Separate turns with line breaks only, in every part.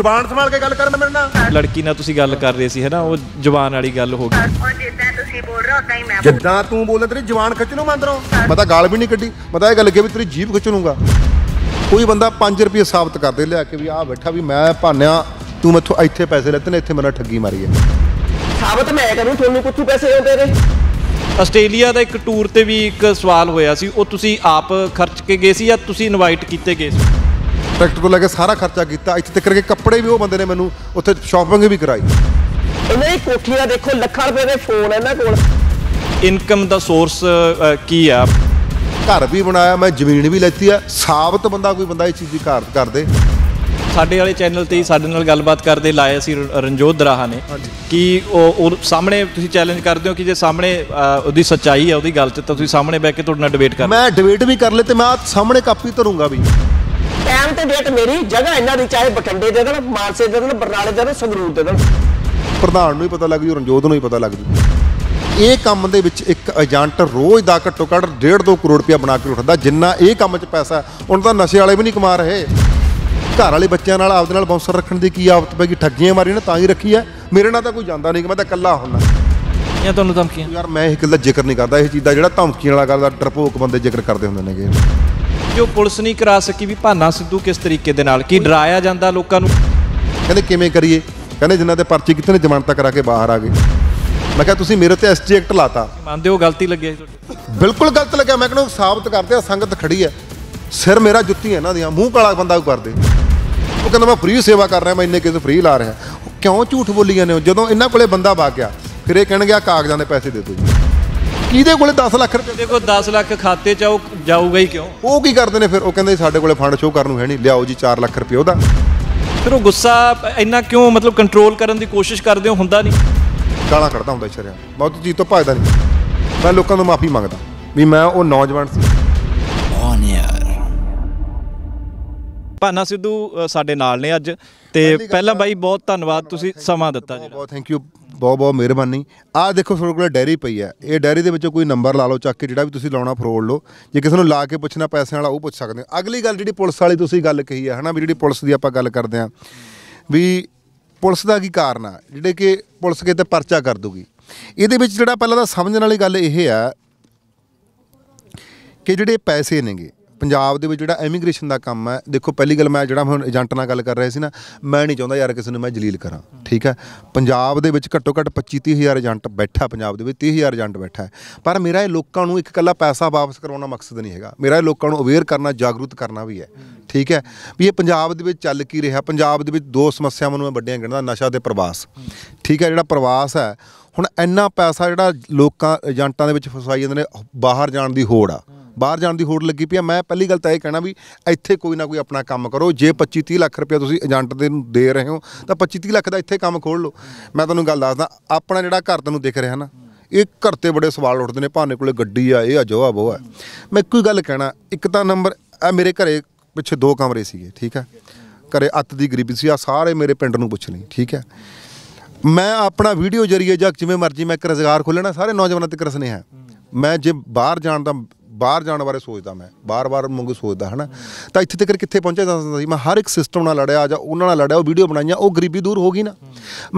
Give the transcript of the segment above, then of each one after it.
ਜ਼ੁਬਾਨ ਸੰਭਾਲ ਕੇ ਗੱਲ ਕਰਨ ਮੇਰੇ ਨਾਲ ਲੜਕੀ ਨਾਲ ਤੁਸੀਂ ਗੱਲ ਕਰ ਰਹੇ ਸੀ ਹੈਨਾ ਉਹ ਜ਼ੁਬਾਨ ਵਾਲੀ ਗੱਲ ਹੋ ਗਈ ਜਿੱਦਾਂ ਤੂੰ ਬੋਲ ਰਹੇ ਮੈਂ ਤੇਰੀ ਜ਼ੁਬਾਨ ਖਿੱਚ ਲੂ ਮੰਦਰੋਂ ਮੈਂ ਤਾਂ ਗਾਲ ਵੀ ਨਹੀਂ ਕੱਢੀ ਮੈਂ ਤਾਂ ਇਹ ਗੱਲ ਲੱਗੇ ਵੀ ਤੇਰੀ ਜੀਭ ਖਿੱਚ ਕੋਈ ਬੰਦਾ 5 ਰੁਪਏ ਸਾਬਤ ਕਰ ਦੇ ਲਿਆ ਕੇ ਵੀ ਆਹ ਬੈਠਾ ਵੀ ਮੈਂ ਭਾਨਿਆ ਤੂੰ ਮੈਥੋਂ ਇੱਥੇ ਪੈਸੇ ਲੈਤੇ ਨੇ ਇੱਥੇ ਮੇਰਾ ਠੱਗੀ ਮਾਰੀ ਹੈ ਸਾਬਤ ਮੈਂ ਕਰੂੰ ਤੁਹਾਨੂੰ ਕਿੱਥੋਂ ਪੈਸੇ ਆਉਂਦੇ ਨੇ
ਆਸਟ੍ਰੇਲੀਆ ਦਾ ਇੱਕ ਟੂਰ ਤੇ ਵੀ ਇੱਕ ਸਵਾਲ ਹੋਇਆ ਸੀ ਉਹ ਤੁਸੀਂ ਆਪ ਖਰਚ ਕੇ ਗਏ ਸੀ ਜਾਂ ਤੁਸੀਂ ਇਨਵਾਈਟ ਕੀਤੇ ਗਏ ਸੀ
ਟਰੈਕਟਰ ਤੋਂ ਲੈ ਕੇ ਸਾਰਾ ਖਰਚਾ ਕੀਤਾ ਇੱਥੇ ਤੱਕ ਕਿ ਕੱਪੜੇ ਵੀ ਉਹ ਬੰਦੇ ਨੇ ਮੈਨੂੰ ਉੱਥੇ ਸ਼ਾਪਿੰਗ ਵੀ ਕਰਾਈ ਇਹਨਾਂ ਦੀ ਕੋਠੀਆਂ ਦੇਖੋ ਲੱਖਾਂ ਰੁਪਏ ਦੇ ਫੋਨ ਇਹਨਾਂ ਕੋਲ ਇਨਕਮ ਦਾ ਸੋਰਸ ਕੀ ਆ ਘਰ ਵੀ ਬਣਾਇਆ ਮੈਂ ਜ਼ਮੀਨ ਵੀ ਲੈਤੀ ਆ ਸਾਬਤ ਬੰਦਾ ਕੋਈ ਬੰਦਾ ਇਹ ਚੀਜ਼ ਦੀ ਕਾਰ ਕਰਦੇ
ਸਾਡੇ ਵਾਲੇ ਚੈਨਲ ਤੇ ਸਾਡੇ ਨਾਲ ਗੱਲਬਾਤ ਕਰਦੇ ਲਾਇਆ ਸੀ ਰਣਜੋਤ ਦਰਾਹਾ ਨੇ ਕਿ ਉਹ ਸਾਹਮਣੇ ਤੁਸੀਂ ਚੈਲੰਜ ਕਰਦੇ ਹੋ ਕਿ ਜੇ ਸਾਹਮਣੇ ਉਹਦੀ ਸੱਚਾਈ ਹੈ ਉਹਦੀ ਗੱਲ ਤੇ ਤਾਂ ਤੁਸੀਂ ਸਾਹਮਣੇ ਬੈ ਕੇ ਤੁਹਾਡੇ ਨਾਲ ਡਿਬੇਟ ਕਰ ਮੈਂ ਡਿਬੇਟ ਵੀ ਕਰ ਲੇ ਤੇ ਮੈਂ ਸਾਹਮਣੇ
ਕਾਪੀ ਧਰੂੰਗਾ ਵੀ
ਟਾਈਮ ਤੇ ਡੇਟ ਮੇਰੀ ਜਗ੍ਹਾ ਇਹਨਾਂ ਦੀ ਚਾਹੇ ਬਠਿੰਡੇ ਦੇ ਦੇਣ ਮਾਨਸੇ ਦੇ ਦੇਣ ਬਰਨਾਲੇ ਦੇ ਦੇਣ ਸੰਗਰੂਰ ਦੇ ਦੇਣ
ਪ੍ਰਧਾਨ ਨੂੰ ਹੀ ਪਤਾ ਲੱਗ ਜੂ ਰਣਜੋਤ ਨੂੰ ਹੀ ਪਤਾ ਲੱਗ ਜੂ ਇਹ ਕੰਮ ਦੇ ਵਿੱਚ ਇੱਕ ਏਜੰਟ ਰੋਜ਼ ਦਾ ਘੱਟੋ ਘੱਟ 1.5 ਕਰੋੜ ਰੁਪਇਆ ਬਣਾ ਕੇ ਉੱਠਦਾ ਜਿੰਨਾ ਇਹ ਕੰਮ 'ਚ ਪੈਸਾ ਉਹਨਾਂ ਦਾ ਨਸ਼ੇ ਵਾਲੇ ਵੀ ਨਹੀਂ ਕਮਾ ਰਹੇ ਘਰ ਵਾਲੇ ਬੱਚਿਆਂ ਨਾਲ ਆਪਦੇ ਨਾਲ ਬੌਂਸਰ ਰੱਖਣ ਦੀ ਕੀ ਆਫਤ ਪੈ ਗਈ ਠੱਗੀਆਂ ਮਾਰੀ ਨਾ ਤਾਂ ਹੀ ਰੱਖੀ ਐ ਮੇਰੇ ਨਾਲ ਤਾਂ ਕੋਈ ਜਾਂਦਾ ਨਹੀਂ ਕਿ ਮੈਂ ਤਾਂ ਇਕੱਲਾ ਹੁੰਦਾ ਜਾਂ ਤੁਹਾਨੂੰ ਧਮਕੀਆਂ ਯਾਰ ਮੈਂ ਇਹ ਗੱਲ ਜ਼ਿਕਰ ਨਹੀਂ ਕਰਦਾ ਇਹ ਚੀਜ਼ ਦਾ ਜਿਹੜਾ ਧਮਕੀਆਂ ਵਾਲਾ ਕਰਦਾ ਡਰਪੋਕ ਬੰਦੇ ਜ਼ਿਕਰ ਕਰਦੇ ਹੁੰਦੇ ਨੇਗੇ
ਜੋ ਪੁਲਿਸ ਨਹੀਂ ਕਰਾ ਸਕੀ ਵੀ ਭਾਨਾ ਸਿੱਧੂ ਕਿਸ ਤਰੀਕੇ ਦੇ ਨਾਲ ਕੀ ਡਰਾਇਆ ਜਾਂਦਾ ਲੋਕਾਂ ਨੂੰ ਕਹਿੰਦੇ
ਕਿਵੇਂ ਕਰੀਏ ਕਹਿੰਦੇ ਜਿੰਨਾ ਤੇ ਪਰਚੀ ਕਿਤੇ ਨੇ ਜਮਾਨਤਾ ਕਰਾ ਕੇ ਬਾਹਰ ਆ ਗਏ ਮੈਂ ਕਿਹਾ ਤੁਸੀਂ ਮੇਰੇ ਤੇ ਐਸਟੀ ਐਕਟ ਲਾਤਾ ਮੰਨਦੇ ਹੋ ਗਲਤੀ ਲੱਗੀ ਬਿਲਕੁਲ ਗਲਤ ਲੱਗਿਆ ਮੈਂ ਉਹ ਸਾਬਤ ਕਰਦੇ ਆ ਸੰਗਤ ਖੜੀ ਐ ਸਿਰ ਮੇਰਾ ਜੁੱਤੀ ਐ ਇਹਨਾਂ ਦੀਆਂ ਮੂੰਹ ਕਾਲਾ ਬੰਦਾ ਉਹ ਕਰਦੇ ਉਹ ਕਹਿੰਦਾ ਮੈਂ ਫ੍ਰੀ ਸੇਵਾ ਕਰ ਰਿਹਾ ਮੈਂ ਇੰਨੇ ਕਿਸੇ ਫ੍ਰੀ ਲਾ ਰਿਹਾ ਕਿਉਂ ਝੂਠ ਬੋਲੀਆਂ ਨੇ ਜਦੋਂ ਇਹਨਾਂ ਕੋਲੇ ਬੰਦਾ ਵਾ ਗਿਆ ਫਿਰ ਇਹ ਕਹਿਣਗੇ ਆ ਕਾਗਜ਼ਾਂ ਦੇ ਪੈਸੇ ਦੇ ਦਿਓ ਕਿਹਦੇ ਕੋਲੇ 10 ਲੱਖ
ਰੁਪਏ ਦੇਖੋ 10 ਲੱਖ ਖਾਤੇ ਚ ਉਹ ਜਾਊਗਾ ਹੀ ਕਿਉਂ
ਉਹ ਕੀ ਕਰਦੇ ਨੇ ਫਿਰ ਉਹ ਕਹਿੰਦੇ ਸਾਡੇ ਕੋਲੇ ਫੰਡ ਸ਼ੋਅ ਕਰਨ ਨੂੰ ਹੈ ਨਹੀਂ ਲਿਆਓ ਜੀ 4 ਲੱਖ ਰੁਪਏ ਉਹਦਾ ਫਿਰ ਉਹ ਗੁੱਸਾ
ਇੰਨਾ ਕਿਉਂ ਮਤਲਬ ਕੰਟਰੋਲ ਕਰਨ ਦੀ ਕੋਸ਼ਿਸ਼ ਕਰਦੇ ਹੋ ਹੁੰਦਾ ਨਹੀਂ
ਗਾਲਾਂ ਕੱਢਦਾ ਹੁੰਦਾ ਇਸ਼ਰਿਆ ਬਹੁਤ ਚੀਜ਼ ਤੋਂ ਭੱਜਦਾ ਨਹੀਂ ਮੈਂ ਲੋਕਾਂ ਤੋਂ ਮਾਫੀ ਮੰਗਦਾ ਵੀ ਮੈਂ ਉਹ ਨੌਜਵਾਨ ਸੀ ਪਾਨਾ ਸਿੱਧੂ ਸਾਡੇ ਨਾਲ ਨੇ ਅੱਜ ਤੇ ਪਹਿਲਾਂ ਬਾਈ ਬਹੁਤ ਧੰਨਵਾਦ ਤੁਸੀਂ ਸਮਾਂ ਦਿੱਤਾ ਜੀ ਬਹੁਤ ਥੈਂਕ ਯੂ ਬਹੁਤ ਬਹੁਤ ਮਿਹਰਬਾਨੀ ਆਹ ਦੇਖੋ ਤੁਹਾਡੇ ਕੋਲ ਡੈਰੀ ਪਈ ਹੈ ਇਹ ਡੈਰੀ ਦੇ ਵਿੱਚੋਂ ਕੋਈ ਨੰਬਰ ਲਾ ਲਓ ਚੱਕ ਕੇ ਜਿਹੜਾ ਵੀ ਤੁਸੀਂ ਲਾਉਣਾ ਫਰੋਲ ਲਓ ਜੇ ਕਿਸੇ ਨੂੰ ਲਾ ਕੇ ਪੁੱਛਣਾ ਪੈਸਿਆਂ ਵਾਲਾ ਉਹ ਪੁੱਛ ਸਕਦੇ ਹੋ ਅਗਲੀ ਗੱਲ ਜਿਹੜੀ ਪੁਲਿਸ ਵਾਲੀ ਤੁਸੀਂ ਗੱਲ ਕਹੀ ਹੈ ਹਨਾ ਵੀ ਜਿਹੜੀ ਪੁਲਿਸ ਦੀ ਆਪਾਂ ਗੱਲ ਕਰਦੇ ਆਂ ਵੀ ਪੁਲਿਸ ਦਾ ਕੀ ਕਾਰਨ ਆ ਜਿਹੜੇ ਕਿ ਪੁਲਿਸ ਕੇ ਤੇ ਪਰਚਾ ਕਰ ਦੂਗੀ ਇਹਦੇ ਵਿੱਚ ਜਿਹੜਾ ਪਹਿਲਾਂ ਦਾ ਸਮਝਣ ਵਾਲੀ ਗੱਲ ਇਹ ਆ ਕਿ ਜਿਹੜੇ ਪੈਸੇ ਨੇਗੇ ਪੰਜਾਬ ਦੇ ਵਿੱਚ ਜਿਹੜਾ ਇਮੀਗ੍ਰੇਸ਼ਨ ਦਾ ਕੰਮ ਹੈ ਦੇਖੋ ਪਹਿਲੀ ਗੱਲ ਮੈਂ ਜਿਹੜਾ ਹੁਣ ਏਜੰਟ ਨਾਲ ਗੱਲ ਕਰ ਰਿਹਾ ਸੀ ਨਾ ਮੈਂ ਨਹੀਂ ਚਾਹੁੰਦਾ ਯਾਰ ਕਿਸੇ ਨੂੰ ਮੈਂ ਜਲੀਲ ਕਰਾਂ ਠੀਕ ਹੈ ਪੰਜਾਬ ਦੇ ਵਿੱਚ ਘੱਟੋ ਘੱਟ 25 30 ਹਜ਼ਾਰ ਏਜੰਟ ਬੈਠਾ ਪੰਜਾਬ ਦੇ ਵਿੱਚ 30 ਹਜ਼ਾਰ ਏਜੰਟ ਬੈਠਾ ਹੈ ਪਰ ਮੇਰਾ ਇਹ ਲੋਕਾਂ ਨੂੰ ਇੱਕ ਕੱਲਾ ਪੈਸਾ ਵਾਪਸ ਕਰਾਉਣਾ ਮਕਸਦ ਨਹੀਂ ਹੈਗਾ ਮੇਰਾ ਇਹ ਲੋਕਾਂ ਨੂੰ ਅਵੇਅਰ ਕਰਨਾ ਜਾਗਰੂਕ ਕਰਨਾ ਵੀ ਹੈ ਠੀਕ ਹੈ ਵੀ ਇਹ ਪੰਜਾਬ ਦੇ ਵਿੱਚ ਚੱਲ ਕੀ ਰਿਹਾ ਪੰਜਾਬ ਦੇ ਵਿੱਚ ਦੋ ਸਮੱਸਿਆਵਾਂ ਨੂੰ ਮੈਂ ਵੱਡੀਆਂ ਗਿਣਦਾ ਨਸ਼ਾ ਤੇ ਪ੍ਰਵਾਸ ਠੀਕ ਹੈ ਜਿਹੜਾ ਪ੍ਰਵਾਸ ਹੈ ਹੁਣ ਇੰਨਾ ਪੈਸਾ ਜਿਹੜਾ ਲੋਕਾਂ ਏਜੰਟਾਂ ਦੇ ਵਿੱਚ ਫਸਾਈ ਜਾਂਦੇ ਨੇ ਬਾਹਰ ਜਾਣ ਦੀ ਹੋੜ ਆ ਬਾਹਰ ਜਾਣ ਦੀ ਹੋੜ ਲੱਗੀ ਪਈ ਆ ਮੈਂ ਪਹਿਲੀ ਗੱਲ ਤਾਂ ਇਹ ਕਹਿਣਾ ਵੀ ਇੱਥੇ ਕੋਈ ਨਾ ਕੋਈ ਆਪਣਾ ਕੰਮ ਕਰੋ ਜੇ 25 30 ਲੱਖ ਰੁਪਏ ਤੁਸੀਂ ਏਜੰਟ ਦੇ ਨੂੰ ਦੇ ਰਹੇ ਹੋ ਤਾਂ 25 30 ਲੱਖ ਦਾ ਇੱਥੇ ਕੰਮ ਖੋਲ ਲਓ ਮੈਂ ਤੁਹਾਨੂੰ ਗੱਲ ਦੱਸਦਾ ਆਪਣਾ ਜਿਹੜਾ ਘਰ ਤੈਨੂੰ ਦਿਖ ਰਿਹਾ ਨਾ ਇਹ ਘਰ ਤੇ ਬੜੇ ਸਵਾਲ ਉੱਠਦੇ ਨੇ ਭਾਨੇ ਕੋਲੇ ਗੱਡੀ ਆ ਇਹ ਆ ਜੋ ਆ ਬੋ ਆ ਮੈਂ ਕੋਈ ਗੱਲ ਕਹਿਣਾ ਇੱਕ ਤਾਂ ਨੰਬਰ ਆ ਮੇਰੇ ਘਰੇ ਪਿੱਛੇ ਦੋ ਕਮਰੇ ਸੀਗੇ ਠੀਕ ਆ ਘਰੇ ਅੱਤ ਦੀ ਗਰੀਬੀ ਸੀ ਆ ਸਾਰੇ ਮੇਰੇ ਪਿੰਡ ਨੂੰ ਪੁੱਛ ਲਈ ਠੀਕ ਹੈ ਮੈਂ ਆਪਣਾ ਵੀਡੀਓ ਜਰੀਏ ਜਾਂ ਜਿਵੇਂ ਮਰਜ਼ੀ ਮੈਂ ਇੱਕ ਰੋਜ਼ਗਾਰ ਖੋਲਣਾ ਸਾਰੇ ਨੌਜਵਾਨਾਂ ਤੇ ਕਰਸਨੇ ਹੈ ਮੈਂ ਜੇ ਬਾਹਰ ਜਾਣ ਦਾ ਬਾਹਰ ਜਾਣ ਬਾਰੇ ਸੋਚਦਾ ਮੈਂ ਬਾਰ-ਬਾਰ ਮੰਗੂ ਸੋਚਦਾ ਹਨਾ ਤਾਂ ਇੱਥੇ ਤੱਕ ਕਿੱਥੇ ਪਹੁੰਚਿਆ ਜਾ ਸੀ ਮੈਂ ਹਰ ਇੱਕ ਸਿਸਟਮ ਨਾਲ ਲੜਿਆ ਜਾਂ ਉਹਨਾਂ ਨਾਲ ਲੜਿਆ ਉਹ ਵੀਡੀਓ ਬਣਾਈਆਂ ਉਹ ਗਰੀਬੀ ਦੂਰ ਹੋ ਗਈ ਨਾ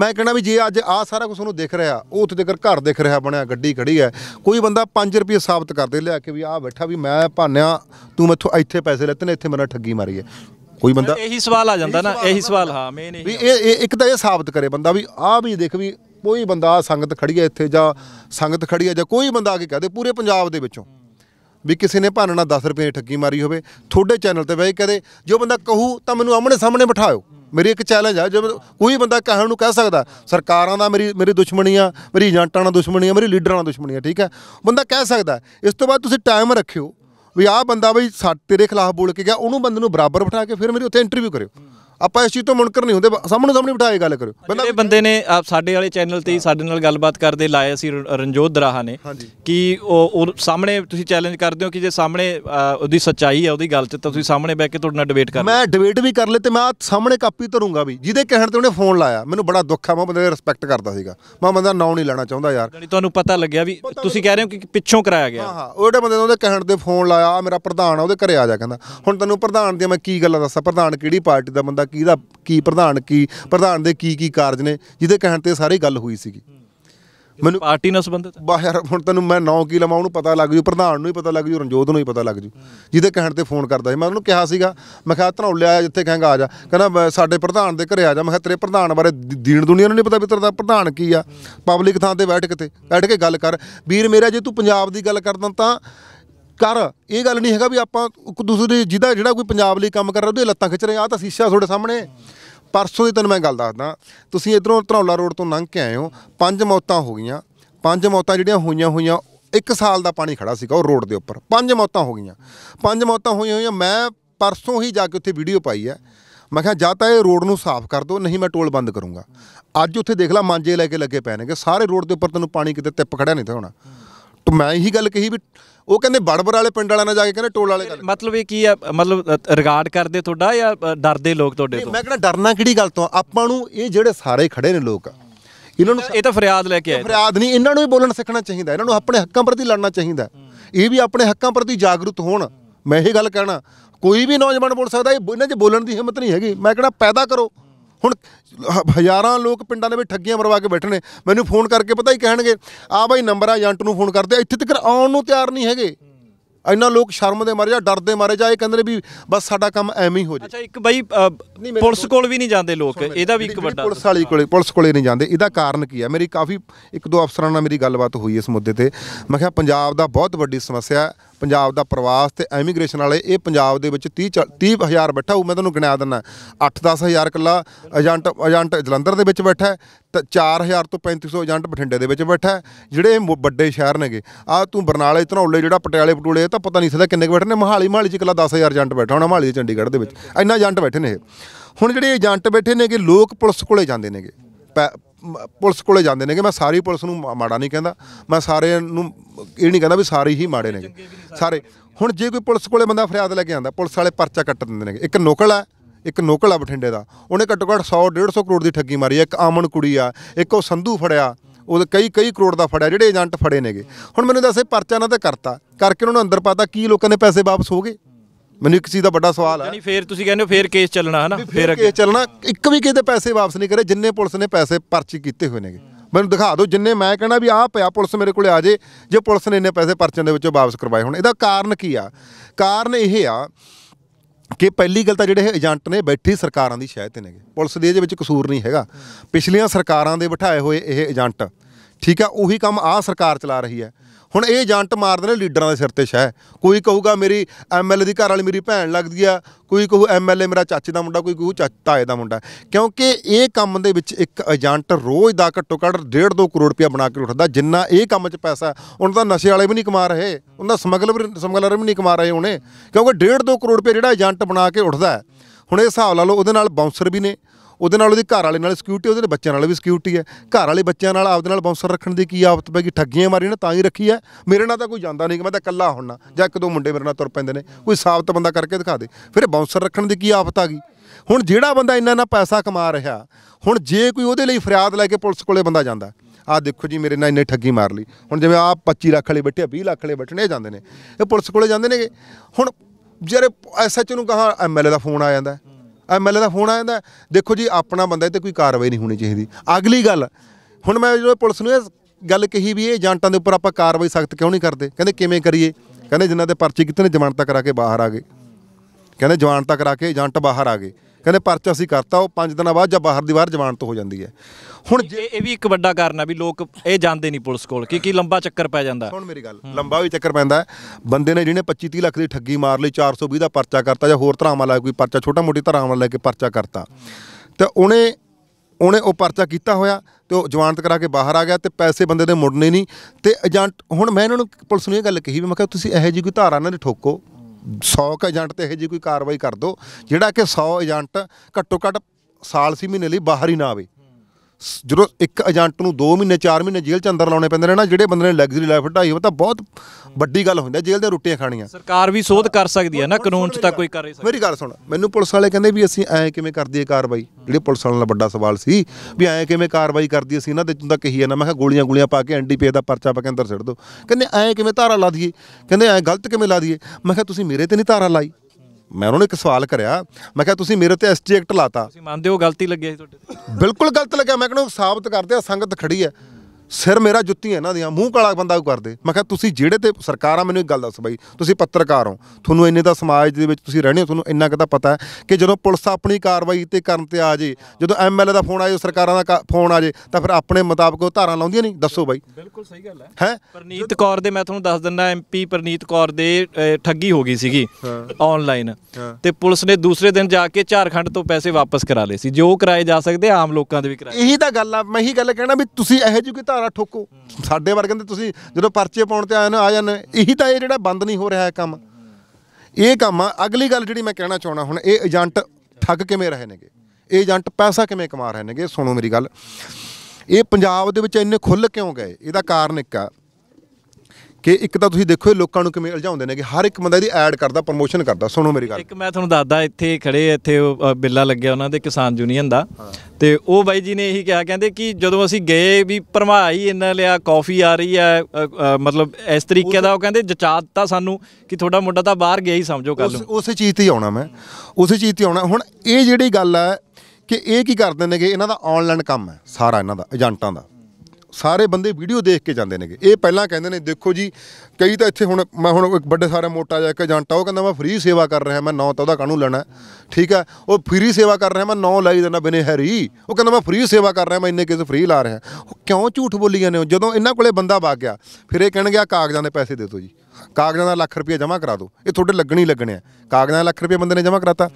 ਮੈਂ ਕਹਿੰਦਾ ਵੀ ਜੇ ਅੱਜ ਆ ਸਾਰਾ ਕੁਝ ਉਹਨੂੰ ਦਿਖ ਰਿਹਾ ਉਹ ਉੱਥੇ ਤੱਕ ਘਰ ਦਿਖ ਰਿਹਾ ਬਣਿਆ ਗੱਡੀ ਖੜੀ ਹੈ ਕੋਈ ਬੰਦਾ 5 ਰੁਪਏ ਸਾਬਤ ਕਰਦੇ ਲਿਆ ਕੇ ਵੀ ਆ ਬੈਠਾ ਵੀ ਮੈਂ ਭਾਨਿਆ ਤੂੰ ਮੈਥੋਂ ਇੱਥੇ ਪੈਸੇ ਲੈਤੇ ਨੇ ਇੱਥੇ ਮੇਰਾ ਠੱਗੀ ਮਾਰੀ ਹੈ ਕੋਈ ਬੰਦਾ
ਇਹੀ ਸਵਾਲ ਆ ਜਾਂਦਾ ਨਾ ਇਹੀ ਸਵਾਲ ਹਾਂ ਮੇਨ
ਇਹ ਵੀ ਇਹ ਇੱਕ ਤਾਂ ਇਹ ਸਾਬਤ ਕਰੇ ਬੰਦਾ ਵੀ ਆ ਵੀ ਦੇਖ ਵੀ ਕੋਈ ਬੰਦਾ ਸੰਗਤ ਖੜੀ ਹੈ ਇੱਥੇ ਜਾਂ ਸੰਗਤ ਖੜੀ ਹੈ ਜਾਂ ਕੋਈ ਬੰਦਾ ਆ ਕੇ ਕਹਦੇ ਪੂਰੇ ਪੰਜਾਬ ਦੇ ਵਿੱਚੋਂ ਵੀ ਕਿਸੇ ਨੇ ਭਾਨਣਾ 10 ਰੁਪਏ ਠੱਗੀ ਮਾਰੀ ਹੋਵੇ ਤੁਹਾਡੇ ਚੈਨਲ ਤੇ ਬਈ ਕਦੇ ਜੋ ਬੰਦਾ ਕਹੂ ਤਾਂ ਮੈਨੂੰ ਆਹਮਣੇ ਸਾਹਮਣੇ ਬਿਠਾਓ ਮੇਰੀ ਇੱਕ ਚੈਲੰਜ ਆ ਜੇ ਕੋਈ ਬੰਦਾ ਕਹਿਣ ਨੂੰ ਕਹਿ ਸਕਦਾ ਸਰਕਾਰਾਂ ਦਾ ਮੇਰੀ ਮੇਰੀ ਦੁਸ਼ਮਣੀ ਆ ਮੇਰੀ ਏਜੰਟਾਂ ਨਾਲ ਦੁਸ਼ਮਣੀ ਆ ਮੇਰੀ ਲੀਡਰਾਂ ਨਾਲ ਦੁਸ਼ਮਣੀ ਆ ਠੀਕ ਹੈ ਬੰਦਾ ਕਹਿ ਸਕਦਾ ਇਸ ਤੋਂ ਬਾਅਦ ਤੁਸੀਂ ਟਾਈਮ ਰੱਖਿਓ ਵੀ ਆਹ ਬੰਦਾ ਬਈ ਤੇਰੇ ਖਿਲਾਫ ਬੋਲ ਕੇ ਗਿਆ ਉਹਨੂੰ ਬੰਦੇ ਨੂੰ ਬਰਾਬਰ ਬਿਠਾ ਕੇ ਫਿਰ ਮੇਰੀ ਉੱਥੇ ਇੰਟਰਵਿਊ ਕਰਿਓ ਆਪਾਂ ਇਸ ਚੀਜ਼ ਤੋਂ ਮੁਨਕਰ ਨਹੀਂ ਹੁੰਦੇ ਸਾਹਮਣੇ ਸਾਹਮਣੇ ਬਿਠਾ ਕੇ ਗੱਲ ਕਰੋ
ਬੰਦਾ ਬੰਦੇ ਨੇ ਆਪ ਸਾਡੇ ਵਾਲੇ ਚੈਨਲ ਤੇ ਸਾਡੇ ਨਾਲ ਗੱਲਬਾਤ ਕਰਦੇ ਲਾਇਆ ਸੀ ਰਣਜੋਤ ਦਰਾਹਾ ਨੇ ਕਿ ਉਹ ਸਾਹਮਣੇ ਤੁਸੀਂ ਚੈਲੰਜ ਕਰਦੇ ਹੋ ਕਿ ਜੇ ਸਾਹਮਣੇ ਉਹਦੀ ਸੱਚਾਈ ਹੈ ਉਹਦੀ ਗੱਲ ਤੇ ਤੁਸੀਂ ਸਾਹਮਣੇ ਬੈ ਕੇ ਤੁਹਾਡੇ ਨਾਲ ਡਿਬੇਟ ਕਰ ਮੈਂ
ਡਿਬੇਟ ਵੀ ਕਰ ਲੇ ਤੇ ਮੈਂ ਸਾਹਮਣੇ ਕਾਪੀ ਧਰੂੰਗਾ ਵੀ ਜਿਹਦੇ ਕਹਿਣ ਤੇ ਉਹਨੇ ਫੋਨ ਲਾਇਆ ਮੈਨੂੰ ਬੜਾ ਦੁੱਖ ਆ ਮੈਂ ਬੰਦੇ ਦਾ ਰਿਸਪੈਕਟ ਕਰਦਾ ਸੀਗਾ ਮੈਂ ਬੰਦਾ ਨਾਮ ਨਹੀਂ ਲੈਣਾ ਚਾਹੁੰਦਾ ਯਾਰ ਤੁਹਾਨੂੰ ਪਤਾ ਲੱਗਿਆ ਵੀ ਤੁਸੀਂ ਕਹਿ ਰਹੇ ਹੋ ਕਿ ਪਿੱਛੋਂ ਕਰਾਇਆ ਗਿਆ ਹਾਂ ਹਾਂ ਉਹਦੇ ਬੰਦੇ ਨੇ ਉਹਦੇ ਕਹਿਣ ਤੇ ਫੋਨ ਲਾਇਆ ਮੇਰਾ ਪ੍ਰਧਾਨ ਆ ਉਹਦੇ ਘਰੇ ਆ ਜਾ ਕਹਿੰਦਾ ਹੁਣ ਤੈਨੂੰ ਪ੍ਰਧਾਨ ਦੀ ਮੈਂ ਕੀ ਗੱਲਾਂ ਦੱਸਾਂ ਪ੍ਰਧਾਨ ਕਿਹੜੀ ਪਾਰਟੀ ਦਾ ਬੰਦਾ ਕਿਹਦਾ ਕੀ ਪ੍ਰਧਾਨ ਕੀ ਪ੍ਰਧਾਨ ਦੇ ਕੀ ਕੀ ਕਾਰਜ ਨੇ ਜਿਹਦੇ ਕਹਿਣ ਤੇ ਸਾਰੀ ਗੱਲ ਹੋਈ ਸੀਗੀ ਮੈਨੂੰ ਪਾਰਟੀ ਨਾਲ ਸੰਬੰਧਿਤ ਬਾਹਰ ਹੁਣ ਤੈਨੂੰ ਮੈਂ ਨੌ ਕੀ ਲਵਾਂ ਉਹਨੂੰ ਪਤਾ ਲੱਗ ਜੂ ਪ੍ਰਧਾਨ ਨੂੰ ਹੀ ਪਤਾ ਲੱਗ ਜੂ ਰਣਜੋਤ ਨੂੰ ਹੀ ਪਤਾ ਲੱਗ ਜੂ ਜਿਹਦੇ ਕਹਿਣ ਤੇ ਫੋਨ ਕਰਦਾ ਸੀ ਮੈਂ ਉਹਨੂੰ ਕਿਹਾ ਸੀਗਾ ਮੈਂ ਕਿਹਾ ਧਨੌਲਿਆ ਜਿੱਥੇ ਕਹਿੰਗਾ ਆ ਜਾ ਕਹਿੰਦਾ ਸਾਡੇ ਪ੍ਰਧਾਨ ਦੇ ਘਰੇ ਆ ਜਾ ਮੈਂ ਕਿਹਾ ਤੇਰੇ ਪ੍ਰਧਾਨ ਬਾਰੇ ਦੀਨ ਦੁਨੀਆ ਨੂੰ ਨਹੀਂ ਪਤਾ ਵੀ ਤੇਰਾ ਪ੍ਰਧਾਨ ਕੀ ਆ ਪਬਲਿਕ ਥਾਂ ਤੇ ਬੈਠ ਕੇ ਤੇ ਬੈਠ ਕੇ ਗੱਲ ਕਰ ਵੀਰ ਮੇਰਾ ਜੇ ਤੂੰ ਪੰਜਾਬ ਦੀ ਗੱਲ ਕਰਦਾ ਤਾਂ ਕਰ ਇਹ ਗੱਲ ਨਹੀਂ ਹੈਗਾ ਵੀ ਆਪਾਂ ਇੱਕ ਦੂਸਰੇ ਜਿਹਦਾ ਜਿਹੜਾ ਕੋਈ ਪੰਜਾਬ ਲਈ ਕੰਮ ਕਰ ਰਿਹਾ ਉਹਦੇ ਲੱਤਾਂ ਖਿੱਚ ਰਹੇ ਆ ਤਾਂ ਸ਼ੀਸ਼ਾ ਤੁਹਾਡੇ ਸਾਹਮਣੇ ਪਰਸੋਂ ਦੀ ਤੁਹਾਨੂੰ ਮੈਂ ਗੱਲ ਦੱਸਦਾ ਤੁਸੀਂ ਇਧਰੋਂ ਧਰੌਲਾ ਰੋਡ ਤੋਂ ਲੰਘ ਕੇ ਆਏ ਹੋ ਪੰਜ ਮੌਤਾਂ ਹੋ ਗਈਆਂ ਪੰਜ ਮੌਤਾਂ ਜਿਹੜੀਆਂ ਹੋਈਆਂ ਹੋਈਆਂ ਇੱਕ ਸਾਲ ਦਾ ਪਾਣੀ ਖੜਾ ਸੀਗਾ ਉਹ ਰੋਡ ਦੇ ਉੱਪਰ ਪੰਜ ਮੌਤਾਂ ਹੋ ਗਈਆਂ ਪੰਜ ਮੌਤਾਂ ਹੋਈਆਂ ਹੋਈਆਂ ਮੈਂ ਪਰਸੋਂ ਹੀ ਜਾ ਕੇ ਉੱਥੇ ਵੀਡੀਓ ਪਾਈ ਹੈ ਮੈਂ ਕਿਹਾ ਜਾਂ ਤਾਂ ਇਹ ਰੋਡ ਨੂੰ ਸਾਫ਼ ਕਰ ਦਿਓ ਨਹੀਂ ਮੈਂ ਟੋਲ ਬੰਦ ਕਰੂੰਗਾ ਅੱਜ ਉੱਥੇ ਦੇਖ ਲੈ ਮਾਂਜੇ ਲੈ ਕੇ ਲੱਗੇ ਪੈਣਗੇ ਸਾਰੇ ਰੋਡ ਦੇ ਉੱਪਰ ਤੈਨੂੰ ਪਾਣੀ ਕਿਤੇ ਟਿੱਪ ਖੜਿਆ ਨਹੀਂ ਤਾਂ ਹੋਣਾ ਤਾਂ ਮੈਂ ਇਹੀ ਗੱਲ ਕਹੀ ਵੀ ਉਹ ਕਹਿੰਦੇ ਬੜਬੜ ਵਾਲੇ ਪਿੰਡ ਵਾਲਿਆਂ ਨਾਲ ਜਾ ਕੇ ਕਹਿੰਦੇ ਟੋਲ ਵਾਲੇ ਗੱਲ ਮਤਲਬ ਇਹ ਕੀ ਆ ਮਤਲਬ ਰਿਗਾਰਡ ਕਰਦੇ ਤੁਹਾਡਾ ਜਾਂ ਡਰਦੇ ਲੋਕ ਤੁਹਾਡੇ ਤੋਂ ਮੈਂ ਕਹਿੰਦਾ ਡਰਨਾ ਕਿਹੜੀ ਗੱਲ ਤੋਂ ਆਪਾਂ ਨੂੰ ਇਹ ਜਿਹੜੇ ਸਾਰੇ ਖੜੇ ਨੇ ਲੋਕ ਇਹਨਾਂ ਨੂੰ ਇਹ ਤਾਂ
ਫਰਿਆਦ ਲੈ ਕੇ
ਆਏ ਫਰਿਆਦ ਨਹੀਂ ਇਹਨਾਂ ਨੂੰ ਵੀ ਬੋਲਣਾ ਸਿੱਖਣਾ ਚਾਹੀਦਾ ਇਹਨਾਂ ਨੂੰ ਆਪਣੇ ਹੱਕਾਂ ਪ੍ਰਤੀ ਲੜਨਾ ਚਾਹੀਦਾ ਇਹ ਵੀ ਆਪਣੇ ਹੱਕਾਂ ਪ੍ਰਤੀ ਜਾਗਰੂਕ ਹੋਣ ਮੈਂ ਇਹ ਗੱਲ ਕਹਿਣਾ ਕੋਈ ਵੀ ਨੌਜਵਾਨ ਬੋਲ ਸਕਦਾ ਇਹਨਾਂ 'ਚ ਬੋਲਣ ਦੀ ਹਿੰਮਤ ਨਹੀਂ ਹੈਗੀ ਮੈਂ ਕਹਿੰਦਾ ਪੈਦਾ ਕਰੋ ਹੁਣ ਹਜ਼ਾਰਾਂ ਲੋਕ ਪਿੰਡਾਂ ਦੇ ਵਿੱਚ ਠੱਗੀਆਂ ਮਰਵਾ ਕੇ ਬੈਠੇ ਨੇ ਮੈਨੂੰ ਫੋਨ ਕਰਕੇ ਪਤਾ ਹੀ ਕਹਿਣਗੇ ਆ ਬਾਈ ਨੰਬਰ ਆ ਏਜੰਟ ਨੂੰ ਫੋਨ ਕਰਦੇ ਇੱਥੇ ਤੱਕ ਆਉਣ ਨੂੰ ਤਿਆਰ ਨਹੀਂ ਹੈਗੇ ਇੰਨਾ ਲੋਕ ਸ਼ਰਮ ਦੇ ਮਾਰੇ ਜਾਂ ਡਰ ਦੇ ਮਾਰੇ ਜਾਂ ਇਹ ਕਹਿੰਦੇ ਨੇ ਵੀ ਬਸ ਸਾਡਾ ਕੰਮ ਐਵੇਂ ਹੀ ਹੋ ਜਾ ਅੱਛਾ ਇੱਕ ਬਾਈ ਪੁਲਿਸ ਕੋਲ ਵੀ ਨਹੀਂ ਜਾਂਦੇ ਲੋਕ ਇਹਦਾ ਵੀ ਇੱਕ ਵੱਡਾ ਪੁਲਿਸ ਵਾਲੀ ਕੋਲੇ ਪੁਲਿਸ ਕੋਲੇ ਨਹੀਂ ਜਾਂਦੇ ਇਹਦਾ ਕਾਰਨ ਕੀ ਹੈ ਮੇਰੀ ਕਾਫੀ ਇੱਕ ਦੋ ਅਫਸਰਾਂ ਨਾਲ ਮੇਰੀ ਗੱਲਬਾਤ ਹੋਈ ਇਸ ਮੁੱਦੇ ਤੇ ਮੈਂ ਕਿਹਾ ਪੰਜਾਬ ਦਾ ਬਹੁਤ ਵੱਡੀ ਸਮੱਸਿਆ ਪੰਜਾਬ ਦਾ ਪ੍ਰਵਾਸ ਤੇ ਇਮੀਗ੍ਰੇਸ਼ਨ ਵਾਲੇ ਇਹ ਪੰਜਾਬ ਦੇ ਵਿੱਚ 30 30000 ਬੈਠਾ ਉਹ ਮੈਂ ਤੁਹਾਨੂੰ ਗਿਣਾ ਦਿੰਦਾ 8-10000 ਕੱਲਾ ਏਜੰਟ ਏਜੰਟ ਜਲੰਧਰ ਦੇ ਵਿੱਚ ਬੈਠਾ ਤੇ 4000 ਤੋਂ 3500 ਏਜੰਟ ਬਠਿੰਡੇ ਦੇ ਵਿੱਚ ਬੈਠਾ ਜਿਹੜੇ ਵੱਡੇ ਸ਼ਹਿਰ ਨੇਗੇ ਆ ਤੂੰ ਬਰਨਾਲੇ ਧਨੌਲੇ ਜਿਹੜਾ ਪਟਿਆਲੇ ਪਟੂਲੇ ਤਾਂ ਪਤਾ ਨਹੀਂ ਸਦਾ ਕਿੰਨੇ ਬੈਠੇ ਨੇ ਮਹਾਲੀ ਮਹਾਲੀ ਚ ਕੱਲਾ 10000 ਏਜੰਟ ਬੈਠਾ ਹੋਣਾ ਮਹਾਲੀ ਚੰਡੀਗੜ੍ਹ ਦੇ ਵਿੱਚ ਇੰਨਾ ਏਜੰਟ ਬੈਠੇ ਨੇ ਹੁਣ ਜਿਹੜੇ ਏਜੰਟ ਬੈਠੇ ਨੇਗੇ ਲੋਕ ਪੁਲਿਸ ਕੋਲੇ ਜਾਂਦੇ ਨੇਗੇ ਪੁਲਿਸ ਕੋਲੇ ਜਾਂਦੇ ਨੇਗੇ ਮੈਂ ਸਾਰੀ ਪੁਲਿਸ ਨੂੰ ਮਾੜਾ ਨਹੀਂ ਕਹਿੰਦਾ ਮੈਂ ਸਾਰਿਆਂ ਨੂੰ ਇਹ ਨਹੀਂ ਕਹਿੰਦਾ ਵੀ ਸਾਰੇ ਹੀ ਮਾੜੇ ਨੇ ਸਾਰੇ ਹੁਣ ਜੇ ਕੋਈ ਪੁਲਿਸ ਕੋਲੇ ਬੰਦਾ ਫਰਿਆਦ ਲੈ ਕੇ ਆਂਦਾ ਪੁਲਿਸ ਵਾਲੇ ਪਰਚਾ ਕੱਟ ਦਿੰਦੇ ਨੇ ਇੱਕ ਨੋਕਲ ਆ ਇੱਕ ਨੋਕਲ ਆ ਬਠਿੰਡੇ ਦਾ ਉਹਨੇ ਘੱਟੋ ਘੱਟ 100 150 ਕਰੋੜ ਦੀ ਠੱਗੀ ਮਾਰੀ ਆ ਇੱਕ ਆਮਨ ਕੁੜੀ ਆ ਇੱਕ ਉਹ ਸੰਧੂ ਫੜਿਆ ਉਹਦੇ ਕਈ ਕਈ ਕਰੋੜ ਦਾ ਫੜਿਆ ਜਿਹੜੇ ਏਜੰਟ ਫੜੇ ਨੇਗੇ ਹੁਣ ਮੈਨੂੰ ਦੱਸੇ ਪਰਚਾ ਨਾ ਤੇ ਕਰਤਾ ਕਰਕੇ ਉਹਨਾਂ ਨੂੰ ਅੰਦਰ ਪਾਤਾ ਕੀ ਲੋਕਾਂ ਨੇ ਪੈਸੇ ਵਾਪਸ ਹੋ ਗਏ ਮੈਨੂੰ ਇੱਕ ਚੀਜ਼ ਦਾ ਵੱਡਾ ਸਵਾਲ ਆ
ਯਾਨੀ ਫੇਰ ਤੁਸੀਂ ਕਹਿੰਦੇ ਹੋ ਫੇਰ ਕੇਸ ਚੱਲਣਾ ਹਨਾ ਫੇਰ ਅੱਗੇ ਕੇਸ ਚੱਲਣਾ
ਇੱਕ ਵੀ ਕਿਤੇ ਪੈਸੇ ਵਾਪਸ ਨਹੀਂ ਕਰੇ ਜਿੰਨੇ ਪੁਲਿਸ ਨੇ ਪੈਸੇ ਪਰਚੀ ਕੀਤੇ ਹੋਏ ਨੇਗੇ ਮੈਨੂੰ ਦਿਖਾ ਦਿਓ ਜਿੰਨੇ ਮੈਂ ਕਹਿਣਾ ਵੀ ਆਹ ਪਿਆ ਪੁਲਿਸ ਮੇਰੇ ਕੋਲੇ ਆ ਜੇ ਜੇ ਪੁਲਿਸ ਨੇ ਇੰਨੇ ਪੈਸੇ ਪਰਚੇ ਦੇ ਵਿੱਚੋਂ ਵਾਪਸ ਕਰਵਾਏ ਹੁਣ ਇਹਦਾ ਕਾਰਨ ਕੀ ਆ ਕਾਰਨ ਇਹ ਆ ਕਿ ਪਹਿਲੀ ਗੱਲ ਤਾਂ ਜਿਹੜੇ ਇਹ ਏਜੰਟ ਨੇ ਬੈਠੀ ਸਰਕਾਰਾਂ ਦੀ ਸ਼ਾਇਦ ਨੇਗੇ ਪੁਲਿਸ ਦੇ ਇਹਦੇ ਵਿੱਚ ਕਸੂਰ ਨਹੀਂ ਹੈਗਾ ਪਿਛਲੀਆਂ ਸਰਕਾਰਾਂ ਦੇ ਬਿਠਾਏ ਹੋਏ ਇਹ ਏਜੰਟ ਠੀਕ ਆ ਉਹੀ ਕੰਮ ਆ ਸਰਕਾਰ ਚਲਾ ਰਹੀ ਹੈ ਹੁਣ ਇਹ ਏਜੰਟ ਮਾਰਦੇ ਨੇ ਲੀਡਰਾਂ ਦੇ ਸਿਰ ਤੇ ਸ਼ਹਿ ਕੋਈ ਕਹੂਗਾ ਮੇਰੀ ਐਮਐਲਏ ਦੀ ਘਰ ਵਾਲੀ ਮੇਰੀ ਭੈਣ ਲੱਗਦੀ ਆ ਕੋਈ ਕਹੂ ਐਮਐਲਏ ਮੇਰਾ ਚਾਚੇ ਦਾ ਮੁੰਡਾ ਕੋਈ ਕਹੂ ਤਾਏ ਦਾ ਮੁੰਡਾ ਕਿਉਂਕਿ ਇਹ ਕੰਮ ਦੇ ਵਿੱਚ ਇੱਕ ਏਜੰਟ ਰੋਜ਼ ਦਾ ਘੱਟੋ ਘੱਟ 1.5 2 ਕਰੋੜ ਰੁਪਇਆ ਬਣਾ ਕੇ ਉੱਠਦਾ ਜਿੰਨਾ ਇਹ ਕੰਮ 'ਚ ਪੈਸਾ ਉਹਨਾਂ ਦਾ ਨਸ਼ੇ ਵਾਲੇ ਵੀ ਨਹੀਂ ਕਮਾ ਰਹੇ ਉਹਨਾਂ ਦਾ ਸਮਗਲਰ ਸਮਗਲਰ ਵੀ ਨਹੀਂ ਕਮਾ ਰਹੇ ਉਹਨੇ ਕਿਉਂਕਿ 1.5 2 ਕਰੋੜ ਰੁਪਇਆ ਜਿਹੜਾ ਏਜੰਟ ਬਣਾ ਕੇ ਉੱਠਦਾ ਹੁਣ ਇਹ ਹਿਸਾਬ ਲਾ ਲਓ ਉਹਦੇ ਨਾਲ ਬਾਉਂਸਰ ਵੀ ਨੇ ਉਹਦੇ ਨਾਲ ਉਹਦੇ ਘਰ ਵਾਲੇ ਨਾਲ ਸਕਿਉਰਿਟੀ ਉਹਦੇ ਬੱਚਿਆਂ ਨਾਲ ਵੀ ਸਕਿਉਰਿਟੀ ਹੈ ਘਰ ਵਾਲੇ ਬੱਚਿਆਂ ਨਾਲ ਆਪਦੇ ਨਾਲ ਬਾਉਂਸਰ ਰੱਖਣ ਦੀ ਕੀ ਆਫਤ ਪੈ ਗਈ ਠੱਗੀਆਂ ਮਾਰੀ ਨਾ ਤਾਂ ਹੀ ਰੱਖੀ ਹੈ ਮੇਰੇ ਨਾਲ ਤਾਂ ਕੋਈ ਜਾਂਦਾ ਨਹੀਂ ਕਿ ਮੈਂ ਤਾਂ ਇਕੱਲਾ ਹੁੰਨਾ ਜਾਂ ਇੱਕ ਦੋ ਮੁੰਡੇ ਮੇਰੇ ਨਾਲ ਤੁਰ ਪੈਂਦੇ ਨੇ ਕੋਈ ਸਾਬਤ ਬੰਦਾ ਕਰਕੇ ਦਿਖਾ ਦੇ ਫਿਰ ਬਾਉਂਸਰ ਰੱਖਣ ਦੀ ਕੀ ਆਫਤ ਆ ਗਈ ਹੁਣ ਜਿਹੜਾ ਬੰਦਾ ਇੰਨਾ ਨਾ ਪੈਸਾ ਕਮਾ ਰਿਹਾ ਹੁਣ ਜੇ ਕੋਈ ਉਹਦੇ ਲਈ ਫਰਿਆਦ ਲੈ ਕੇ ਪੁਲਿਸ ਕੋਲੇ ਬੰਦਾ ਜਾਂਦਾ ਆ ਦੇਖੋ ਜੀ ਮੇਰੇ ਨਾਲ ਇੰਨੇ ਠੱਗੀ ਮਾਰ ਲਈ ਹੁਣ ਜਿਵੇਂ ਆ 25 ਲੱਖ ਵਾਲੇ ਬੈਠੇ 20 ਲੱਖ ਵਾਲੇ ਬੈਠਣੇ ਜਾਂਦੇ ਨੇ ਇਹ ਪੁਲਿਸ ਕੋਲੇ ਜਾਂਦੇ ਨੇਗੇ ਹੁਣ ਜਿਹੜੇ ਐਸਐਚ ਨੂੰ ਕਹਾ ਐਮਐਲਏ ਦਾ ਫੋਨ ਆ ਜਾਂਦਾ ਐਮਐਲਏ ਦਾ ਫੋਨ ਆ ਜਾਂਦਾ ਦੇਖੋ ਜੀ ਆਪਣਾ ਬੰਦਾ ਤੇ ਕੋਈ ਕਾਰਵਾਈ ਨਹੀਂ ਹੋਣੀ ਚਾਹੀਦੀ ਅਗਲੀ ਗੱਲ ਹੁਣ ਮੈਂ ਜਦੋਂ ਪੁਲਿਸ ਨੂੰ ਇਹ ਗੱਲ ਕਹੀ ਵੀ ਇਹ ਏਜੰਟਾਂ ਦੇ ਉੱਪਰ ਆਪਾਂ ਕਾਰਵਾਈ ਸਖਤ ਕਿਉਂ ਨਹੀਂ ਕਰਦੇ ਕਹਿੰਦੇ ਕਿਵੇਂ ਕਰੀਏ ਕਹਿੰਦੇ ਜਿਨ੍ਹਾਂ ਦੇ ਪਰਚੇ ਕਿਤੇ ਨੇ ਜ਼ਮਾਨਤਾਂ ਕਰਾ ਕੇ ਬਾਹਰ ਆ ਗਏ ਕਹਿੰਦੇ ਜ਼ਮਾਨਤਾਂ ਕਰਾ ਕੇ ਏਜੰਟ ਬਾਹਰ ਆ ਗਏ ਕਹਿੰਦੇ ਪਰਚਾ ਸੀ ਕਰਤਾ ਉਹ 5 ਦਿਨਾਂ ਬਾਅਦ ਜਾਂ ਬਾਹਰ ਦੀ ਬਾਹਰ ਜਵਾਨ ਤੋਂ ਹੋ ਜਾਂਦੀ ਹੈ ਹੁਣ ਇਹ ਵੀ ਇੱਕ ਵੱਡਾ ਕਾਰਨ ਆ ਵੀ ਲੋਕ ਇਹ ਜਾਂਦੇ ਨਹੀਂ ਪੁਲਿਸ ਕੋਲ ਕਿ ਕੀ ਲੰਬਾ ਚੱਕਰ ਪੈ ਜਾਂਦਾ ਹੁਣ ਮੇਰੀ ਗੱਲ ਲੰਬਾ ਵੀ ਚੱਕਰ ਪੈਂਦਾ ਬੰਦੇ ਨੇ ਜਿਹਨੇ 25 30 ਲੱਖ ਦੀ ਠੱਗੀ ਮਾਰ ਲਈ 420 ਦਾ ਪਰਚਾ ਕਰਤਾ ਜਾਂ ਹੋਰ ਧਰਾਵਾਂ ਲਾ ਕੋਈ ਪਰਚਾ ਛੋਟਾ ਮੋਟੀ ਧਰਾਵਾਂ ਲੈ ਕੇ ਪਰਚਾ ਕਰਤਾ ਤੇ ਉਹਨੇ ਉਹਨੇ ਉਹ ਪਰਚਾ ਕੀਤਾ ਹੋਇਆ ਤੇ ਉਹ ਜਵਾਨਤ ਕਰਾ ਕੇ ਬਾਹਰ ਆ ਗਿਆ ਤੇ ਪੈਸੇ ਬੰਦੇ ਦੇ ਮੁੜਨੇ ਨਹੀਂ ਤੇ ਏਜੰਟ ਹੁਣ ਮੈਂ ਇਹਨਾਂ ਨੂੰ ਪੁਲਿਸ ਨੂੰ ਇਹ ਗੱਲ ਕਹੀ ਵੀ ਮੈਂ ਕਿਹਾ ਤੁਸੀਂ ਇਹੋ ਜਿਹੀ ਕੋਈ ਧਾਰਾ ਇਹਨਾਂ ਦੇ ਠੋਕੋ 100 ਕ ਏਜੰਟ ਤੇ ਇਹ ਜੀ ਕੋਈ ਕਾਰਵਾਈ ਕਰ ਦੋ ਜਿਹੜਾ ਕਿ 100 ਏਜੰਟ ਘੱਟੋ ਘੱਟ ਸਾਲ ਸੀ ਮਹੀਨੇ ਲਈ ਬਾਹਰ ਹੀ ਨਾ ਆਵੇ ਜਦੋਂ ਇੱਕ ਏਜੰਟ ਨੂੰ 2 ਮਹੀਨੇ 4 ਮਹੀਨੇ ਜੇਲ੍ਹ ਚ ਅੰਦਰ ਲਾਉਣੇ ਪੈਂਦੇ ਨੇ ਨਾ ਜਿਹੜੇ ਬੰਦੇ ਨੇ ਲੈਗਜ਼ਰੀ ਲਾਈਫ ਢਾਈ ਉਹ ਤਾਂ ਬਹੁਤ ਵੱਡੀ ਗੱਲ ਹੁੰਦੀ ਹੈ ਜੇਲ੍ਹ ਦੇ ਰੋਟੀਆਂ ਖਾਣੀਆਂ
ਸਰਕਾਰ ਵੀ ਸੋਧ ਕਰ ਸਕਦੀ ਹੈ ਨਾ ਕਾਨੂੰਨ ਚ ਤਾਂ ਕੋਈ ਕਰ ਨਹੀਂ ਸਕਦਾ ਮੇਰੀ ਗੱਲ ਸੁਣ
ਮੈਨੂੰ ਪੁਲਿਸ ਵਾਲੇ ਕਹਿੰਦੇ ਵੀ ਅਸੀਂ ਐ ਕਿਵੇਂ ਕਰਦੀ ਹੈ ਕਾਰਵਾਈ ਜਿਹੜੇ ਪੁਲਿਸ ਵਾਲਿਆਂ ਦਾ ਵੱਡਾ ਸਵਾਲ ਸੀ ਵੀ ਐ ਕਿਵੇਂ ਕਾਰਵਾਈ ਕਰਦੀ ਅਸੀਂ ਇਹਨਾਂ ਦੇ ਤੁੰਦਾ ਕਹੀ ਜਾਂਦਾ ਨਾ ਮੈਂ ਕਿਹਾ ਗੋਲੀਆਂ ਗੋਲੀਆਂ ਪਾ ਕੇ ਐਨਡੀਪੀ ਦਾ ਪਰਚਾ ਪਾ ਕੇ ਅੰਦਰ ਸਿੱਟ ਦਿਓ ਕਹਿੰਦੇ ਐ ਕਿਵੇਂ ਧਾਰਾ ਲਾ ਦਈਏ ਕਹਿੰਦੇ ਐ ਗਲਤ ਕਿਵੇਂ ਲਾ ਦਈਏ ਮੈਂ ਕਿਹਾ ਤੁਸੀਂ ਮੇਰੇ ਤੇ ਨਹੀਂ ਧਾਰਾ ਲਾਈ ਮੈਂ ਉਹਨਾਂ ਨੂੰ ਇੱਕ ਸਵਾਲ ਕਰਿਆ ਮੈਂ ਕਿਹਾ ਤੁਸੀਂ ਮੇਰੇ ਤੇ ਐਸਟੀ ਐਕਟ ਲਾਤਾ ਤੁਸੀਂ
ਮੰਨਦੇ ਹੋ ਗਲਤੀ ਲੱਗੀ ਸੀ ਤੁਹਾਡੇ
ਤੇ ਬਿਲਕੁਲ ਗਲਤ ਲੱਗਿਆ ਮੈਂ ਕਹਿੰਦਾ ਸਾਬਤ ਕਰਦੇ ਆ ਸੰਗਤ ਖੜੀ ਹੈ ਸਿਰ ਮੇਰਾ ਜੁੱਤੀ ਇਹਨਾਂ ਦੀਆਂ ਮੂੰਹ ਕਾਲਾ ਬੰਦਾ ਕੋ ਕਰਦੇ ਮੈਂ ਕਿਹਾ ਤੁਸੀਂ ਜਿਹੜੇ ਤੇ ਸਰਕਾਰਾਂ ਮੈਨੂੰ ਇੱਕ ਗੱਲ ਦੱਸ ਬਾਈ ਤੁਸੀਂ ਪੱਤਰਕਾਰ ਹੋ ਤੁਹਾਨੂੰ ਇੰਨੇ ਦਾ ਸਮਾਜ ਦੇ ਵਿੱਚ ਤੁਸੀਂ ਰਹਿੰਦੇ ਹੋ ਤੁਹਾਨੂੰ ਇੰਨਾ ਕਿ ਤਾਂ ਪਤਾ ਕਿ ਜਦੋਂ ਪੁਲਿਸ ਆਪਣੀ ਕਾਰਵਾਈ ਤੇ ਕਰਨ ਤੇ ਆ ਜੇ ਜਦੋਂ ਐਮਐਲਏ ਦਾ ਫੋਨ ਆਏ ਸਰਕਾਰਾਂ ਦਾ ਫੋਨ ਆ ਜੇ ਤਾਂ ਫਿਰ ਆਪਣੇ ਮੁਤਾਬਕ ਉਹ ਧਾਰਾਂ ਲਾਉਂਦੀਆਂ ਨਹੀਂ ਦੱਸੋ ਬਾਈ ਬਿਲਕੁਲ ਸਹੀ ਗੱਲ ਹੈ ਹੈ
ਪਰਨੀਤ ਕੌਰ ਦੇ ਮੈਂ ਤੁਹਾਨੂੰ ਦੱਸ ਦਿੰਦਾ ਐਮਪੀ ਪਰਨੀਤ ਕੌਰ ਦੇ ਠੱਗੀ ਹੋ ਗਈ ਸੀਗੀ ਆਨਲਾਈਨ ਤੇ ਪੁਲਿਸ ਨੇ ਦੂਸਰੇ ਦਿਨ ਜਾ ਕੇ ਝਾਰਖੰਡ ਤੋਂ ਪੈਸੇ ਵਾਪਸ ਕਰਾ ਲਏ ਸੀ ਜੋ ਕਰਾਏ ਜਾ ਸਕਦੇ ਆਮ ਲੋਕਾਂ ਦੇ ਵੀ ਕਰਾਏ
ਇਹੀ ਤਾਂ ਗੱਲ ਆ ਮੈਂ ਇਹੀ ਗੱਲ ਕਹਿਣਾ ਵੀ ਤੁਸੀਂ ਇਹੋ ਜਿਹੀ ਕੋਈ ਧਾਰਾ ਦੁਬਾਰਾ ਠੋਕੋ ਸਾਡੇ ਵਰਗੇ ਕਹਿੰਦੇ ਤੁਸੀਂ ਜਦੋਂ ਪਰਚੇ ਪਾਉਣ ਤੇ ਆਏ ਨੇ ਆ ਜਾਂਦੇ ਇਹੀ ਤਾਂ ਇਹ ਜਿਹੜਾ ਬੰਦ ਨਹੀਂ ਹੋ ਰਿਹਾ ਹੈ ਕੰਮ ਇਹ ਕੰਮ ਆ ਅਗਲੀ ਗੱਲ ਜਿਹੜੀ ਮੈਂ ਕਹਿਣਾ ਚਾਹਣਾ ਹੁਣ ਇਹ ਏਜੰਟ ਠੱਗ ਕਿਵੇਂ ਰਹੇ ਨੇਗੇ ਏਜੰਟ ਪੈਸਾ ਕਿਵੇਂ ਕਮਾ ਰਹੇ ਨੇਗੇ ਸੁਣੋ ਮੇਰੀ ਗੱਲ ਇਹ ਪੰਜਾਬ ਦੇ ਵਿੱਚ ਇੰਨੇ ਖੁੱਲ ਕਿਉਂ ਗਏ ਇਹਦਾ ਕਾਰਨ ਇੱਕ ਆ ਕਿ ਇੱਕ ਤਾਂ ਤੁਸੀਂ ਦੇਖੋ ਇਹ ਲੋਕਾਂ ਨੂੰ ਕਿਵੇਂ ਉਲਝਾਉਂਦੇ ਨੇ ਕਿ ਹਰ ਇੱਕ ਬੰਦਾ ਇਹਦੀ ਐਡ ਕਰਦਾ ਪ੍ਰਮੋਸ਼ਨ ਕਰਦਾ ਸੁਣੋ ਮੇਰੀ ਗੱਲ ਇੱਕ
ਮੈਂ ਤੁਹਾਨੂੰ ਦੱਸਦਾ ਇੱਥੇ ਖੜੇ ਇੱਥੇ ਬਿੱਲਾ ਲੱਗਿਆ ਉਹਨਾਂ ਦੇ ਕਿਸਾਨ ਯੂਨੀਅਨ ਦਾ ਤੇ ਉਹ ਬਾਈ ਜੀ ਨੇ ਇਹੀ ਕਿਹਾ ਕਹਿੰਦੇ ਕਿ ਜਦੋਂ ਅਸੀਂ ਗਏ ਵੀ ਭਰਮਾਈ ਇਹਨਾਂ ਲਿਆ ਕਾਫੀ ਆ ਰਹੀ ਹੈ ਮਤਲਬ ਇਸ ਤਰੀਕੇ ਦਾ ਉਹ ਕਹਿੰਦੇ ਜਚਾਤ ਤਾਂ ਸਾਨੂੰ ਕਿ ਤੁਹਾਡਾ ਮੁੰਡਾ ਤਾਂ ਬਾਹਰ ਗਿਆ ਹੀ ਸਮਝੋ ਕੱਲ ਲਓ
ਉਸੇ ਚੀਜ਼ ਤੇ ਆਉਣਾ ਮੈਂ ਉਸੇ ਚੀਜ਼ ਤੇ ਆਉਣਾ ਹੁਣ ਇਹ ਜਿਹੜੀ ਗੱਲ ਹੈ ਕਿ ਇਹ ਕੀ ਕਰਦੇ ਨੇਗੇ ਇਹਨਾਂ ਦਾ ਆਨਲਾਈਨ ਕੰਮ ਹੈ ਸਾਰਾ ਇਹਨਾਂ ਦਾ ਏਜੰਟਾਂ ਦਾ ਸਾਰੇ ਬੰਦੇ ਵੀਡੀਓ ਦੇਖ ਕੇ ਜਾਂਦੇ ਨੇਗੇ ਇਹ ਪਹਿਲਾਂ ਕਹਿੰਦੇ ਨੇ ਦੇਖੋ ਜੀ ਕਈ ਤਾਂ ਇੱਥੇ ਹੁਣ ਮੈਂ ਹੁਣ ਇੱਕ ਵੱਡੇ ਸਾਰੇ ਮੋਟਾ ਜਾ ਕੇ ਜਾਂਟਾ ਉਹ ਕਹਿੰਦਾ ਮੈਂ ਫ੍ਰੀ ਸੇਵਾ ਕਰ ਰਿਹਾ ਮੈਂ ਨੌ ਤਾਂ ਉਹਦਾ ਕਾਹਨੂੰ ਲੈਣਾ ਠੀਕ ਹੈ ਉਹ ਫ੍ਰੀ ਸੇਵਾ ਕਰ ਰਿਹਾ ਮੈਂ ਨੌ ਲਾਈ ਦਿੰਦਾ ਬਿਨੇ ਹੈਰੀ ਉਹ ਕਹਿੰਦਾ ਮੈਂ ਫ੍ਰੀ ਸੇਵਾ ਕਰ ਰਿਹਾ ਮੈਂ ਇੰਨੇ ਕਿਸੇ ਫ੍ਰੀ ਲਾ ਰਿਹਾ ਉਹ ਕਿਉਂ ਝੂਠ ਬੋਲੀ ਜਾਂਦੇ ਹੋ ਜਦੋਂ ਇਹਨਾਂ ਕੋਲੇ ਬੰਦਾ ਵਗ ਗਿਆ ਫਿਰ ਇਹ ਕਹਿਣਗੇ ਆ ਕਾਗਜ਼ਾਂ ਦੇ ਪੈਸੇ ਦੇ ਦਿਓ ਜੀ ਕਾਗਜ਼ਾਂ ਦਾ ਲੱਖ ਰੁਪਏ ਜਮ੍ਹਾਂ ਕਰਾ ਦਿਓ ਇਹ ਤੁਹਾਡੇ ਲੱਗਣੀ ਲੱਗਣੇ ਆ ਕਾਗਜ਼ਾਂ ਦਾ ਲੱਖ ਰੁਪਏ ਬੰਦੇ ਨੇ ਜਮ੍ਹਾਂ ਕਰਾਤਾ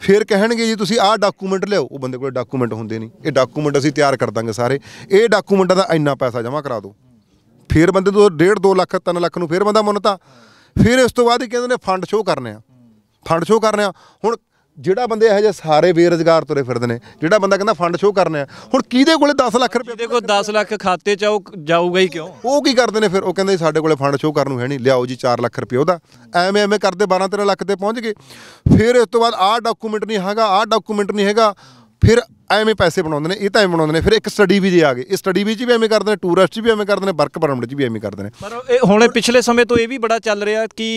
ਫਿਰ ਕਹਿਣਗੇ ਜੀ ਤੁਸੀਂ ਆਹ ਡਾਕੂਮੈਂਟ ਲਿਓ ਉਹ ਬੰਦੇ ਕੋਲ ਡਾਕੂਮੈਂਟ ਹੁੰਦੇ ਨਹੀਂ ਇਹ ਡਾਕੂਮੈਂਟ ਅਸੀਂ ਤਿਆਰ ਕਰ ਦਾਂਗੇ ਸਾਰੇ ਇਹ ਡਾਕੂਮੈਂਟਾਂ ਦਾ ਇੰਨਾ ਪੈਸਾ ਜਮ੍ਹਾਂ ਕਰਾ ਦਿਓ ਫਿਰ ਬੰਦੇ ਤੋਂ 1.5 2 ਲੱਖ 3 ਲੱਖ ਨੂੰ ਫਿਰ ਬੰਦਾ ਮੁੰਨਤਾ ਫਿਰ ਇਸ ਤੋਂ ਬਾਅਦ ਹੀ ਕਹਿੰਦੇ ਨੇ ਫੰਡ ਸ਼ੋਅ ਕਰਨੇ ਆ ਫੰਡ ਸ਼ੋਅ ਕਰਨੇ ਆ ਹੁਣ ਜਿਹੜਾ ਬੰਦੇ ਇਹੋ ਜਿਹੇ ਸਾਰੇ ਬੇਰੋਜ਼ਗਾਰ ਤੁਰੇ ਫਿਰਦੇ ਨੇ ਜਿਹੜਾ ਬੰਦਾ ਕਹਿੰਦਾ ਫੰਡ ਸ਼ੋਅ ਕਰਨੇ ਆ ਹੁਣ ਕਿਹਦੇ ਕੋਲੇ 10 ਲੱਖ
ਰੁਪਏ ਦੇਖੋ 10 ਲੱਖ ਖਾਤੇ ਚ ਉਹ ਜਾਊਗਾ ਹੀ ਕਿਉਂ
ਉਹ ਕੀ ਕਰਦੇ ਨੇ ਫਿਰ ਉਹ ਕਹਿੰਦੇ ਸਾਡੇ ਕੋਲੇ ਫੰਡ ਸ਼ੋਅ ਕਰਨ ਨੂੰ ਹੈ ਨਹੀਂ ਲਿਆਓ ਜੀ 4 ਲੱਖ ਰੁਪਏ ਉਹਦਾ ਐਵੇਂ ਐਵੇਂ ਕਰਦੇ 12 13 ਲੱਖ ਤੇ ਪਹੁੰਚ ਗਏ ਫਿਰ ਇਸ ਤੋਂ ਬਾਅਦ ਆਹ ਡਾਕੂਮੈਂਟ ਨਹੀਂ ਹੈਗਾ ਆਹ ਡਾਕੂਮੈਂਟ ਨਹੀਂ ਹੈਗਾ ਫਿਰ ਐਵੇਂ ਪੈਸੇ ਬਣਾਉਂਦੇ ਨੇ ਇਹ ਤਾਂ ਐਵੇਂ ਬਣਾਉਂਦੇ ਨੇ ਫਿਰ ਇੱਕ ਸਟੱਡੀ ਵੀ ਦੇ ਆ ਗਏ ਇਹ ਸਟੱਡੀ ਵਿੱਚ ਵੀ ਐਵੇਂ ਕਰਦੇ ਨੇ ਟੂਰਿਸਟ ਵੀ ਐਵੇਂ ਕਰਦੇ ਨੇ ਵਰਕ ਪਰਮਿਟ ਵੀ ਐਵੇਂ ਕਰਦੇ ਨੇ ਪਰ
ਇਹ ਹੁਣੇ ਪਿਛਲੇ ਸਮੇਂ ਤੋਂ ਇਹ ਵੀ ਬੜਾ ਚੱਲ ਰਿਹਾ ਕਿ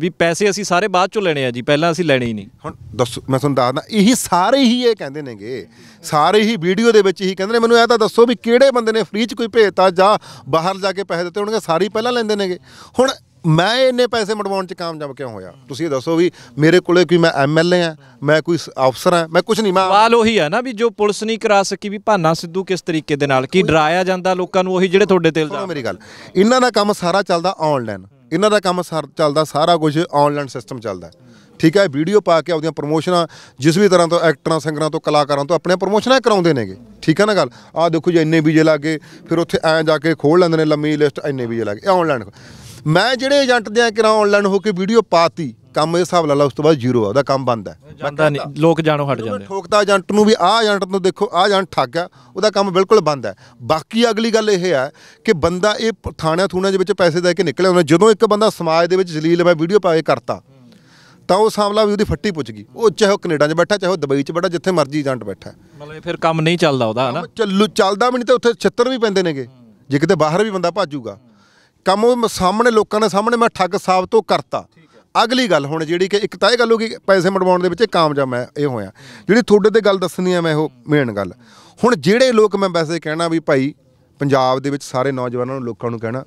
ਵੀ ਪੈਸੇ ਅਸੀਂ ਸਾਰੇ ਬਾਅਦ ਚੋਂ ਲੈਣੇ ਆ ਜੀ ਪਹਿਲਾਂ ਅਸੀਂ ਲੈਣੇ ਹੀ ਨਹੀਂ ਹੁਣ
ਦੱਸੋ ਮੈਂ ਤੁਹਾਨੂੰ ਦੱਸਦਾ ਇਹੀ ਸਾਰੇ ਹੀ ਇਹ ਕਹਿੰਦੇ ਨੇਗੇ ਸਾਰੇ ਹੀ ਵੀਡੀਓ ਦੇ ਵਿੱਚ ਹੀ ਕਹਿੰਦੇ ਨੇ ਮੈਨੂੰ ਇਹ ਤਾਂ ਦੱਸੋ ਵੀ ਕਿਹੜੇ ਬੰਦੇ ਨੇ ਫ੍ਰੀ 'ਚ ਕੋਈ ਭੇਜਤਾ ਜਾਂ ਬਾਹਰ ਜਾ ਕੇ ਪੈਸੇ ਦਿੱਤੇ ਹੋਣਗੇ ਸਾਰੀ ਪਹਿਲਾਂ ਲੈਂਦੇ ਨੇਗੇ ਹੁਣ ਮੈਂ ਇੰਨੇ ਪੈਸੇ ਮੜਵਾਉਣ 'ਚ ਕਾਮਯਾਬ ਕਿਉਂ ਹੋਇਆ ਤੁਸੀਂ ਇਹ ਦੱਸੋ ਵੀ ਮੇਰੇ ਕੋਲੇ ਕੋਈ ਮੈਂ ਐਮਐਲਏ ਆ ਮੈਂ ਕੋਈ ਅਫਸਰ ਆ ਮੈਂ ਕੁਝ ਨਹੀਂ ਮੈਂ ਵਾਲ
ਉਹੀ ਆ ਨਾ ਵੀ ਜੋ ਪੁਲਿਸ ਨਹੀਂ ਕਰਾ ਸਕੀ ਵੀ ਭਾਨਾ ਸਿੱਧੂ ਕਿਸ ਤਰੀਕੇ ਦੇ ਨਾਲ ਕੀ ਡਰਾਇਆ ਜਾਂਦਾ ਲੋਕਾਂ ਨੂੰ ਉਹੀ ਜਿਹੜੇ ਤੁਹਾਡੇ ਤੇਲ
ਦਾ ਮੇਰੀ ਗੱਲ ਇਹਨਾਂ ਦਾ ਕੰਮ ਸਾਰਾ ਚੱਲਦਾ ਆਨਲਾਈਨ ਇਹਨਾਂ ਦਾ ਕੰਮ ਚੱਲਦਾ ਸਾਰਾ ਕੁਝ ਆਨਲਾਈਨ ਸਿਸਟਮ ਚੱਲਦਾ ਠੀਕ ਹੈ ਵੀਡੀਓ ਪਾ ਕੇ ਆਪਦੀਆਂ ਪ੍ਰੋਮੋਸ਼ਨਾਂ ਜਿਸ ਵੀ ਤਰ੍ਹਾਂ ਤੋਂ ਐਕਟਰਾਂ ਸਿੰਗਰਾਂ ਤੋਂ ਕਲਾਕਾਰਾਂ ਤੋਂ ਆਪਣੇ ਪ੍ਰੋਮੋਸ਼ਨਾਂ ਕਰਾਉਂਦੇ ਨੇਗੇ ਠੀਕ ਹੈ ਨਾ ਗੱਲ ਆ ਦੇਖੋ ਜੀ ਇੰਨੇ ਵੀਜ਼ੇ ਲੱਗੇ ਫਿਰ ਉੱਥੇ ਐਂ ਜਾ ਕੇ ਖੋਲ ਲੈਂਦੇ ਨੇ ਲੰਮੀ ਲਿਸਟ ਇੰਨੇ ਵੀਜ਼ੇ ਲੱਗੇ ਆਨਲਾਈਨ ਮੈਂ ਜਿਹੜੇ ਏਜੰਟ ਦੇ ਆ ਕਿਰਾ ਆਨਲਾਈਨ ਹੋ ਕੇ ਵੀਡੀਓ ਪਾਤੀ ਕੰਮ ਇਸ ਹਿਸਾਬ ਲਾ ਲਾ ਉਸ ਤੋਂ ਬਾਅਦ ਜ਼ੀਰੋ ਆ ਉਹਦਾ ਕੰਮ ਬੰਦ ਹੈ ਜਾਂਦਾ ਨਹੀਂ ਲੋਕ ਜਾਣੋ ਹਟ ਜਾਂਦੇ ਠੋਕਦਾ ਏਜੰਟ ਨੂੰ ਵੀ ਆ ਏਜੰਟ ਨੂੰ ਦੇਖੋ ਆ ਏਜੰਟ ਠੱਗ ਆ ਉਹਦਾ ਕੰਮ ਬਿਲਕੁਲ ਬੰਦ ਹੈ ਬਾਕੀ ਅਗਲੀ ਗੱਲ ਇਹ ਹੈ ਕਿ ਬੰਦਾ ਇਹ ਥਾਣਿਆਂ ਥੂਣਿਆਂ ਦੇ ਵਿੱਚ ਪੈਸੇ ਦੇ ਕੇ ਨਿਕਲਿਆ ਹੁੰਦਾ ਜਦੋਂ ਇੱਕ ਬੰਦਾ ਸਮਾਜ ਦੇ ਵਿੱਚ ਜ਼ਲੀਲ ਮੈਂ ਵੀਡੀਓ ਪਾਏ ਕਰਤਾ ਤਾਂ ਉਹ ਸਾਹਮਣਾ ਵੀ ਉਹਦੀ ਫੱਟੀ ਪੁੱਜ ਗਈ ਉਹ ਚਾਹੇ ਉਹ ਕੈਨੇਡਾ 'ਚ ਬੈਠਾ ਚਾਹੇ ਉਹ ਦੁਬਈ 'ਚ ਬੈਠਾ ਜਿੱਥੇ ਮਰਜ਼ੀ ਏਜੰਟ ਬੈਠਾ ਮਤਲਬ ਇਹ ਫਿਰ ਕੰਮ ਨਹੀਂ ਚੱਲਦਾ ਉਹਦਾ ਹਨਾ ਚੱਲੂ ਚੱਲਦਾ ਵੀ ਨਹੀਂ ਤੇ ਉੱਥੇ ਛਿੱਤਰ ਵੀ ਪੈਂਦੇ ਨੇਗੇ ਜੇ ਕਿਤੇ ਬਾਹਰ ਵੀ ਬੰਦਾ ਭਾਜੂਗਾ ਕੰਮ ਉਹ ਸਾਹਮਣੇ ਲੋਕਾਂ ਦੇ ਸਾਹਮਣੇ ਮੈਂ ਠੱਗ ਸਾਬਤ ਕਰਤਾ ਅਗਲੀ ਗੱਲ ਹੁਣ ਜਿਹੜੀ ਕਿ ਇੱਕ ਤਾਂ ਇਹ ਗੱਲ ਹੋ ਗਈ ਪੈਸੇ ਮੜਵਾਉਣ ਦੇ ਵਿੱਚ ਕਾਮਯਾਬ ਮੈਂ ਇਹ ਹੋਇਆ ਜਿਹੜੀ ਤੁਹਾਡੇ ਤੇ ਗੱਲ ਦੱਸਣੀ ਆ ਮੈਂ ਉਹ ਮੇਨ ਗੱਲ ਹੁਣ ਜਿਹੜੇ ਲੋਕ ਮੈਂ ਵੈਸੇ ਕਹਿਣਾ ਵੀ ਭਾਈ ਪੰਜਾਬ ਦੇ ਵਿੱਚ ਸਾਰੇ ਨੌਜਵਾਨਾਂ ਨੂੰ ਲੋਕਾਂ ਨੂੰ ਕਹਿਣਾ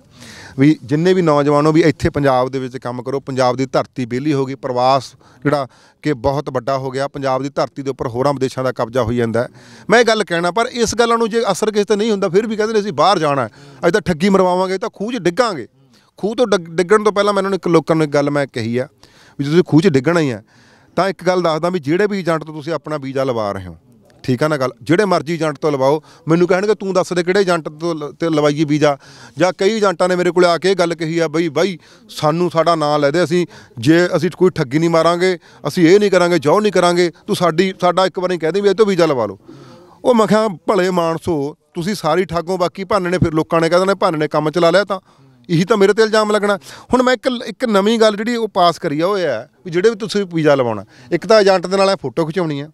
ਵੀ ਜਿੰਨੇ ਵੀ ਨੌਜਵਾਨੋ ਵੀ ਇੱਥੇ ਪੰਜਾਬ ਦੇ ਵਿੱਚ ਕੰਮ ਕਰੋ ਪੰਜਾਬ ਦੀ ਧਰਤੀ ਬੇਲੀ ਹੋ ਗਈ ਪ੍ਰਵਾਸ ਜਿਹੜਾ ਕਿ ਬਹੁਤ ਵੱਡਾ ਹੋ ਗਿਆ ਪੰਜਾਬ ਦੀ ਧਰਤੀ ਦੇ ਉੱਪਰ ਹੋਰਾਂ ਵਿਦੇਸ਼ਾਂ ਦਾ ਕਬਜ਼ਾ ਹੋਈ ਜਾਂਦਾ ਮੈਂ ਇਹ ਗੱਲ ਕਹਿਣਾ ਪਰ ਇਸ ਗੱਲਾਂ ਨੂੰ ਜੇ ਅਸਰ ਕਿਸੇ ਤੇ ਨਹੀਂ ਹੁੰਦਾ ਫਿਰ ਵੀ ਕਹਿੰਦੇ ਨੇ ਅਸੀਂ ਬਾਹਰ ਜਾਣਾ ਅਜ ਤਾਂ ਠੱਗੀ ਮਰਵਾਵਾਂਗੇ ਤਾਂ ਖੂਜ ਡਿੱਗਾਂਗੇ ਖੂਹ ਤੋਂ ਡਿੱਗਣ ਤੋਂ ਪਹਿਲਾਂ ਮੈਨੂੰ ਇੱਕ ਲੋਕਾਂ ਨੂੰ ਇੱਕ ਗੱਲ ਮੈਂ ਕਹੀ ਆ ਵੀ ਤੁਸੀਂ ਖੂਹ 'ਚ ਡਿੱਗਣਾ ਹੀ ਆ ਤਾਂ ਇੱਕ ਗੱਲ ਦੱਸਦਾ ਵੀ ਜਿਹੜੇ ਵੀ ਏਜੰਟ ਤੋਂ ਤੁਸੀਂ ਆਪਣਾ ਵੀਜ਼ਾ ਲਵਾ ਰਹੇ ਹੋ ਠੀਕ ਆ ਨਾ ਗੱਲ ਜਿਹੜੇ ਮਰਜ਼ੀ ਏਜੰਟ ਤੋਂ ਲਵਾਓ ਮੈਨੂੰ ਕਹਿਣਗੇ ਤੂੰ ਦੱਸ ਦੇ ਕਿਹੜੇ ਏਜੰਟ ਤੋਂ ਤੇ ਲਵਾਈਏ ਵੀਜ਼ਾ ਜਾਂ ਕਈ ਏਜੰਟਾਂ ਨੇ ਮੇਰੇ ਕੋਲ ਆ ਕੇ ਇਹ ਗੱਲ ਕਹੀ ਆ ਬਈ ਬਾਈ ਸਾਨੂੰ ਸਾਡਾ ਨਾਂ ਲੈਦੇ ਅਸੀਂ ਜੇ ਅਸੀਂ ਕੋਈ ਠੱਗੀ ਨਹੀਂ ਮਾਰਾਂਗੇ ਅਸੀਂ ਇਹ ਨਹੀਂ ਕਰਾਂਗੇ ਜੋ ਨਹੀਂ ਕਰਾਂਗੇ ਤੂੰ ਸਾਡੀ ਸਾਡਾ ਇੱਕ ਵਾਰੀ ਕਹਦੇ ਵੀ ਇਹ ਤੋਂ ਵੀਜ਼ਾ ਲਵਾ ਲਓ ਉਹ ਮੈਂ ਕਿਹਾ ਭਲੇ ਮਾਨਸੋ ਤੁਸੀਂ ਸਾਰੀ ਠਾਗੋਂ ਬਾਕੀ ਭੰਨ ਨੇ ਫਿਰ ਲੋਕਾਂ ਨੇ ਕਹਿੰਦੇ ਨੇ ਭੰਨ ਕੰਮ ਚਲਾ ਲਿਆ ਤਾਂ ਇਹੀ ਤਾਂ ਮੇਰੇ ਤੇ ਇਲਜ਼ਾਮ ਲੱਗਣਾ ਹੁਣ ਮੈਂ ਇੱਕ ਇੱਕ ਨਵੀਂ ਗੱਲ ਜਿਹੜੀ ਉਹ ਪਾਸ ਕਰੀ ਆ ਹੋਇਆ ਵੀ ਜਿਹੜੇ ਵੀ ਤੁਸੀਂ ਵੀਜ਼ਾ ਲਵਾਉਣਾ ਇੱਕ ਤਾਂ ਏਜੰਟ ਦੇ ਨਾਲ ਫੋਟੋ ਖਿਚਾਉਣੀ ਆ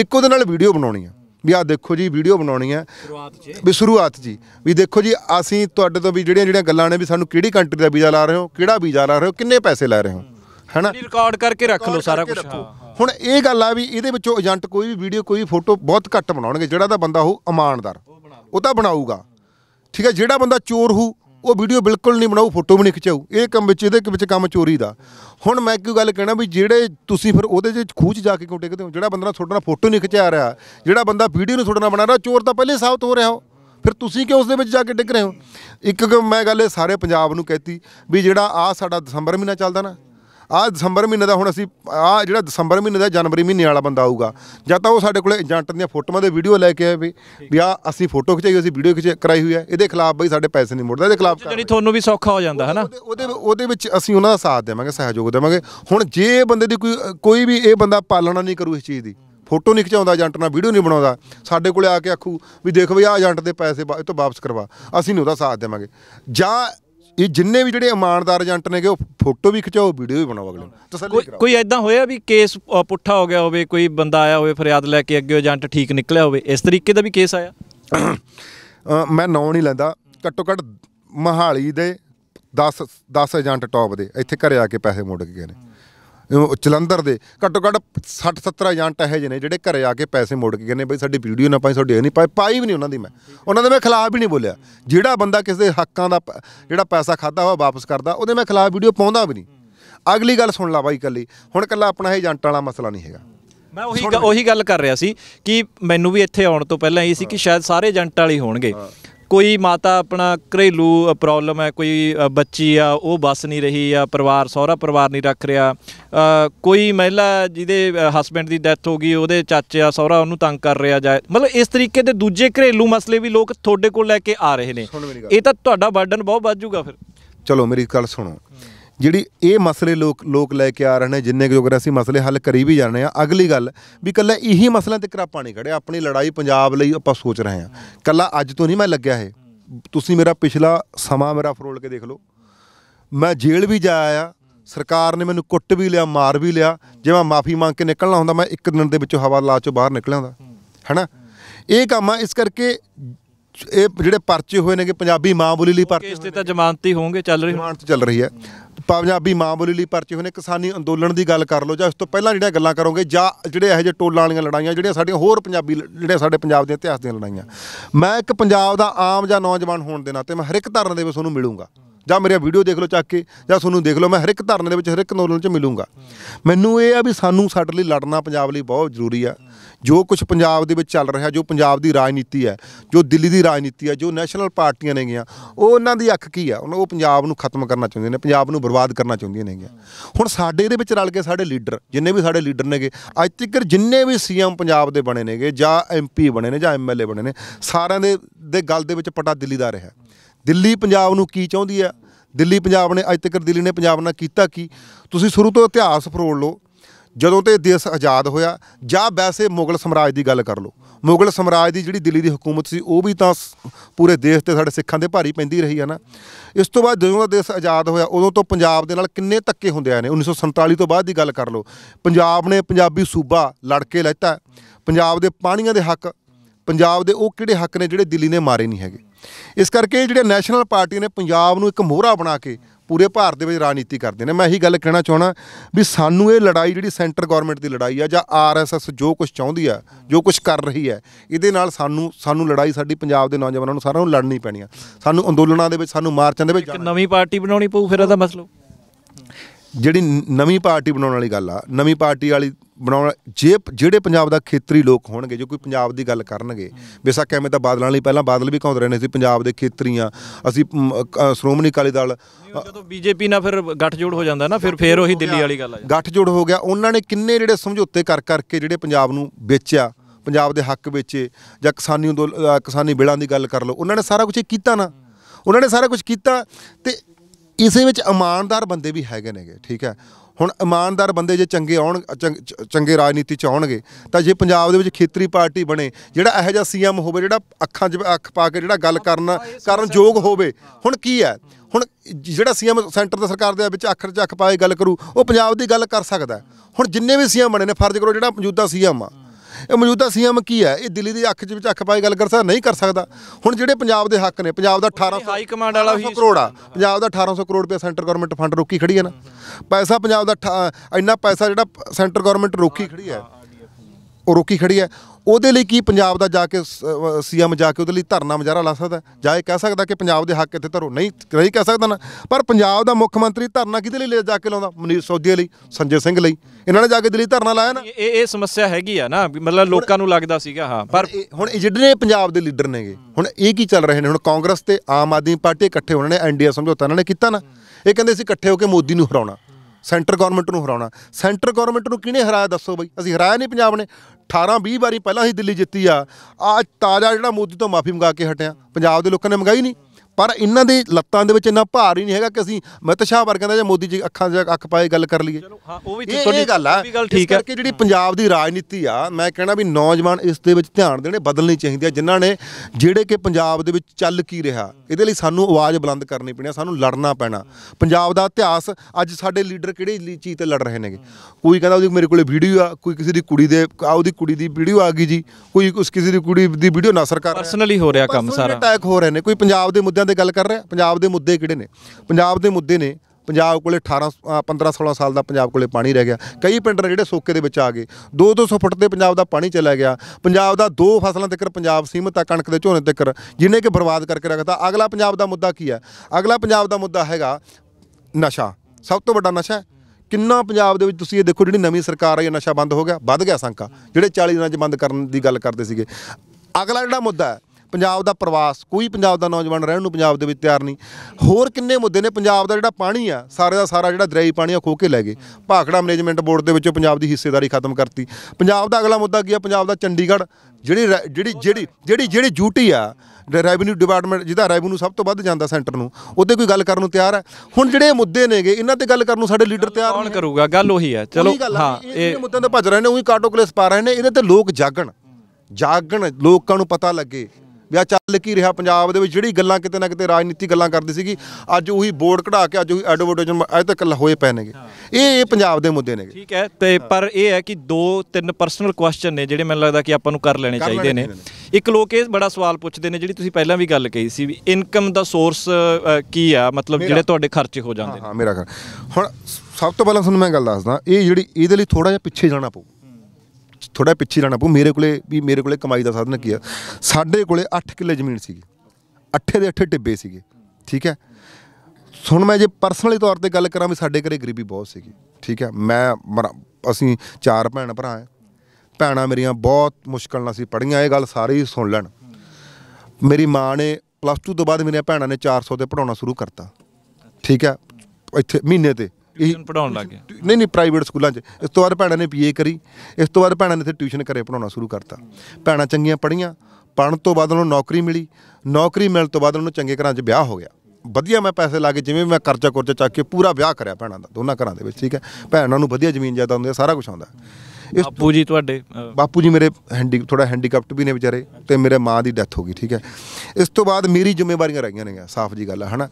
ਇੱਕ ਉਹਦੇ ਨਾਲ ਵੀਡੀਓ ਬਣਾਉਣੀ ਆ ਵੀ ਆ ਦੇਖੋ ਜੀ ਵੀਡੀਓ ਬਣਾਉਣੀ ਆ ਸ਼ੁਰੂਆਤ 'ਚ ਵੀ ਸ਼ੁਰੂਆਤ ਜੀ ਵੀ ਦੇਖੋ ਜੀ ਅਸੀਂ ਤੁਹਾਡੇ ਤੋਂ ਵੀ ਜਿਹੜੀਆਂ ਜਿਹੜੀਆਂ ਗੱਲਾਂ ਨੇ ਵੀ ਸਾਨੂੰ ਕਿਹੜੀ ਕੰਟਰੀ ਦਾ ਵੀਜ਼ਾ ਲਾ ਰਹੇ ਹੋ ਕਿਹੜਾ ਵੀਜ਼ਾ ਲਾ ਰਹੇ ਹੋ ਕਿੰਨੇ ਪੈਸੇ ਲੈ ਰਹੇ ਹੋ ਹੈਨਾ
ਰਿਕਾਰਡ ਕਰਕੇ ਰੱਖ ਲਓ ਸਾਰਾ ਕੁਝ
ਹੁਣ ਇਹ ਗੱਲ ਆ ਵੀ ਇਹਦੇ ਵਿੱਚੋਂ ਏਜੰਟ ਕੋਈ ਵੀ ਵੀਡੀਓ ਕੋਈ ਫੋਟੋ ਬਹੁਤ ਘੱਟ ਬਣਾਉਣਗੇ ਜਿਹੜਾ ਤਾਂ ਬੰਦਾ ਹੋ ਇਮਾਨਦਾਰ ਉਹ ਤਾਂ ਬਣਾਊਗਾ ਠੀਕ ਹੈ ਜਿਹੜਾ ਬੰਦਾ ਚੋਰ ਹੋ ਉਹ ਵੀਡੀਓ ਬਿਲਕੁਲ ਨਹੀਂ ਬਣਾਉ ਫੋਟੋ ਵੀ ਨਹੀਂ ਖਿਚਾਉ ਇਹ ਕੰਮ ਵਿੱਚ ਇਹਦੇ ਵਿੱਚ ਕੰਮ ਚੋਰੀ ਦਾ ਹੁਣ ਮੈਂ ਕੀ ਗੱਲ ਕਹਿਣਾ ਵੀ ਜਿਹੜੇ ਤੁਸੀਂ ਫਿਰ ਉਹਦੇ 'ਚ ਖੂਚ ਜਾ ਕੇ ਕਿਉਂ ਟਿਕਦੇ ਹੋ ਜਿਹੜਾ ਬੰਦਾ ਤੁਹਾਡੇ ਨਾਲ ਫੋਟੋ ਨਹੀਂ ਖਿਚਾ ਰਿਹਾ ਜਿਹੜਾ ਬੰਦਾ ਵੀਡੀਓ ਨਹੀਂ ਤੁਹਾਡੇ ਨਾਲ ਬਣਾ ਰਿਹਾ ਚੋਰ ਤਾਂ ਪਹਿਲੇ ਸਾਬਤ ਹੋ ਰਿਹਾ ਹੋ ਫਿਰ ਤੁਸੀਂ ਕਿਉਂ ਉਸ ਦੇ ਵਿੱਚ ਜਾ ਕੇ ਡਿੱਗ ਰਹੇ ਹੋ ਇੱਕ ਮੈਂ ਗੱਲ ਇਹ ਸਾਰੇ ਪੰਜਾਬ ਨੂੰ ਕਹਿਤੀ ਵੀ ਜਿਹੜਾ ਆ ਸਾਡਾ ਦਸੰਬਰ ਮਹੀਨਾ ਚੱਲਦਾ ਨਾ ਆ ਦਸੰਬਰ ਮਹੀਨੇ ਦਾ ਹੁਣ ਅਸੀਂ ਆ ਜਿਹੜਾ ਦਸੰਬਰ ਮਹੀਨੇ ਦਾ ਜਨਵਰੀ ਮਹੀਨੇ ਵਾਲਾ ਬੰਦਾ ਆਊਗਾ ਜਾਂ ਤਾਂ ਉਹ ਸਾਡੇ ਕੋਲੇ ਏਜੰਟ ਦੀਆਂ ਫੋਟੋਆਂ ਦੇ ਵੀਡੀਓ ਲੈ ਕੇ ਆਏ ਵੀ ਵੀ ਆ ਅਸੀਂ ਫੋਟੋ ਖਿਚਾਈ ਅਸੀਂ ਵੀਡੀਓ ਖਿਚਾਈ ਕਰਾਈ ਹੋਈ ਹੈ ਇਹਦੇ ਖਿਲਾਫ ਬਈ ਸਾਡੇ ਪੈਸੇ ਨਹੀਂ ਮੁੜਦਾ ਇਹਦੇ ਖਿਲਾਫ ਜਿਹੜੀ ਤੁਹਾਨੂੰ ਵੀ ਸੌਖਾ ਹੋ ਜਾਂਦਾ ਹੈ ਨਾ ਉਹਦੇ ਉਹਦੇ ਵਿੱਚ ਅਸੀਂ ਉਹਨਾਂ ਦਾ ਸਾਥ ਦੇਵਾਂਗੇ ਸਹਿਯੋਗ ਦੇਵਾਂਗੇ ਹੁਣ ਜੇ ਬੰਦੇ ਦੀ ਕੋਈ ਕੋਈ ਵੀ ਇਹ ਬੰਦਾ ਪਾਲਣਾ ਨਹੀਂ ਕਰੂ ਇਸ ਚੀਜ਼ ਦੀ ਫੋਟੋ ਨਹੀਂ ਖਿਚਾਉਂਦਾ ਏਜੰਟ ਨਾਲ ਵੀਡੀਓ ਨਹੀਂ ਬਣਾਉਂਦਾ ਸਾਡੇ ਕੋਲੇ ਆ ਕੇ ਆਖੂ ਵੀ ਦੇਖ ਬਈ ਆ ਏਜੰਟ ਦੇ ਪੈਸੇ ਇਹ ਤੋਂ ਵਾਪਸ ਕਰਵਾ ਅਸੀਂ ਨਹੀਂ ਉਹਦਾ ਸਾਥ ਦੇਵਾਂਗੇ ਜਾਂ ਇਹ ਜਿੰਨੇ ਵੀ ਜਿਹੜੇ ਇਮਾਨਦਾਰ ਏਜੰਟ ਨੇਗੇ ਉਹ ਫੋਟੋ ਵੀ ਖਿਚਾਓ ਵੀਡੀਓ ਵੀ ਬਣਾਓ ਅਗਲੇ
ਕੋਈ ਐਦਾਂ ਹੋਇਆ ਵੀ ਕੇਸ ਪੁੱਠਾ ਹੋ ਗਿਆ ਹੋਵੇ ਕੋਈ ਬੰਦਾ ਆਇਆ ਹੋਵੇ ਫਰਿਆਦ ਲੈ ਕੇ ਅੱਗੇ ਏਜੰਟ ਠੀਕ
ਨਿਕਲਿਆ ਹੋਵੇ ਇਸ ਤਰੀਕੇ ਦਾ ਵੀ ਕੇਸ ਆਇਆ ਮੈਂ ਨਾਂ ਨਹੀਂ ਲੈਂਦਾ ਘੱਟੋ ਘੱਟ ਮਹਾਲੀ ਦੇ 10 10 ਏਜੰਟ ਟੌਪ ਦੇ ਇੱਥੇ ਘਰੇ ਆ ਕੇ ਪੈਸੇ ਮੋੜ ਕੇ ਗਏ ਨੇ ਚਲੰਦਰ ਦੇ ਘੱਟੋ ਘੱਟ 60 70 ਏਜੰਟ ਇਹ ਜਿਹੇ ਨੇ ਜਿਹੜੇ ਘਰੇ ਆ ਕੇ ਪੈਸੇ ਮੋੜ ਕੇ ਕਹਿੰਦੇ ਬਈ ਸਾਡੀ ਵੀਡੀਓ ਨਾ ਪਾਈ ਸਾਡੇ ਨਹੀਂ ਪਾਈ ਪਾਈ ਵੀ ਨਹੀਂ ਉਹਨਾਂ ਦੀ ਮੈਂ ਉਹਨਾਂ ਦੇ ਮੈਂ ਖਿਲਾਫ ਵੀ ਨਹੀਂ ਬੋਲਿਆ ਜਿਹੜਾ ਬੰਦਾ ਕਿਸੇ ਦੇ ਹੱਕਾਂ ਦਾ ਜਿਹੜਾ ਪੈਸਾ ਖਾਦਾ ਹੋਇਆ ਵਾਪਸ ਕਰਦਾ ਉਹਦੇ ਮੈਂ ਖਿਲਾਫ ਵੀਡੀਓ ਪਾਉਂਦਾ ਵੀ ਨਹੀਂ ਅਗਲੀ ਗੱਲ ਸੁਣ ਲਾ ਬਾਈ ਕੱਲੀ ਹੁਣ ਕੱਲਾ ਆਪਣਾ ਇਹ ਏਜੰਟਾਂ ਵਾਲਾ ਮਸਲਾ ਨਹੀਂ ਹੈਗਾ
ਮੈਂ ਉਹੀ ਉਹੀ ਗੱਲ ਕਰ ਰਿਹਾ ਸੀ ਕਿ ਮੈਨੂੰ ਵੀ ਇੱਥੇ ਆਉਣ ਤੋਂ ਪਹਿਲਾਂ ਇਹ ਸੀ ਕਿ ਸ਼ਾਇਦ ਸਾਰੇ ਏਜੰਟ ਵਾਲੇ ਹੋਣਗੇ ਕੋਈ ਮਾਤਾ ਆਪਣਾ ਘਰੇਲੂ ਪ੍ਰੋਬਲਮ ਹੈ ਕੋਈ ਬੱਚੀ ਆ ਉਹ ਬਸ ਨਹੀਂ ਰਹੀ ਆ ਪਰਿਵਾਰ ਸਹੁਰਾ ਪਰਿਵਾਰ ਨਹੀਂ ਰੱਖ ਰਿਹਾ ਕੋਈ ਮਹਿਲਾ ਜਿਹਦੇ ਹਸਬੰਡ ਦੀ ਡੈਥ ਹੋ ਗਈ ਉਹਦੇ ਚਾਚੇ ਆ ਸਹੁਰਾ ਉਹਨੂੰ ਤੰਗ ਕਰ ਰਿਹਾ ਜਾਏ ਮਤਲਬ ਇਸ ਤਰੀਕੇ ਦੇ ਦੂਜੇ ਘਰੇਲੂ ਮਸਲੇ ਵੀ ਲੋਕ ਤੁਹਾਡੇ ਕੋਲ ਲੈ ਕੇ ਆ ਰਹੇ ਨੇ ਇਹ ਤਾਂ ਤੁਹਾਡਾ ਬਰਡਨ ਬਹੁਤ ਵੱਧ ਜਾਊਗਾ ਫਿਰ
ਚਲੋ ਮੇਰੀ ਗੱਲ ਸੁਣੋ ਜਿਹੜੀ ਇਹ ਮਸਲੇ ਲੋਕ ਲੋਕ ਲੈ ਕੇ ਆ ਰਹੇ ਨੇ ਜਿੰਨੇ ਜੋਗਰ ਅਸੀਂ ਮਸਲੇ ਹੱਲ ਕਰੀ ਵੀ ਜਾਣੇ ਆ ਅਗਲੀ ਗੱਲ ਵੀ ਕੱਲਾ ਇਹੀ ਮਸਲਿਆਂ ਤੇ ਕਰਾਪਾ ਨਹੀਂ ਖੜਿਆ ਆਪਣੀ ਲੜਾਈ ਪੰਜਾਬ ਲਈ ਆਪਾਂ ਸੋਚ ਰਹੇ ਆ ਕੱਲਾ ਅੱਜ ਤੋਂ ਨਹੀਂ ਮੈਂ ਲੱਗਿਆ ਇਹ ਤੁਸੀਂ ਮੇਰਾ ਪਿਛਲਾ ਸਮਾਂ ਮੇਰਾ ਫਰੋਲ ਕੇ ਦੇਖ ਲਓ ਮੈਂ ਜੇਲ੍ਹ ਵੀ ਜਾ ਆ ਸਰਕਾਰ ਨੇ ਮੈਨੂੰ ਕੁੱਟ ਵੀ ਲਿਆ ਮਾਰ ਵੀ ਲਿਆ ਜੇ ਮੈਂ ਮਾਫੀ ਮੰਗ ਕੇ ਨਿਕਲਣਾ ਹੁੰਦਾ ਮੈਂ ਇੱਕ ਦਿਨ ਦੇ ਵਿੱਚ ਹਵਾ ਲਾ ਚੋਂ ਬਾਹਰ ਨਿਕਲਿਆ ਹੁੰਦਾ ਹੈਨਾ ਇਹ ਕੰਮ ਆ ਇਸ ਕਰਕੇ ਇਹ ਜਿਹੜੇ ਪਰਚੇ ਹੋਏ ਨੇ ਕਿ ਪੰਜਾਬੀ ਮਾਂ ਬੋਲੀ ਲਈ ਪਰਚੇ ਇਸ ਤੇ ਤਾਂ ਜ਼ਮਾਨਤੀ ਹੋਣਗੇ ਚੱਲ ਰਹੀ ਜ਼ਮਾਨਤ ਚੱਲ ਰਹੀ ਹੈ ਪੰਜਾਬੀ ਮਾਂ ਬੋਲੀ ਲਈ ਪਰਚੇ ਹੋਣੇ ਕਿਸਾਨੀ ਅੰਦੋਲਨ ਦੀ ਗੱਲ ਕਰ ਲਓ ਜਾਂ ਉਸ ਤੋਂ ਪਹਿਲਾਂ ਜਿਹੜੀਆਂ ਗੱਲਾਂ ਕਰੋਗੇ ਜਾਂ ਜਿਹੜੇ ਇਹੋ ਜਿਹੇ ਟੋਲਾਂ ਵਾਲੀਆਂ ਲੜਾਈਆਂ ਜਿਹੜੀਆਂ ਸਾਡੀਆਂ ਹੋਰ ਪੰਜਾਬੀ ਜਿਹੜੇ ਸਾਡੇ ਪੰਜਾਬ ਦੇ ਇਤਿਹਾਸ ਦੀਆਂ ਲੜਾਈਆਂ ਮੈਂ ਇੱਕ ਪੰਜਾਬ ਦਾ ਆਮ ਜਾਂ ਨੌਜਵਾਨ ਹੋਣ ਦੇ ਨਾਤੇ ਮੈਂ ਹਰ ਇੱਕ ਧਰਨ ਦੇ ਵਿੱਚ ਤੁਹਾਨੂੰ ਮਿਲੂੰਗਾ ਜਾਂ ਮੇਰੀਆਂ ਵੀਡੀਓ ਦੇਖ ਲਓ ਚੱਕ ਕੇ ਜਾਂ ਤੁਹਾਨੂੰ ਦੇਖ ਲਓ ਮੈਂ ਹਰ ਇੱਕ ਧਰਨੇ ਦੇ ਵਿੱਚ ਹਰ ਇੱਕ ਅੰਦੋਲਨ 'ਚ ਮਿਲੂੰਗਾ ਮੈਨੂੰ ਇਹ ਆ ਵੀ ਸਾਨੂੰ ਸਾਡੇ ਲਈ ਲੜਨਾ ਪੰਜਾਬ ਲਈ ਬਹੁਤ ਜ਼ਰੂਰੀ ਆ ਜੋ ਕੁਝ ਪੰਜਾਬ ਦੇ ਵਿੱਚ ਚੱਲ ਰਿਹਾ ਜੋ ਪੰਜਾਬ ਦੀ ਰਾਜਨੀਤੀ ਹੈ ਜੋ ਦਿੱਲੀ ਦੀ ਰਾਜਨੀਤੀ ਹੈ ਜੋ ਨੈਸ਼ਨਲ ਪਾਰਟੀਆਂ ਨੇ ਗਿਆ ਉਹ ਉਹਨਾਂ ਦੀ ਅੱਖ ਕੀ ਆ ਉਹ ਪੰਜਾਬ ਨੂੰ ਖਤਮ ਕਰਨਾ ਚਾਹੁੰਦੇ ਨੇ ਪੰਜਾਬ ਨੂੰ ਬਰਬਾਦ ਕਰਨਾ ਚਾਹੁੰਦੀਆਂ ਗਿਆ ਹੁਣ ਸਾਡੇ ਦੇ ਵਿੱਚ ਰਲ ਕੇ ਸਾਡੇ ਲੀਡਰ ਜਿੰਨੇ ਵੀ ਸਾਡੇ ਲੀਡਰ ਨੇਗੇ ਅੱਜ ਤੱਕ ਜਿੰਨੇ ਵੀ ਸੀਐਮ ਪੰਜਾਬ ਦੇ ਬਣੇ ਨੇਗੇ ਜਾਂ ਐਮਪੀ ਬਣੇ ਨੇ ਜਾਂ ਐਮਐਲਏ ਬਣੇ ਨੇ ਸਾਰਿਆਂ ਦੇ ਦੇ ਗੱਲ ਦੇ ਵਿੱਚ ਪਟਾ ਦਿੱਲੀ ਦਾ ਰਿਹਾ ਦਿੱਲੀ ਪੰਜਾਬ ਨੂੰ ਕੀ ਚਾਹੁੰਦੀ ਆ ਦਿੱਲੀ ਪੰਜਾਬ ਨੇ ਅੱਜ ਤੱਕ ਦਿੱਲੀ ਨੇ ਪੰਜਾਬ ਨਾਲ ਕੀਤਾ ਕੀ ਤੁਸੀਂ ਸ਼ੁਰੂ ਤੋਂ ਇਤਿਹਾਸ ਫਰੋੜ ਲਓ ਜਦੋਂ ਤੇ ਦੇਸ਼ ਆਜ਼ਾਦ ਹੋਇਆ ਜਾਂ ਵੈਸੇ ਮੁਗਲ ਸਮਰਾਜ ਦੀ ਗੱਲ ਕਰ ਲਓ ਮੁਗਲ ਸਮਰਾਜ ਦੀ ਜਿਹੜੀ ਦਿੱਲੀ ਦੀ ਹਕੂਮਤ ਸੀ ਉਹ ਵੀ ਤਾਂ ਪੂਰੇ ਦੇਸ਼ ਤੇ ਸਾਡੇ ਸਿੱਖਾਂ ਦੇ ਭਾਰੀ ਪੈਂਦੀ ਰਹੀ ਹੈ ਨਾ ਇਸ ਤੋਂ ਬਾਅਦ ਜਦੋਂ ਦਾ ਦੇਸ਼ ਆਜ਼ਾਦ ਹੋਇਆ ਉਦੋਂ ਤੋਂ ਪੰਜਾਬ ਦੇ ਨਾਲ ਕਿੰਨੇ ਧੱਕੇ ਹੁੰਦੇ ਆਏ ਨੇ 1947 ਤੋਂ ਬਾਅਦ ਦੀ ਗੱਲ ਕਰ ਲਓ ਪੰਜਾਬ ਨੇ ਪੰਜਾਬੀ ਸੂਬਾ ਲੜ ਕੇ ਲੈਤਾ ਪੰਜਾਬ ਦੇ ਪਾਣੀਆਂ ਦੇ ਹੱਕ ਪੰਜਾਬ ਦੇ ਉਹ ਕਿਹੜੇ ਹੱਕ ਨੇ ਜਿਹੜੇ ਦਿੱਲੀ ਨੇ ਮਾਰੇ ਨਹੀਂ ਹੈਗੇ ਇਸ ਕਰਕੇ ਜਿਹੜੇ ਨੈਸ਼ਨਲ ਪਾਰਟੀ ਨੇ ਪੰਜਾਬ ਨੂੰ ਇੱਕ ਮੋਹਰਾ ਬਣਾ ਕੇ ਪੂਰੇ ਭਾਰਤ ਦੇ ਵਿੱਚ ਰਾਜਨੀਤੀ ਕਰਦੇ ਨੇ ਮੈਂ ਇਹੀ ਗੱਲ ਕਹਿਣਾ ਚਾਹਣਾ ਵੀ ਸਾਨੂੰ ਇਹ ਲੜਾਈ ਜਿਹੜੀ ਸੈਂਟਰ ਗਵਰਨਮੈਂਟ ਦੀ ਲੜਾਈ ਆ ਜਾਂ ਆਰਐਸਐਸ ਜੋ ਕੁਝ ਚਾਹੁੰਦੀ ਆ ਜੋ ਕੁਝ ਕਰ ਰਹੀ ਹੈ ਇਹਦੇ ਨਾਲ ਸਾਨੂੰ ਸਾਨੂੰ ਲੜਾਈ ਸਾਡੀ ਪੰਜਾਬ ਦੇ ਨੌਜਵਾਨਾਂ ਨੂੰ ਸਾਰਿਆਂ ਨੂੰ ਲੜਨੀ ਪੈਣੀ ਆ ਸਾਨੂੰ ਅੰਦੋਲਨਾਂ ਦੇ ਵਿੱਚ ਸਾਨੂੰ ਮਾਰਚਾਂ ਦੇ ਵਿੱਚ ਇੱਕ
ਨਵੀਂ ਪਾਰਟੀ ਬਣਾਉਣੀ ਪਊ ਫਿਰ ਇਹਦਾ ਮਸਲਾ
ਜਿਹੜੀ ਨਵੀਂ ਪਾਰਟੀ ਬਣਾਉਣ ਵਾਲੀ ਗੱਲ ਆ ਨਵੀਂ ਪਾਰਟੀ ਵਾਲੀ ਬਣਾਉਣ ਜੇ ਜਿਹੜੇ ਪੰਜਾਬ ਦਾ ਖੇਤਰੀ ਲੋਕ ਹੋਣਗੇ ਜੋ ਕੋਈ ਪੰਜਾਬ ਦੀ ਗੱਲ ਕਰਨਗੇ ਬੇਸ਼ੱਕ ਐਵੇਂ ਤਾਂ ਬਾਦਲਾਂ ਲਈ ਪਹਿਲਾਂ ਬਾਦਲ ਵੀ ਕਹਉਂਦੇ ਰਹੇ ਸੀ ਪੰਜਾਬ ਦੇ ਖੇਤਰੀਆਂ ਅਸੀਂ ਸ਼੍ਰੋਮਣੀ ਅਕਾਲੀ ਦਲ ਜਦੋਂ ਬੀਜੇਪੀ ਨਾਲ ਫਿਰ ਗੱਠਜੋੜ ਹੋ ਜਾਂਦਾ ਨਾ ਫਿਰ ਫੇਰ ਉਹੀ ਦਿੱਲੀ ਵਾਲੀ ਗੱਲ ਆ ਗੱਠਜੋੜ ਹੋ ਗਿਆ ਉਹਨਾਂ ਨੇ ਕਿੰਨੇ ਜਿਹੜੇ ਸਮਝੌਤੇ ਕਰ ਕਰਕੇ ਜਿਹੜੇ ਪੰਜਾਬ ਨੂੰ ਵੇਚਿਆ ਪੰਜਾਬ ਦੇ ਹੱਕ ਵੇਚੇ ਜਾਂ ਕਿਸਾਨੀ ਕਿਸਾਨੀ ਬਿਲਾਂ ਦੀ ਗੱਲ ਕਰ ਲਓ ਉਹਨਾਂ ਨੇ ਸਾਰਾ ਕੁਝ ਕੀਤਾ ਨਾ ਉਹਨਾਂ ਨੇ ਸਾਰਾ ਕੁਝ ਕੀਤਾ ਤੇ ਇਸੇ ਵਿੱਚ ਇਮਾਨਦਾਰ ਬੰਦੇ ਵੀ ਹੈਗੇ ਨੇਗੇ ਠੀਕ ਹੈ ਹੁਣ ਇਮਾਨਦਾਰ ਬੰਦੇ ਜੇ ਚੰਗੇ ਆਉਣ ਚੰਗੇ ਰਾਜਨੀਤੀ ਚ ਆਉਣਗੇ ਤਾਂ ਜੇ ਪੰਜਾਬ ਦੇ ਵਿੱਚ ਖੇਤਰੀ ਪਾਰਟੀ ਬਣੇ ਜਿਹੜਾ ਇਹੋ ਜਿਹਾ ਸੀਐਮ ਹੋਵੇ ਜਿਹੜਾ ਅੱਖਾਂ 'ਚ ਅੱਖ ਪਾ ਕੇ ਜਿਹੜਾ ਗੱਲ ਕਰਨ ਕਰਨ ਯੋਗ ਹੋਵੇ ਹੁਣ ਕੀ ਹੈ ਹੁਣ ਜਿਹੜਾ ਸੀਐਮ ਸੈਂਟਰ ਦਾ ਸਰਕਾਰ ਦੇ ਵਿੱਚ ਅੱਖਰ 'ਚ ਪਾਏ ਗੱਲ ਕਰੂ ਉਹ ਪੰਜਾਬ ਦੀ ਗੱਲ ਕਰ ਸਕਦਾ ਹੁਣ ਜਿੰਨੇ ਵੀ ਸੀਐਮ ਬਣੇ ਨੇ ਫਰਜ਼ ਕਰੋ ਜਿਹੜਾ ਮੌਜੂਦਾ ਸੀਐਮ ਆ ਇਹ ਮੌਜੂਦਾ ਸੀਐਮ ਕੀ ਹੈ ਇਹ ਦਿੱਲੀ ਦੀ ਅੱਖ ਦੇ ਵਿੱਚ ਅੱਖ ਪਾਈ ਗੱਲ ਕਰ ਸਕਦਾ ਨਹੀਂ ਕਰ ਸਕਦਾ ਹੁਣ ਜਿਹੜੇ ਪੰਜਾਬ ਦੇ ਹੱਕ ਨੇ ਪੰਜਾਬ ਦਾ 1800 ਹਾਈ
ਕਮਾਂਡ ਵਾਲਾ ਵੀ ਕਰੋੜ ਆ
ਪੰਜਾਬ ਦਾ 1800 ਕਰੋੜ ਰੁਪਏ ਸੈਂਟਰ ਗਵਰਨਮੈਂਟ ਫੰਡ ਰੋਕੀ ਖੜੀ ਹੈ ਨਾ ਪੈਸਾ ਪੰਜਾਬ ਦਾ ਇੰਨਾ ਪੈਸਾ ਜਿਹੜਾ ਸੈਂਟਰ ਗਵਰਨਮੈਂਟ ਰੋਕੀ ਖੜੀ ਹੈ ਉਹ ਰੋਕੀ ਖੜੀ ਹੈ ਉਹਦੇ ਲਈ ਕੀ ਪੰਜਾਬ ਦਾ ਜਾ ਕੇ ਸੀਐਮ ਜਾ ਕੇ ਉਹਦੇ ਲਈ ਧਰਨਾ ਮਜਾਰਾ ਲਾ ਸਕਦਾ ਜਾਂ ਇਹ ਕਹਿ ਸਕਦਾ ਕਿ ਪੰਜਾਬ ਦੇ ਹੱਕ ਇੱਥੇ ਧਰੋ ਨਹੀਂ ਨਹੀਂ ਕਹਿ ਸਕਦਾ ਨਾ ਪਰ ਪੰਜਾਬ ਦਾ ਮੁੱਖ ਮੰਤਰੀ ਧਰਨਾ ਕਿਹਦੇ ਲਈ ਲੈ ਜਾ ਕੇ ਲਾਉਂਦਾ ਮਨੀਰ ਸੌਦੀ ਲਈ ਸੰਜੇ ਸਿੰਘ ਲਈ ਇਹਨਾਂ ਨੇ ਜਾ ਕੇ ਦਿੱਲੀ ਧਰਨਾ ਲਾਇਆ ਨਾ
ਇਹ ਇਹ ਸਮੱਸਿਆ ਹੈਗੀ ਆ ਨਾ ਮਤਲਬ ਲੋਕਾਂ ਨੂੰ ਲੱਗਦਾ ਸੀਗਾ ਹਾਂ
ਪਰ ਹੁਣ ਜਿਹੜੇ ਪੰਜਾਬ ਦੇ ਲੀਡਰ ਨੇਗੇ ਹੁਣ ਇਹ ਕੀ ਚੱਲ ਰਹੇ ਨੇ ਹੁਣ ਕਾਂਗਰਸ ਤੇ ਆਮ ਆਦਮੀ ਪਾਰਟੀ ਇਕੱਠੇ ਉਹਨਾਂ ਨੇ ਐਨਡੀਏ ਸਮਝੌਤਾ ਇਹਨਾਂ ਨੇ ਕੀਤਾ ਨਾ ਇਹ ਕਹਿੰਦੇ ਸੀ ਇਕੱਠੇ ਹੋ ਕੇ ਮੋਦੀ ਨੂੰ ਹਰਾਉਣਾ ਸੈਂਟਰ ਗਵਰਨਮੈਂਟ ਨੂੰ ਹਰਾਉਣਾ ਸੈਂਟਰ ਗਵਰਨਮੈਂਟ ਨੂੰ ਕਿਹਨੇ ਹਰਾਇਆ ਦੱਸੋ ਬਈ ਅਸੀਂ ਹਰਾਇਆ ਨਹੀਂ ਪੰਜਾਬ ਨੇ 18 20 ਵਾਰੀ ਪਹਿਲਾਂ ਅਸੀਂ ਦਿੱਲੀ ਜਿੱਤੀ ਆ ਆ ਤਾਜ਼ਾ ਜਿਹੜਾ ਮੋਦੀ ਤੋਂ ਮਾਫੀ ਮੰਗਾ ਕੇ ਹਟਿਆ ਪੰਜਾਬ ਦੇ ਲੋਕਾਂ ਨੇ ਮੰਗਾਈ ਨਹੀਂ ਪਰ ਇਹਨਾਂ ਦੇ ਲੱਤਾਂ ਦੇ ਵਿੱਚ ਇੰਨਾ ਭਾਰ ਹੀ ਨਹੀਂ ਹੈਗਾ ਕਿ ਅਸੀਂ ਅਮਿਤ ਸ਼ਾਹ ਵਰਗਿਆਂ ਦਾ ਜਾਂ ਮੋਦੀ ਜੀ ਅੱਖਾਂ ਜਾਂ ਅੱਖ ਪਾਏ ਗੱਲ ਕਰ ਲਈਏ ਚਲੋ ਹਾਂ ਉਹ ਵੀ ਤੁਹਾਡੀ ਗੱਲ ਆ ਹੈ ਕਿ ਜਿਹੜੀ ਪੰਜਾਬ ਦੀ ਰਾਜਨੀਤੀ ਆ ਮੈਂ ਕਹਿਣਾ ਵੀ ਨੌਜਵਾਨ ਇਸ ਦੇ ਵਿੱਚ ਧਿਆਨ ਦੇਣੇ ਬਦਲਣੀ ਚਾਹੀਦੀ ਆ ਜਿਨ੍ਹਾਂ ਨੇ ਜਿਹੜੇ ਕਿ ਪੰਜਾਬ ਦੇ ਵਿੱਚ ਚੱਲ ਕੀ ਰਿਹਾ ਇਹਦੇ ਲਈ ਸਾਨੂੰ ਆਵਾਜ਼ ਬੁਲੰਦ ਕਰਨੀ ਪੈਣੀ ਸਾਨੂੰ ਲੜਨਾ ਪੈਣਾ ਪੰਜਾਬ ਦਾ ਇਤਿਹਾਸ ਅੱਜ ਸਾਡੇ ਲੀਡਰ ਕਿਹੜੇ ਚੀਜ਼ ਤੇ ਲੜ ਰਹੇ ਨੇਗੇ ਕੋਈ ਕਹਿੰਦਾ ਉਹਦੀ ਮੇਰੇ ਕੋਲੇ ਵੀਡੀਓ ਆ ਕੋਈ ਕਿਸੇ ਦੀ ਕੁੜੀ ਦੇ ਆ ਉਹਦੀ ਕੁੜੀ ਦੀ ਵੀਡੀਓ ਆ ਗਈ ਜੀ ਕੋਈ ਉਸ ਕਿਸੇ ਦੀ ਕੁੜੀ ਦੀ ਵੀਡੀਓ ਨਾ ਸਰਕਾਰ
ਪਰਸਨਲੀ ਹੋ ਰਿਹਾ ਕੰਮ ਸਾਰਾ ਅਟੈਕ
ਹੋ ਰਹੇ ਨੇ ਕੋਈ ਪੰਜਾਬ ਦੇ ਮੁੱਦਿਆਂ ਦੇ ਗੱਲ ਕਰ ਰਿਹਾ ਪੰਜਾਬ ਦੇ ਮੁੱਦੇ ਕਿਹੜੇ ਨੇ ਪੰਜਾਬ ਦੇ ਮੁੱਦੇ ਨੇ ਪੰਜਾਬ ਕੋਲੇ 18 15 16 ਸਾਲ ਦਾ ਪੰਜਾਬ ਕੋਲੇ ਪਾਣੀ ਰਹਿ ਗਿਆ ਕਈ ਪਿੰਡ ਨੇ ਜਿਹੜੇ ਸੋਕੇ ਦੇ ਵਿੱਚ ਆ ਗਏ 2 200 ਫੁੱਟ ਤੇ ਪੰਜਾਬ ਦਾ ਪਾਣੀ ਚਲਾ ਗਿਆ ਪੰਜਾਬ ਦਾ ਦੋ ਫਸਲਾਂ ਤੱਕ ਪੰਜਾਬ ਸੀਮਤ ਆ ਕਣਕ ਦੇ ਝੋਨੇ ਤੱਕ ਜਿਹਨੇ ਕਿ ਬਰਬਾਦ ਕਰਕੇ ਰੱਖਦਾ ਅਗਲਾ ਪੰਜਾਬ ਦਾ ਮੁੱਦਾ ਕੀ ਹੈ ਅਗਲਾ ਪੰਜਾਬ ਦਾ ਮੁੱਦਾ ਹੈਗਾ ਨਸ਼ਾ ਸਭ ਤੋਂ ਵੱਡਾ ਨਸ਼ਾ ਕਿੰਨਾ ਪੰਜਾਬ ਦੇ ਵਿੱਚ ਤੁਸੀਂ ਇਹ ਦੇਖੋ ਜਿਹੜੀ ਨਵੀਂ ਸਰਕਾਰ ਆਈ ਹੈ ਨਸ਼ਾ ਬੰਦ ਹੋ ਗਿਆ ਵੱਧ ਗਿਆ ਸੰਕਾ ਜਿਹੜੇ 40 ਦਿਨਾਂ 'ਚ ਬੰਦ ਕਰਨ ਦੀ ਗੱਲ ਕਰਦੇ ਸੀਗੇ ਅਗਲਾ ਜਿਹੜਾ ਮੁੱਦਾ ਹੈ ਪੰਜਾਬ ਦਾ ਪ੍ਰਵਾਸ ਕੋਈ ਪੰਜਾਬ ਦਾ ਨੌਜਵਾਨ ਰਹਿਣ ਨੂੰ ਪੰਜਾਬ ਦੇ ਵਿੱਚ ਤਿਆਰ ਨਹੀਂ ਹੋਰ ਕਿੰਨੇ ਮੁੱਦੇ ਨੇ ਪੰਜਾਬ ਦਾ ਜਿਹੜਾ ਪਾਣੀ ਆ ਸਾਰੇ ਦਾ ਸਾਰਾ ਜਿਹੜਾ ਦਰਿਆਈ ਪਾਣੀ ਆ ਖੋ ਕੇ ਲੈ ਗਏ ਭਾਖੜਾ ਮੈਨੇਜਮੈਂਟ ਬੋਰਡ ਦੇ ਵਿੱਚੋਂ ਪੰਜਾਬ ਦੀ ਹਿੱਸੇਦਾਰੀ ਖਤਮ ਕਰਤੀ ਪੰਜਾਬ ਦਾ ਅਗਲਾ ਮੁੱਦਾ ਕੀ ਆ ਪੰਜਾਬ ਦਾ ਚੰਡੀਗੜ੍ਹ ਜਿਹੜੀ ਜਿਹੜੀ ਜਿਹੜੀ ਜਿਹੜੀ ਜਿਹੜੀ ਡਿਊਟੀ ਆ ਰੈਵਨਿਊ ਡਿਪਾਰਟਮੈਂਟ ਜਿਹਦਾ ਰੈਵਨਿਊ ਸਭ ਤੋਂ ਵੱਧ ਜਾਂਦਾ ਸੈਂਟਰ ਨੂੰ ਉਹਦੇ ਕੋਈ ਗੱਲ ਕਰਨ ਨੂੰ ਤਿਆਰ ਹੈ ਹੁਣ ਜਿਹੜੇ ਮੁੱਦੇ ਨੇਗੇ ਇਹਨਾਂ ਤੇ ਗੱਲ ਕਰਨ ਨੂੰ ਸਾਡੇ ਲੀਡਰ ਤਿਆਰ ਨਹੀਂ ਕਰੂਗਾ ਗੱਲ ਉਹੀ ਹੈ ਚਲੋ ਹਾਂ ਇਹ ਮੁੱਦਿਆਂ ਤੇ ਭੱਜ ਰਹੇ ਨੇ ਉਹੀ ਕਾਟੋ ਕਲੇਸ ਪਾ ਰਹੇ ਨੇ ਇਹਦੇ ਤੇ ਲੋਕ ਜਾਗਣ ਜਾਗਣ ਲੋਕਾਂ ਨੂੰ ਪਤਾ ਲੱਗੇ ਵੀ ਆ ਚੱਲ ਕੀ ਰਿਹਾ ਪੰਜਾਬ ਦੇ ਵਿੱਚ ਜਿਹੜੀ ਗੱਲਾਂ ਕਿਤੇ ਨਾ ਕਿਤੇ ਰਾਜਨੀਤੀ ਗੱਲਾਂ ਕਰਦੀ ਸੀਗੀ ਅੱਜ ਉਹੀ ਬੋਰਡ ਕਢਾ ਕੇ ਅੱਜ ਉਹੀ ਐਡਵਰਟਾਈਜ਼ਮ ਅੱਜ ਤੱਕ ਹੋਏ ਪਏ ਨੇਗੇ ਇਹ ਇਹ ਪੰਜਾਬ ਦੇ ਮੁੱਦੇ ਨੇਗੇ ਠੀਕ
ਹੈ ਤੇ ਪਰ ਇਹ ਹੈ ਕਿ ਦੋ ਤਿੰਨ ਪਰਸਨਲ ਕੁਐਸਚਨ ਨੇ ਜਿਹੜੇ ਮੈਨੂੰ ਲੱਗਦਾ ਕਿ ਆਪਾਂ ਨੂੰ ਕਰ ਲੈਣੇ ਚਾਹੀਦੇ ਨੇ ਇੱਕ ਲੋਕ ਇਹ ਬੜਾ ਸਵਾਲ ਪੁੱਛਦੇ ਨੇ ਜਿਹੜੀ ਤੁਸੀਂ ਪਹਿਲਾਂ ਵੀ ਗੱਲ ਕਹੀ ਸੀ ਵੀ ਇਨਕਮ ਦਾ ਸੋਰਸ
ਕੀ ਆ ਮਤਲਬ ਜਿਹੜੇ ਤੁਹਾਡੇ ਖਰਚੇ ਹੋ ਜਾਂਦੇ ਨੇ ਹਾਂ ਮੇਰਾ ਹੁਣ ਸਭ ਤੋਂ ਪਹਿਲਾਂ ਤੁਹਾਨੂੰ ਮੈਂ ਗੱਲ ਦੱਸਦਾ ਇਹ ਜਿਹੜੀ ਇਹਦੇ ਲਈ ਥੋੜਾ ਜਿਹਾ ਪਿੱਛੇ ਜਾਣਾ ਪਊ ਥੋੜਾ ਪਿੱਛੇ ਰਹਿਣਾ ਪਊ ਮੇਰੇ ਕੋਲੇ ਵੀ ਮੇਰੇ ਕੋਲੇ ਕਮਾਈ ਦਾ ਸਾਧਨ ਕੀ ਆ ਸਾਡੇ ਕੋਲੇ 8 ਕਿੱਲੇ ਜ਼ਮੀਨ ਸੀਗੀ 8 ਦੇ 8 ਟਿੱਬੇ ਸੀਗੇ ਠੀਕ ਹੈ ਹੁਣ ਮੈਂ ਜੇ ਪਰਸਨਲੀ ਤੌਰ ਤੇ ਗੱਲ ਕਰਾਂ ਵੀ ਸਾਡੇ ਘਰੇ ਗਰੀਬੀ ਬਹੁਤ ਸੀਗੀ ਠੀਕ ਹੈ ਮੈਂ ਅਸੀਂ ਚਾਰ ਭੈਣ ਭਰਾ ਆ ਭੈਣਾਂ ਮੇਰੀਆਂ ਬਹੁਤ ਮੁਸ਼ਕਲ ਨਾਲ ਸੀ ਪੜੀਆਂ ਇਹ ਗੱਲ ਸਾਰੇ ਹੀ ਸੁਣ ਲੈਣ ਮੇਰੀ ਮਾਂ ਨੇ ਪਲੱਸ 2 ਤੋਂ ਬਾਅਦ ਮੇਰੀਆਂ ਭੈਣਾਂ ਨੇ 400 ਤੇ ਪੜਾਉਣਾ ਸ਼ੁਰੂ ਕਰਤਾ ਠੀਕ ਹੈ ਇੱਥੇ ਮਹੀਨੇ ਤੇ ਟਿਊਸ਼ਨ ਪੜਾਉਣ ਲੱਗ ਗਿਆ ਨਹੀਂ ਨਹੀਂ ਪ੍ਰਾਈਵੇਟ ਸਕੂਲਾਂ 'ਚ ਇਸ ਤੋਂ ਬਾਅਦ ਭੈਣਾਂ ਨੇ ਪੀਏ ਕਰੀ ਇਸ ਤੋਂ ਬਾਅਦ ਭੈਣਾਂ ਨੇ ਇੱਥੇ ਟਿਊਸ਼ਨ ਕਰੇ ਪੜਾਉਣਾ ਸ਼ੁਰੂ ਕਰਤਾ ਭੈਣਾਂ ਚੰਗੀਆਂ ਪੜੀਆਂ ਪੜਨ ਤੋਂ ਬਾਅਦ ਉਹਨਾਂ ਨੂੰ ਨੌਕਰੀ ਮਿਲੀ ਨੌਕਰੀ ਮਿਲਣ ਤੋਂ ਬਾਅਦ ਉਹਨਾਂ ਨੂੰ ਚੰਗੇ ਘਰਾਂ 'ਚ ਵਿਆਹ ਹੋ ਗਿਆ ਵਧੀਆ ਮੈਂ ਪੈਸੇ ਲਾ ਕੇ ਜਿਵੇਂ ਮੈਂ ਕਰਜ਼ਾ ਕੁਰਜ਼ਾ ਚੱਕ ਕੇ ਪੂਰਾ ਵਿਆਹ ਕਰਿਆ ਭੈਣਾਂ ਦਾ ਦੋਨਾਂ ਘਰਾਂ ਦੇ ਵਿੱਚ ਠੀਕ ਹੈ ਭੈਣਾਂ ਨੂੰ ਵਧੀਆ ਜ਼ਮੀਨ ਜਾਇਦਾਦ ਹੁੰਦੀ ਹੈ ਸਾਰਾ ਕੁਝ ਆਉਂਦਾ ਬਾਪੂ ਜੀ ਤੁਹਾਡੇ ਬਾਪੂ ਜੀ ਮੇਰੇ ਹੈਂਡੀ ਥੋੜਾ ਹੈਂਡੀਕੈਪਟ ਵੀ ਨੇ ਵਿਚਾਰੇ ਤੇ ਮੇਰੇ ਮਾਂ ਦੀ ਡੈਥ ਹੋ ਗਈ ਠੀਕ ਹੈ ਇਸ ਤੋਂ ਬਾਅਦ ਮੇਰੀ ਜ਼ਿੰਮੇਵਾਰੀਆਂ ਰਹੀਆਂ ਨੇ ਸਾਫ਼ ਜੀ ਗੱਲ ਹੈ ਹਨਾ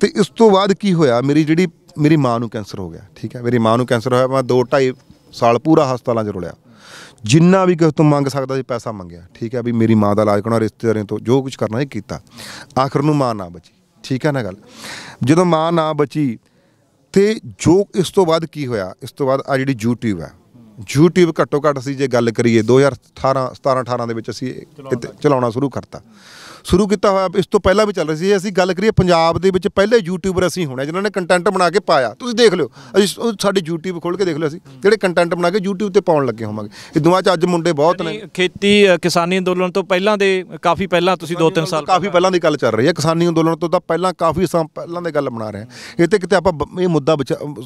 ਤੇ ਇਸ ਤੋਂ ਬਾਅਦ ਕੀ ਹੋਇਆ ਮੇਰੀ ਜਿਹੜੀ ਮੇਰੀ ਮਾਂ ਨੂੰ ਕੈਂਸਰ ਹੋ ਗਿਆ ਠੀਕ ਹੈ ਮੇਰੀ ਮਾਂ ਨੂੰ ਕੈਂਸਰ ਹੋਇਆ ਮੈਂ 2 2.5 ਸਾਲ ਪੂਰਾ ਹਸਪਤਾਲਾਂ 'ਚ ਰੁਲਿਆ ਜਿੰਨਾ ਵੀ ਕਿਸੇ ਤੋਂ ਮੰਗ ਸਕਦਾ ਸੀ ਪੈਸਾ ਮੰਗਿਆ ਠੀਕ ਹੈ ਵੀ ਮੇਰੀ ਮਾਂ ਦਾ ਇਲਾਜ ਕਰਨਾ ਰਿਸ਼ਤੇਦਾਰਾਂ ਤੋਂ ਜੋ ਕੁਝ ਕਰਨਾ ਇਹ ਕੀਤਾ ਆਖਰ ਨੂੰ ਮਾਂ ਨਾ ਬਚੀ ਠੀਕ ਹੈ ਨਾ ਗੱਲ ਜਦੋਂ ਮਾਂ ਨਾ ਬਚੀ ਤੇ ਜੋ ਇਸ ਤੋਂ ਬਾਅਦ ਕੀ ਹੋਇਆ ਇਸ ਤੋਂ ਬਾਅਦ ਆ ਜਿਹੜੀ YouTube ਹੈ YouTube ਘੱਟੋ ਘੱਟ ਅਸੀਂ ਜੇ ਗੱਲ ਕਰੀਏ 2018 17 18 ਦੇ ਵਿੱਚ ਅਸੀਂ ਚਲਾਉਣਾ ਸ਼ੁਰੂ ਕਰਤਾ ਸ਼ੁਰੂ ਕੀਤਾ ਹੋਇਆ ਇਸ ਤੋਂ ਪਹਿਲਾਂ ਵੀ ਚੱਲ ਰਹੀ ਸੀ ਅਸੀਂ ਗੱਲ ਕਰੀਏ ਪੰਜਾਬ ਦੇ ਵਿੱਚ ਪਹਿਲੇ ਯੂਟਿਊਬਰ ਅਸੀਂ ਹੋਣੇ ਜਿਨ੍ਹਾਂ ਨੇ ਕੰਟੈਂਟ ਬਣਾ ਕੇ ਪਾਇਆ ਤੁਸੀਂ ਦੇਖ ਲਿਓ ਅਸੀਂ ਸਾਡੇ YouTube ਖੋਲ ਕੇ ਦੇਖ ਲਿਓ ਅਸੀਂ ਜਿਹੜੇ ਕੰਟੈਂਟ ਬਣਾ ਕੇ YouTube ਤੇ ਪਾਉਣ ਲੱਗੇ ਹੋਵਾਂਗੇ ਇਹ ਦੁਆ ਚ ਅੱਜ ਮੁੰਡੇ ਬਹੁਤ ਨੇ ਖੇਤੀ ਕਿਸਾਨੀ ਅੰਦੋਲਨ ਤੋਂ ਪਹਿਲਾਂ ਦੇ ਕਾਫੀ ਪਹਿਲਾਂ ਤੁਸੀਂ 2-3 ਸਾਲ ਕਾਫੀ ਪਹਿਲਾਂ ਦੀ ਗੱਲ ਚੱਲ ਰਹੀ ਹੈ ਕਿਸਾਨੀ ਅੰਦੋਲਨ ਤੋਂ ਤਾਂ ਪਹਿਲਾਂ ਕਾਫੀ ਸਮ ਪਹਿਲਾਂ ਦੇ ਗੱਲ ਬਣਾ ਰਹੇ ਹਾਂ ਇਹ ਤੇ ਕਿਤੇ ਆਪਾਂ ਇਹ ਮੁੱਦਾ